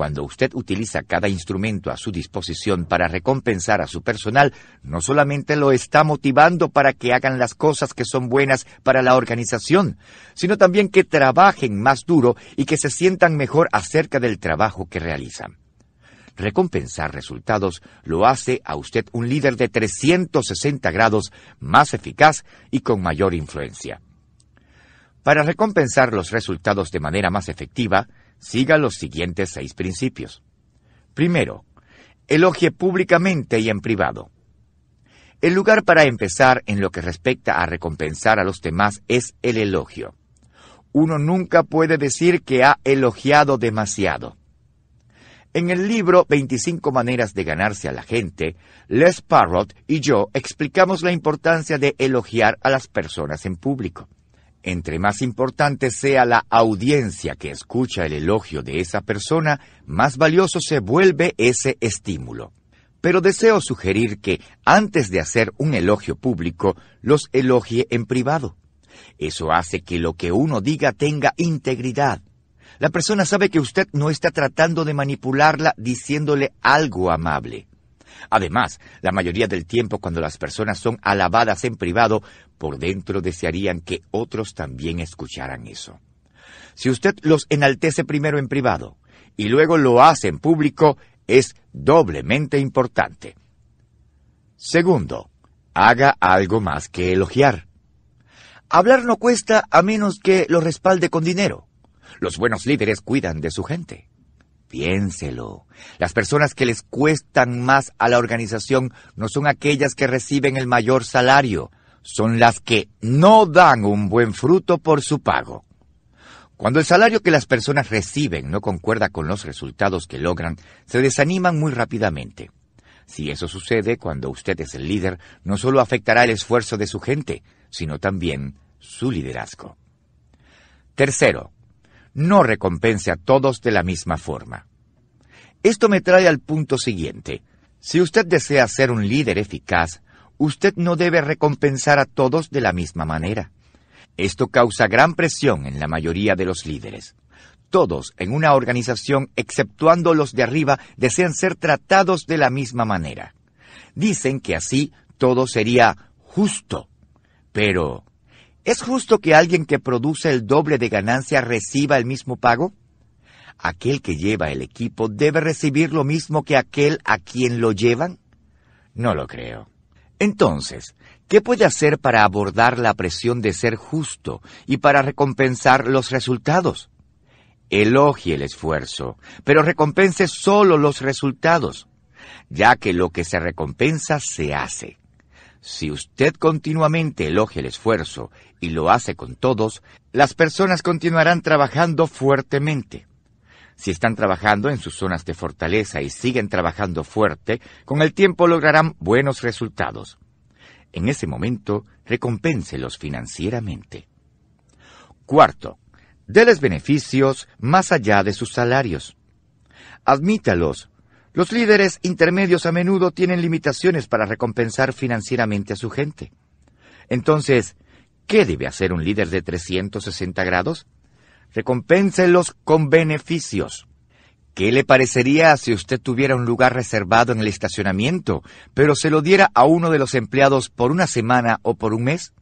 Cuando usted utiliza cada instrumento a su disposición para recompensar a su personal, no solamente lo está motivando para que hagan las cosas que son buenas para la organización, sino también que trabajen más duro y que se sientan mejor acerca del trabajo que realizan. Recompensar resultados lo hace a usted un líder de 360 grados más eficaz y con mayor influencia. Para recompensar los resultados de manera más efectiva, siga los siguientes seis principios. Primero, elogie públicamente y en privado. El lugar para empezar en lo que respecta a recompensar a los demás es el elogio. Uno nunca puede decir que ha elogiado demasiado. En el libro 25 maneras de ganarse a la gente, Les Parrott y yo explicamos la importancia de elogiar a las personas en público. Entre más importante sea la audiencia que escucha el elogio de esa persona, más valioso se vuelve ese estímulo. Pero deseo sugerir que, antes de hacer un elogio público, los elogie en privado. Eso hace que lo que uno diga tenga integridad. La persona sabe que usted no está tratando de manipularla diciéndole algo amable. Además, la mayoría del tiempo cuando las personas son alabadas en privado, por dentro desearían que otros también escucharan eso. Si usted los enaltece primero en privado y luego lo hace en público, es doblemente importante. Segundo, haga algo más que elogiar. Hablar no cuesta a menos que lo respalde con dinero. Los buenos líderes cuidan de su gente. Piénselo. Las personas que les cuestan más a la organización no son aquellas que reciben el mayor salario, son las que no dan un buen fruto por su pago. Cuando el salario que las personas reciben no concuerda con los resultados que logran, se desaniman muy rápidamente. Si eso sucede cuando usted es el líder, no solo afectará el esfuerzo de su gente, sino también su liderazgo. Tercero, no recompense a todos de la misma forma. Esto me trae al punto siguiente. Si usted desea ser un líder eficaz, usted no debe recompensar a todos de la misma manera. Esto causa gran presión en la mayoría de los líderes. Todos en una organización, exceptuando los de arriba, desean ser tratados de la misma manera. Dicen que así todo sería justo. Pero, ¿Es justo que alguien que produce el doble de ganancia reciba el mismo pago? Aquel que lleva el equipo debe recibir lo mismo que aquel a quien lo llevan? No lo creo. Entonces, ¿qué puede hacer para abordar la presión de ser justo y para recompensar los resultados? Elogie el esfuerzo, pero recompense solo los resultados, ya que lo que se recompensa se hace. Si usted continuamente elogia el esfuerzo y lo hace con todos, las personas continuarán trabajando fuertemente. Si están trabajando en sus zonas de fortaleza y siguen trabajando fuerte, con el tiempo lograrán buenos resultados. En ese momento, recompénselos financieramente. Cuarto, déles beneficios más allá de sus salarios. Admítalos. Los líderes intermedios a menudo tienen limitaciones para recompensar financieramente a su gente. Entonces, ¿Qué debe hacer un líder de 360 grados? Recompénselos con beneficios. ¿Qué le parecería si usted tuviera un lugar reservado en el estacionamiento, pero se lo diera a uno de los empleados por una semana o por un mes?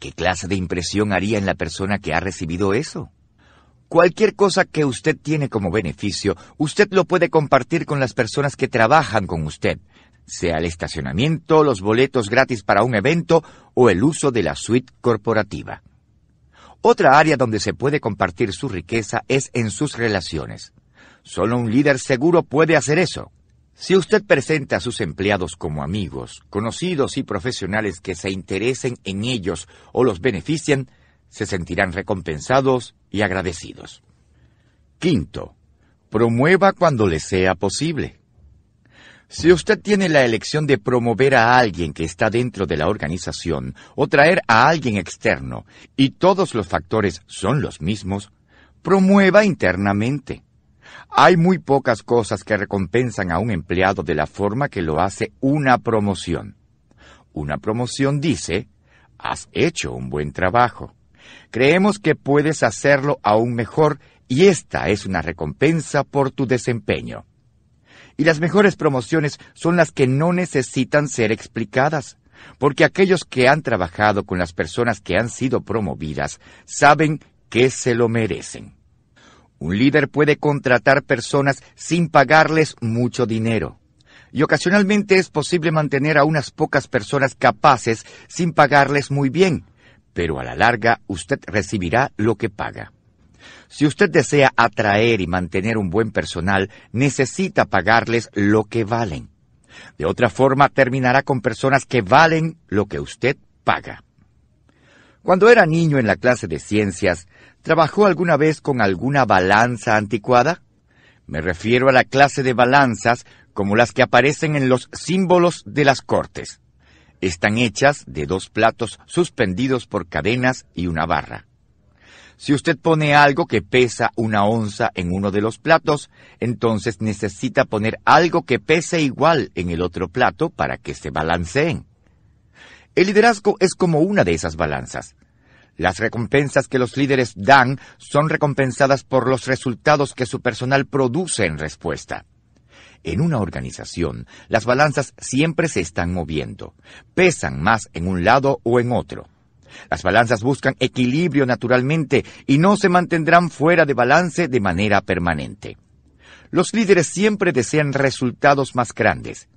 ¿Qué clase de impresión haría en la persona que ha recibido eso? Cualquier cosa que usted tiene como beneficio, usted lo puede compartir con las personas que trabajan con usted, sea el estacionamiento, los boletos gratis para un evento o el uso de la suite corporativa. Otra área donde se puede compartir su riqueza es en sus relaciones. Solo un líder seguro puede hacer eso. Si usted presenta a sus empleados como amigos, conocidos y profesionales que se interesen en ellos o los benefician se sentirán recompensados y agradecidos. Quinto, promueva cuando le sea posible. Si usted tiene la elección de promover a alguien que está dentro de la organización o traer a alguien externo y todos los factores son los mismos, promueva internamente. Hay muy pocas cosas que recompensan a un empleado de la forma que lo hace una promoción. Una promoción dice, has hecho un buen trabajo. Creemos que puedes hacerlo aún mejor y esta es una recompensa por tu desempeño. Y las mejores promociones son las que no necesitan ser explicadas, porque aquellos que han trabajado con las personas que han sido promovidas saben que se lo merecen. Un líder puede contratar personas sin pagarles mucho dinero. Y ocasionalmente es posible mantener a unas pocas personas capaces sin pagarles muy bien, pero a la larga usted recibirá lo que paga. Si usted desea atraer y mantener un buen personal, necesita pagarles lo que valen. De otra forma, terminará con personas que valen lo que usted paga. Cuando era niño en la clase de ciencias, ¿trabajó alguna vez con alguna balanza anticuada? Me refiero a la clase de balanzas como las que aparecen en los símbolos de las cortes. Están hechas de dos platos suspendidos por cadenas y una barra. Si usted pone algo que pesa una onza en uno de los platos, entonces necesita poner algo que pese igual en el otro plato para que se balanceen. El liderazgo es como una de esas balanzas. Las recompensas que los líderes dan son recompensadas por los resultados que su personal produce en respuesta. En una organización, las balanzas siempre se están moviendo, pesan más en un lado o en otro. Las balanzas buscan equilibrio naturalmente y no se mantendrán fuera de balance de manera permanente. Los líderes siempre desean resultados más grandes,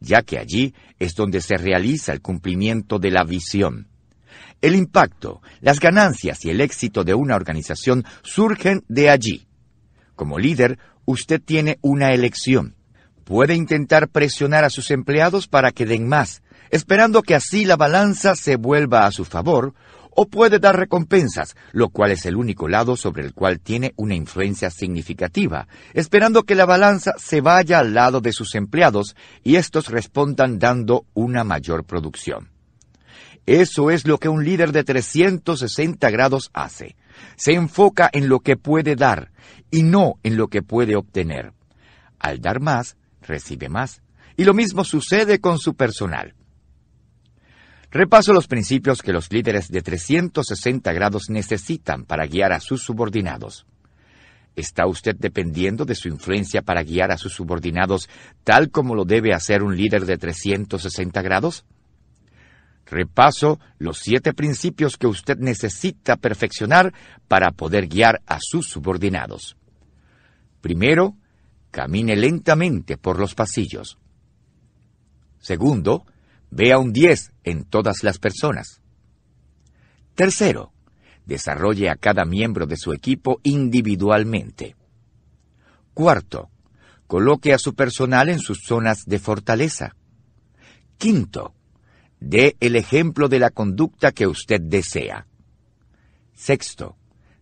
ya que allí es donde se realiza el cumplimiento de la visión. El impacto, las ganancias y el éxito de una organización surgen de allí. Como líder, usted tiene una elección. Puede intentar presionar a sus empleados para que den más, esperando que así la balanza se vuelva a su favor, o puede dar recompensas, lo cual es el único lado sobre el cual tiene una influencia significativa, esperando que la balanza se vaya al lado de sus empleados y estos respondan dando una mayor producción. Eso es lo que un líder de 360 grados hace. Se enfoca en lo que puede dar y no en lo que puede obtener. Al dar más, recibe más. Y lo mismo sucede con su personal. Repaso los principios que los líderes de 360 grados necesitan para guiar a sus subordinados. ¿Está usted dependiendo de su influencia para guiar a sus subordinados tal como lo debe hacer un líder de 360 grados? Repaso los siete principios que usted necesita perfeccionar para poder guiar a sus subordinados. Primero, camine lentamente por los pasillos. Segundo, Vea un 10 en todas las personas. Tercero, desarrolle a cada miembro de su equipo individualmente. Cuarto, coloque a su personal en sus zonas de fortaleza. Quinto, dé el ejemplo de la conducta que usted desea. Sexto,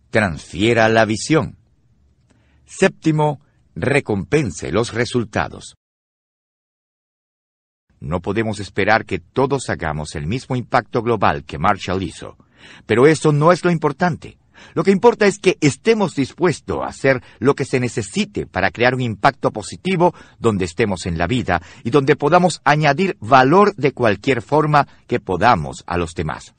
transfiera la visión. Séptimo, recompense los resultados. No podemos esperar que todos hagamos el mismo impacto global que Marshall hizo. Pero eso no es lo importante. Lo que importa es que estemos dispuestos a hacer lo que se necesite para crear un impacto positivo donde estemos en la vida y donde podamos añadir valor de cualquier forma que podamos a los demás.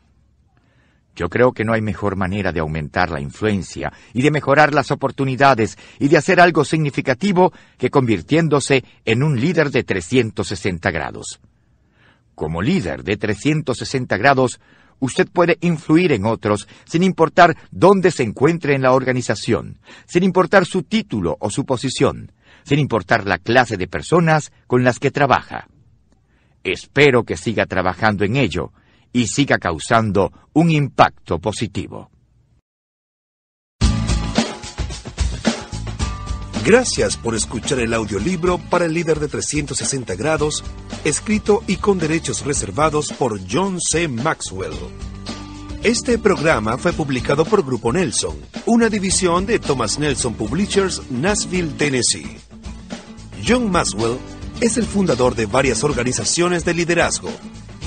Yo creo que no hay mejor manera de aumentar la influencia y de mejorar las oportunidades y de hacer algo significativo que convirtiéndose en un líder de 360 grados. Como líder de 360 grados, usted puede influir en otros sin importar dónde se encuentre en la organización, sin importar su título o su posición, sin importar la clase de personas con las que trabaja. Espero que siga trabajando en ello y siga causando un impacto positivo. Gracias por escuchar el audiolibro para el líder de 360 grados, escrito y con derechos reservados por John C. Maxwell. Este programa fue publicado por Grupo Nelson, una división de Thomas Nelson Publishers, Nashville, Tennessee. John Maxwell es el fundador de varias organizaciones de liderazgo,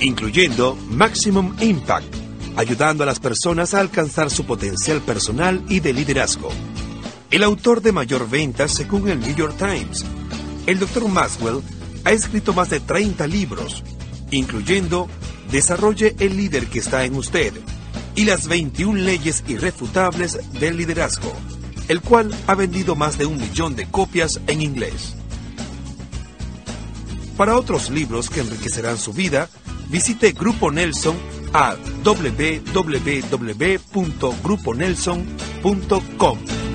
incluyendo Maximum Impact, ayudando a las personas a alcanzar su potencial personal y de liderazgo. El autor de mayor venta según el New York Times, el Dr. Maxwell ha escrito más de 30 libros, incluyendo Desarrolle el líder que está en usted y las 21 leyes irrefutables del liderazgo, el cual ha vendido más de un millón de copias en inglés. Para otros libros que enriquecerán su vida, visite Grupo Nelson a www.gruponelson.com.